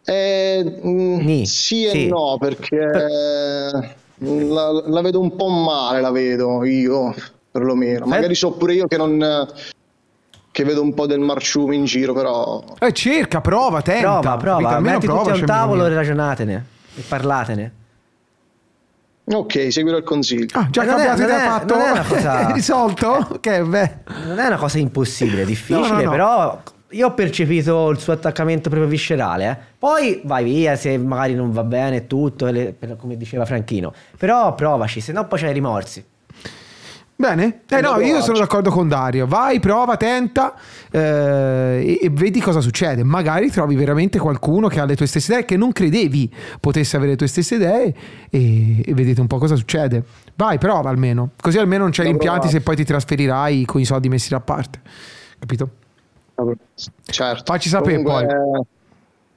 Eh, mm, Ni, sì e sì. no, perché eh, la, la, vedo un po' male, la vedo io perlomeno. Magari so pure io che non che vedo un po' del marciume in giro, però. Eh, cerca, prova, tenta. Prova, prova. Metti tutti a un tavolo e ragionatene e parlatene. Ok, seguirò il consiglio. Ah, già eh, non cambiato è, idea è, fatto? Non è una cosa... [LAUGHS] risolto? Ok, beh. Non è una cosa impossibile, difficile, no, no, no. però io ho percepito il suo attaccamento proprio viscerale. Eh. Poi vai via se magari non va bene tutto, come diceva Franchino. Però provaci, se no poi c'hai rimorsi. Bene, eh no, io sono d'accordo con Dario. Vai, prova, tenta eh, e, vedi cosa succede. Magari trovi veramente qualcuno che ha le tue stesse idee, che non credevi potesse avere le tue stesse idee e, e vedete un po' cosa succede. Vai, prova almeno. Così almeno non c'hai rimpianti se poi ti trasferirai con i soldi messi da parte. Capito? Certo. Facci sapere Comunque, poi. Eh,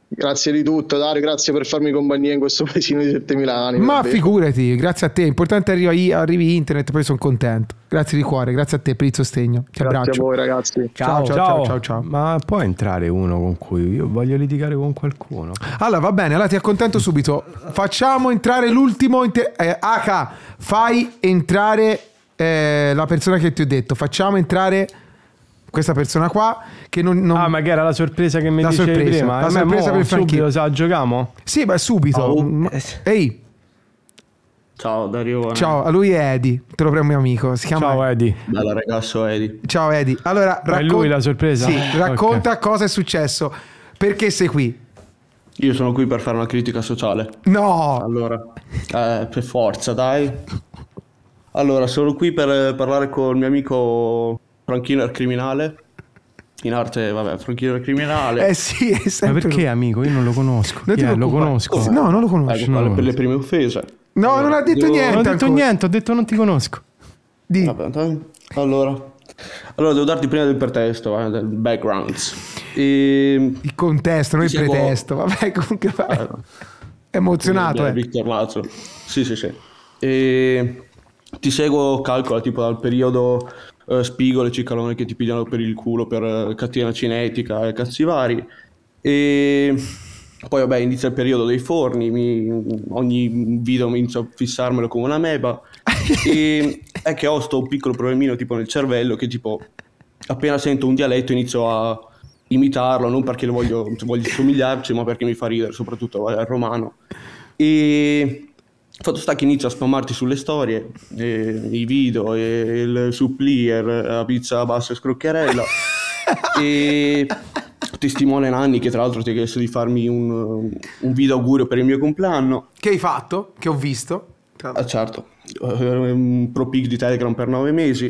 grazie di tutto, Dario. Grazie per farmi compagnia in questo paesino di 7000 anni. Ma vabbè. figurati, grazie a te. Importante arrivi, arrivi internet, poi sono contento. Grazie di cuore, grazie a te per il sostegno. Ti grazie abbraccio. a voi, ragazzi. Ciao ciao ciao, ciao ciao, ciao, Ma può entrare uno con cui io voglio litigare con qualcuno. Allora, va bene, allora ti accontento subito. Facciamo entrare l'ultimo. Inter- eh, H, fai entrare eh, la persona che ti ho detto. Facciamo entrare questa persona qua che non, non... Ah, ma che era la sorpresa che mi la dicevi sorpresa, prima. La eh, sorpresa per Franchino. Subito, sa, giochiamo? Sì, ma subito. Oh. Ehi. Ciao Dario. Ciao, a lui è Edi, te lo prendo mio amico. Si chiama Ciao Eddie. Bello ragazzo Eddie. Ciao Edi. Allora, raccon... è lui la sorpresa. Sì, racconta okay. cosa è successo. Perché sei qui? Io sono qui per fare una critica sociale. No! Allora, eh, per forza, dai. Allora, sono qui per eh, parlare con il mio amico Franchino è criminale. In arte, vabbè, Franchino è criminale. Eh sì, è sempre... Ma perché, amico? Io non lo conosco. Non eh, lo conosco. no, non lo eh, conosco. Ecco, non per le prime offese. No, allora, non ha detto devo... niente. Non ho detto ancora. niente, ho detto non ti conosco. Di. Vabbè, allora. Allora, devo darti prima del pretesto, eh, del background. E... Il contesto, non il siamo... pretesto. Vabbè, [LAUGHS] comunque va. Eh, emozionato, eh. Victor Lazio. Sì, sì, sì. E... Ti seguo, calcola, tipo dal periodo eh, spigole, cicalone che ti pigliano per il culo per eh, catena cinetica e cazzi vari. E poi vabbè inizia il periodo dei forni, mi, ogni video inizio a fissarmelo come una meba. [LAUGHS] e è che ho sto piccolo problemino tipo nel cervello che tipo appena sento un dialetto inizio a imitarlo, non perché lo voglio, voglio somigliarci, ma perché mi fa ridere, soprattutto al romano. E Fatto sta che inizia a spammarti sulle storie, eh, i video, eh, il supplier, la pizza bassa e scroccherella. [LAUGHS] e testimone Nanni che tra l'altro ti ha chiesto di farmi un, un, video augurio per il mio compleanno. Che hai fatto, che ho visto. Ah, certo, eh, un pro pig di Telegram per nove mesi. [LAUGHS]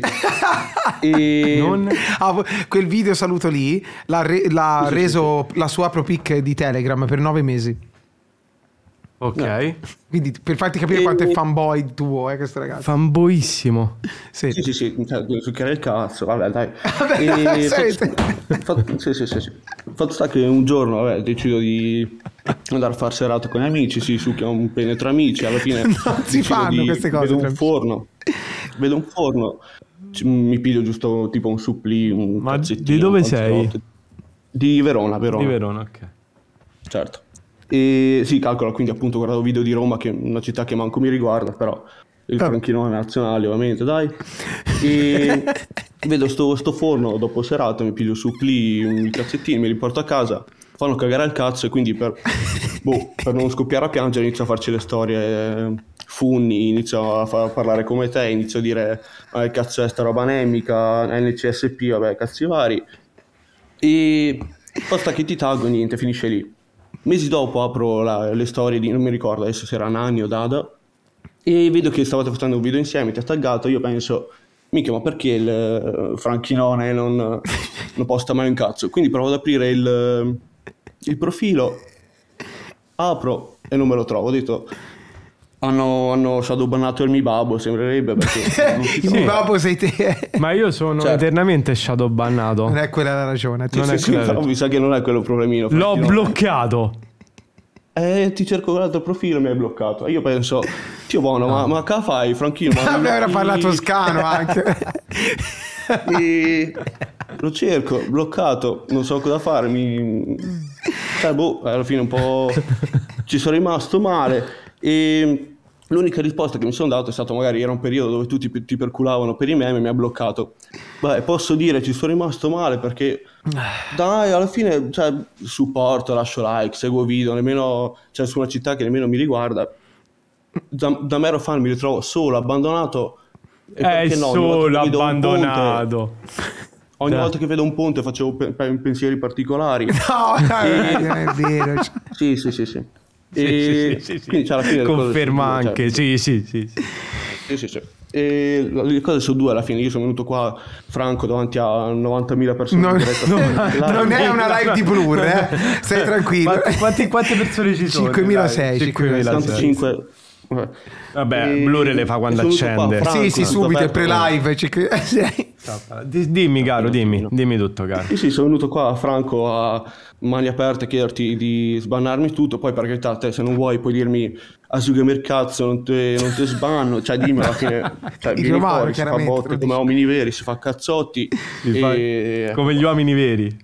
e... Non... Ah, quel video saluto lì l'ha, re... l'ha sì, reso sì, sì. la sua pro pic di Telegram per nove mesi. Ok. No. Quindi per farti capire e... quanto è fanboy tuo, eh, questo ragazzo. Fanboyissimo. Sì, sì, sì, sì. succhiare il cazzo, vabbè, dai. [LAUGHS] vabbè, e... fatto... fatto... Sì, sì, sì, sì. Fatto sta che un giorno, vabbè, decido di andare a far serata con gli amici, si succhia un pene tra amici, alla fine... [LAUGHS] non si fanno di... queste cose. Vedo un forno, vedo un forno, mi piglio giusto tipo un suppli, un Ma di dove sei? Di Verona, Verona. Di Verona, ok. Certo. E sì, calcola, quindi appunto guardavo video di Roma, che è una città che manco mi riguarda, però il ah. franchino nazionale ovviamente, dai. E [LAUGHS] vedo sto, sto, forno dopo serata, mi piglio su pli i cazzettini, me li porto a casa, fanno cagare al cazzo e quindi per, [LAUGHS] boh, per non scoppiare a piangere inizio a farci le storie funni, inizio a, fa- a parlare come te, inizio a dire eh, cazzo è sta roba anemica, NCSP, vabbè, cazzi vari. E basta che ti taggo, niente, finisce lì. Mesi dopo apro la, le storie di, non mi ricordo adesso se era Nani o Dada, e vedo che stavate facendo un video insieme, ti ha taggato, io penso, mica ma perché il eh, Franchinone non, non posta mai un cazzo? Quindi provo ad aprire il, il profilo, apro e non me lo trovo, ho detto hanno, hanno shadowbannato il mio babbo, sembrerebbe perché... [LAUGHS] il mio babbo sei te. [LAUGHS] Ma io sono cioè, eternamente shadowbannato. Non è quella la ragione. Non sì, sì, quella no, mi sa che non è quello il problemino. L'ho no. bloccato. Eh, ti cerco un altro profilo, mi hai bloccato. Eh, io penso, tio buono, no. ma, ma che fai, Franchino? Ma [LAUGHS] Vabbè, era parlato toscano anche. e... Lo cerco, bloccato, non so cosa fare, mi... Eh, boh, alla fine un po' ci sono rimasto male e l'unica risposta che mi sono dato è stato magari era un periodo dove tutti ti perculavano per i meme e mi ha bloccato. Beh, posso dire ci sono rimasto male perché [SIGHS] dai, alla fine cioè, supporto, lascio like, seguo video, nemmeno, cioè, su una città che nemmeno mi riguarda. Da, da mero fan mi ritrovo solo, abbandonato. E no, solo abbandonato. Ogni Beh. Cioè. volta che vedo un ponte facevo pe- pensieri particolari. [LAUGHS] No, e... non è vero. Cioè. Sì, sì, sì, sì. E sì, sì, sì, sì. Alla fine conferma anche, due, cioè. certo. sì, sì, sì. sì, sì e le cose sono due alla fine io sono venuto qua franco davanti a 90.000 persone non, no, la, non è una [LAUGHS] live di Blur eh? stai tranquillo quante, quante persone ci sono 5.600 5.600 Vabbè, e... Blu-ray le fa quando accende. Qua, sì, sì, eh. subito, è pre-live. Eh. [LAUGHS] dimmi, caro, dimmi, dimmi tutto, caro. Sì, sì, sono venuto qua, Franco, a mani aperte a chiederti di sbannarmi tutto, poi per carità, te se non vuoi puoi dirmi Asugami cazzo, non non te sbanno, cioè dimmelo che cioè, [LAUGHS] vieni romano, fuori, si fa botte come uomini veri, si fa cazzotti. E... Fa... Come gli uomini veri.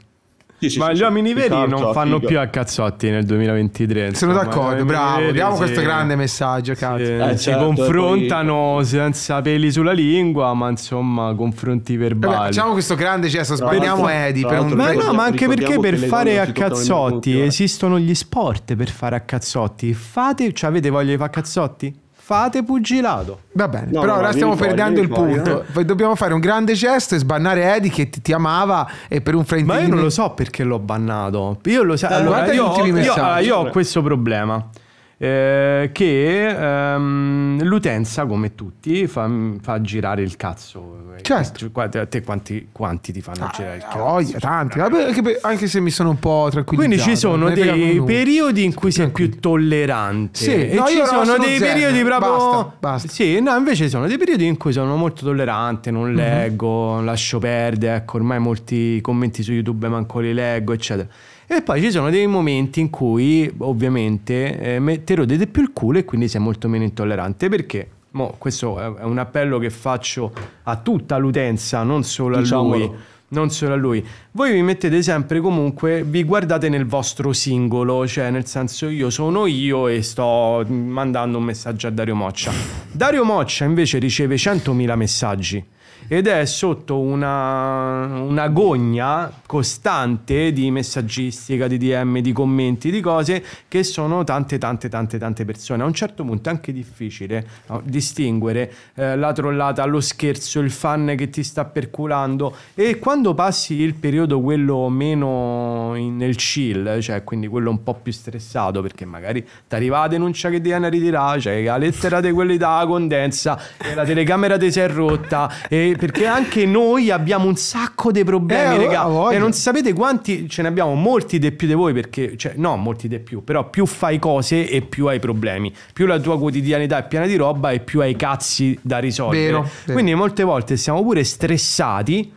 Sì, sì, ma sì, gli uomini veri non fanno più a cazzotti nel 2023. Sono d'accordo, bravo. Veri, diamo questo grande messaggio. Cazzo. Eh, eh si certo, confrontano poi... senza peli sulla lingua, ma insomma, confronti verbali. Vabbè, facciamo questo grande gesto. Sbagliamo Edi. Per un... Ma no, ma anche perché per fare a cazzotti eh. esistono gli sport per fare a cazzotti. Fate, cioè avete voglia di fare cazzotti? fate pugilato. Va bene, no, però no, ora stiamo fuori, perdendo il fuori, punto. Eh. Dobbiamo fare un grande gesto e sbannare Eddie che ti, ti amava e per un fraintendimento. Ma io non lo so perché l'ho bannato. Io lo so. Allora, allora io, io, ah, io, ho questo problema. Eh, che ehm, l'utenza, come tutti, fa, fa, girare il cazzo. Eh, certo. A te quanti, quanti ti fanno ah, girare il eh, cazzo? Voglia, cioè, tanti, anche, anche, se mi sono un po' tranquillizzato. Quindi ci sono dei periodi in cui sei più tollerante. Sì, e no, ci sono, sono, dei zen. periodi proprio... Basta, basta. Sì, no, invece sono dei periodi in cui sono molto tollerante, non mhm. leggo, mm-hmm. lascio perdere, ecco, ormai molti commenti su YouTube manco li leggo, eccetera. E poi ci sono dei momenti in cui ovviamente eh, me, te rodete più il culo e quindi sei molto meno intollerante perché mo, questo è un appello che faccio a tutta l'utenza, non solo a lui non solo a lui. Voi vi mettete sempre comunque, vi guardate nel vostro singolo, cioè nel senso io sono io e sto mandando un messaggio a Dario Moccia. Dario Moccia invece riceve 100.000 messaggi ed è sotto una, una gogna costante di messaggistica, di DM, di commenti, di cose che sono tante, tante, tante, tante persone. A un certo punto è anche difficile no, distinguere eh, la trollata, lo scherzo, il fan che ti sta perculando e quando passi il periodo quello meno in, nel chill, cioè quindi quello un po' più stressato perché magari ti arriva la denuncia che devi ritirare, cioè la lettera di quelli da condensa e la telecamera ti si è rotta e perché, anche noi abbiamo un sacco di problemi, eh, raga. E non sapete quanti, ce ne abbiamo molti di più di voi, perché, cioè, no, molti di più, però più fai cose e più hai problemi. Più la tua quotidianità è piena di roba e più hai cazzi da risolvere. Vero, vero. Quindi molte volte siamo pure stressati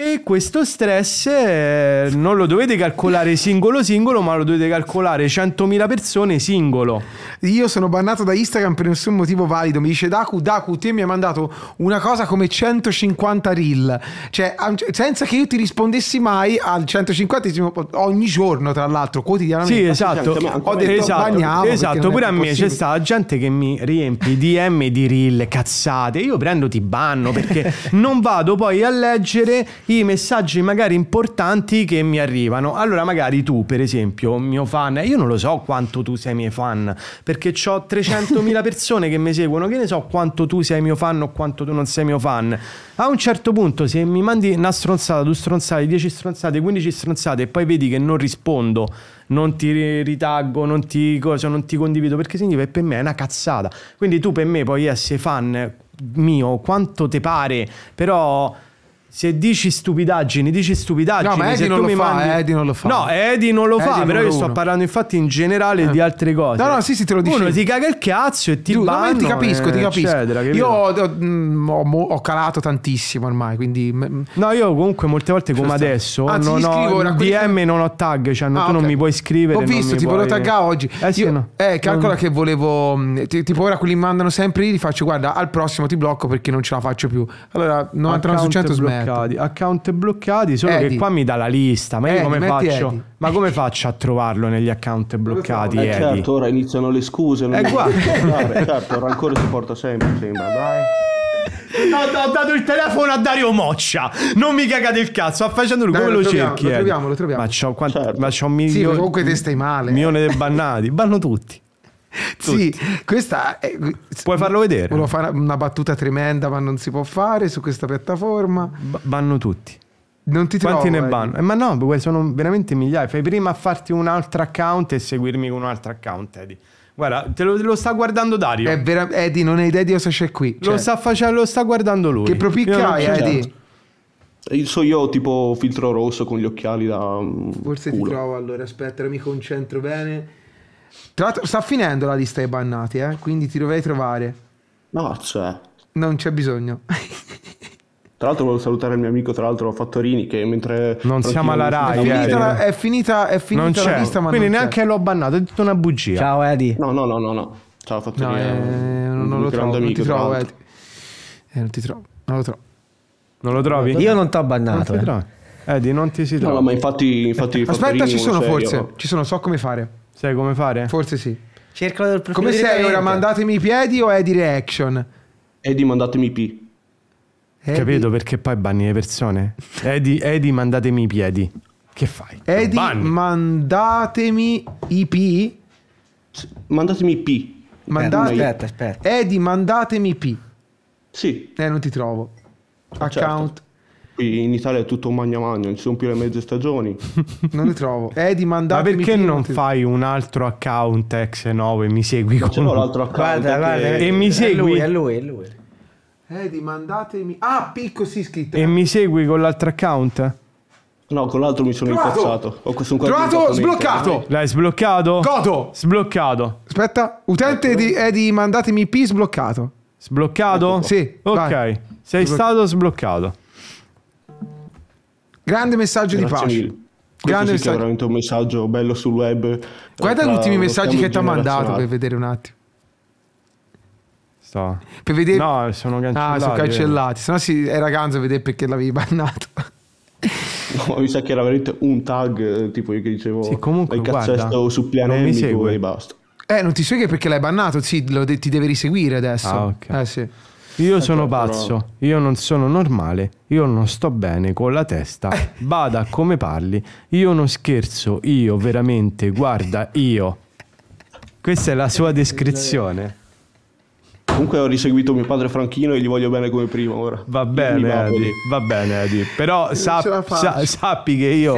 e questo stress eh, non lo dovete calcolare singolo singolo, ma lo dovete calcolare 100.000 persone singolo. Io sono bannato da Instagram per nessun motivo valido. Mi dice Daku, Daku, te mi hai mandato una cosa come 150 reel. Cioè, cioè, senza che io ti rispondessi mai al 150 ogni giorno, tra l'altro, quotidianamente. Sì, esatto. Ho detto esatto, bagniamo. Esatto, pure a me c'è stata gente che mi riempi DM di reel, cazzate. Io prendo ti banno perché [LAUGHS] non vado poi a leggere i messaggi magari importanti che mi arrivano. Allora magari tu, per esempio, mio fan, io non lo so quanto tu sei mio fan, perché ho 300.000 [LAUGHS] persone che mi seguono, che ne so quanto tu sei mio fan o quanto tu non sei mio fan. A un certo punto se mi mandi una stronzata, due stronzate, 10 stronzate, 15 stronzate e poi vedi che non rispondo, non ti ritaggo, non ti, cosa, non ti condivido, perché significa che per me è una cazzata. Quindi tu per me puoi essere fan mio quanto te pare, però se dici stupidaggini, dici stupidaggini. No, ma Eddie non, lo fa, mandi... Eddie non lo fa. No, Eddie non lo fa, però io sto parlando infatti in generale eh. di altre cose. No, no, sì, sì, te lo dici. Uno ti caga il cazzo e ti du, banno. No, ti capisco, ti eh, capisco. Eccetera, io ho, mm, ho, ho, calato tantissimo ormai, quindi... No, io comunque molte volte come C'è adesso Anzi, non ho DM, che... non ho tag, cioè non, ah, tu okay. non mi puoi scrivere. Ho visto, ti volevo puoi... taggare oggi. Eh, sì, no. eh calcola mm. che volevo... Mm, tipo ora quelli mi mandano sempre lì, li faccio, guarda, al prossimo ti blocco perché non ce la faccio più. Allora, 99 su 100 smetto bloccati. Certo. Account bloccati, solo Eddie. che qua mi dà la lista. Ma io come faccio? Eddie. Ma come faccio a trovarlo negli account bloccati? Eh, certo, ora iniziano le scuse. Non eh, guarda. [LAUGHS] certo, il rancore si porta sempre, sembra, dai. Ho, dato il telefono a Dario Moccia. Non mi cagate il cazzo. Sta facendo lui. Dai, come lo, lo cerchi? Troviamo, Lo troviamo, lo troviamo. Ma c'ho, quanti, certo. ma c'ho milioni. Sì, comunque te stai male. Eh. Milione eh. di bannati. Banno tutti. [LAUGHS] Tutti. Sì, questa è, Puoi farlo vedere. Volevo fare una battuta tremenda, ma non si può fare su questa piattaforma. B- banno tutti. Non ti trovo, ne eh. banno? Eh, ma no, sono veramente migliaia. Fai prima a farti un altro account e seguirmi con un altro account, Eddie. Guarda, te lo, lo, sta guardando Dario. È vera- Eddie, non hai idea di cosa c'è qui. Cioè, lo, sta facendo, lo sta guardando lui. Che propicca hai, Eddie? Io so io tipo filtro rosso con gli occhiali da... Mm, Forse culo. ti trovo, allora aspetta, mi concentro bene. Tra l'altro sta finendo la lista dei bannati, eh? quindi ti dovrei trovare. No, c'è. Cioè. Non c'è bisogno. Tra l'altro volevo salutare il mio amico, tra l'altro Fattorini, che mentre... Non siamo alla Rai. È finita, la, è finita, è finita non c'è. la lista, ma Quindi neanche c'è. l'ho bannato, è tutta una bugia. Ciao Edi. No, no, no, no, no. Ciao Fattorini. No, eh, non, non lo trovo, amico, non ti trovo Edi. Eh, non ti trovo, non lo trovo. Non lo trovi? Io non t'ho bannato. Non eh. Edi, non ti si trova. No, no ma infatti... infatti Aspetta, ci sono forse, ci sono, so come fare. Sai come fare? Forse sì. Cercalo del profilo Come sei ora? Mandatemi i piedi o è di reaction? Eddie, mandatemi P. Eddie- Capito? Perché poi banni le persone. Edi, Edi, mandatemi i piedi. Che fai? Eddie, Banni. mandatemi i P. S- Mandatemi P. Eh, mandate- eh, Aspetta, aspetta. Eddie, mandatemi P. Sì, Eh, non ti trovo. Certo. Account. Qui in Italia è tutto magna magna, non ci sono più le mezze stagioni. [LAUGHS] non le trovo. Eh, di Ma perché non fai un altro account X9? Mi segui con... l'altro account. Guarda, guarda, e mi segui. È lui, è lui, è eh, mandatemi. Ah, picco si iscritto. E mi segui con l'altro account? No, con l'altro mi sono Trovato! incazzato. Ho questo un Trovato, sbloccato. L'hai sbloccato? Coto. Sbloccato. Aspetta, utente ecco. di Edi, eh, mandatemi P sbloccato. Sbloccato? Sì. Ok. vai. Sei Sbloc- stato sbloccato. Grande messaggio Grazie di pace. Mille. Grande messaggio. veramente un messaggio bello sul web. Eh, guarda gli ultimi messaggi che ti ha mandato per vedere un attimo. Sto. Per vedere... No, sono ah, cancellati. Ah, sono cancellati. Sennò si era ganzo a vedere perché l'avevi [LAUGHS] bannato. No, mi sa che era veramente un tag, eh, tipo io che dicevo, sì, comunque, il cazzesto su Pianemico e basta. Eh, non ti segui perché l'hai bannato, sì, de- ti devi riseguire adesso. Ah, ok. Eh, sì. Io eh, sono pazzo, io non sono normale, io non sto bene con la testa, [LAUGHS] bada come parli, io non scherzo, io veramente, guarda, io. Questa è la sua descrizione. Comunque ho riseguito mio padre Franchino e gli voglio bene come prima ora. Va bene, Adi, va bene, Adi. Però sap- sa- sappi che io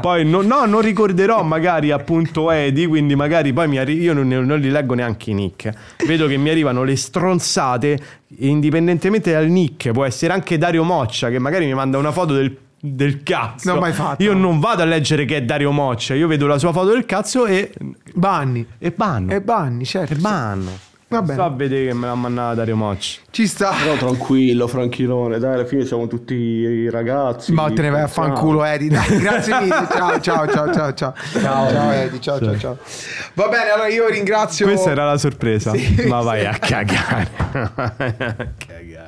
poi no, no, non ricorderò magari appunto Edi, quindi magari poi mi arri- io non, non li leggo neanche i nick. Vedo che mi arrivano le stronzate indipendentemente dal nick. Può essere anche Dario Moccia che magari mi manda una foto del del cazzo. Non mai fatto. Io non vado a leggere che è Dario Moccia, io vedo la sua foto del cazzo e. Banni. E banno. E banni, certo. E banno. Va bene. Sta a vedere che me l'ha mannata Dario Mocci. Ci sta. Però tranquillo, Franchilone, dai, alla fine siamo tutti ragazzi. Ma te ne vai a fanculo, Edi. grazie mille. [LAUGHS] Ciao, ciao, ciao, ciao. Ciao, ciao, ciao Edi. Ciao, ciao, ciao. Va bene, allora io ringrazio. Questa era la sorpresa. Sì, Ma vai sì. a cagare. [LAUGHS] a cagare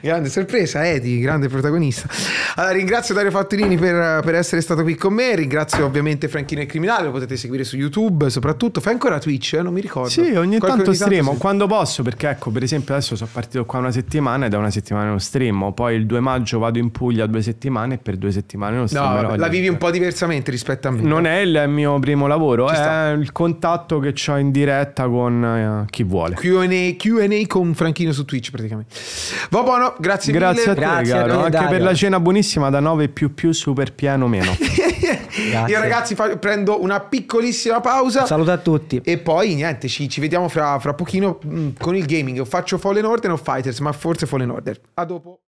grande sorpresa, Edi, eh, grande protagonista. Allora, ringrazio Dario Fattorini per, per, essere stato qui con me. Ringrazio ovviamente Franchino e Criminale. Lo potete seguire su YouTube soprattutto. Fai ancora Twitch? Eh? Non mi ricordo. Sì, ogni Qualche tanto streamo sì. quando posso. Perché, ecco, per esempio, adesso sono partito qua una settimana ed è una settimana non streamo. Poi il 2 maggio vado in Puglia due settimane e per due settimane non streamo. No, la vivi un po' diversamente rispetto a me. Non è il mio primo lavoro, Ci è sta. il contatto che ho in diretta con eh, chi vuole. QA, QA con Franchino su Twitch praticamente. Va buono, grazie, grazie mille. a te, grazie caro. A te, Anche per la cena buonissima da 9 più più super piano meno. [LAUGHS] Io ragazzi prendo una piccolissima pausa. Saluto a tutti. E poi niente, ci, ci vediamo fra, fra pochino mh, mm, con il gaming. faccio Fallen Order o Fighters, ma forse Fallen Order. A dopo.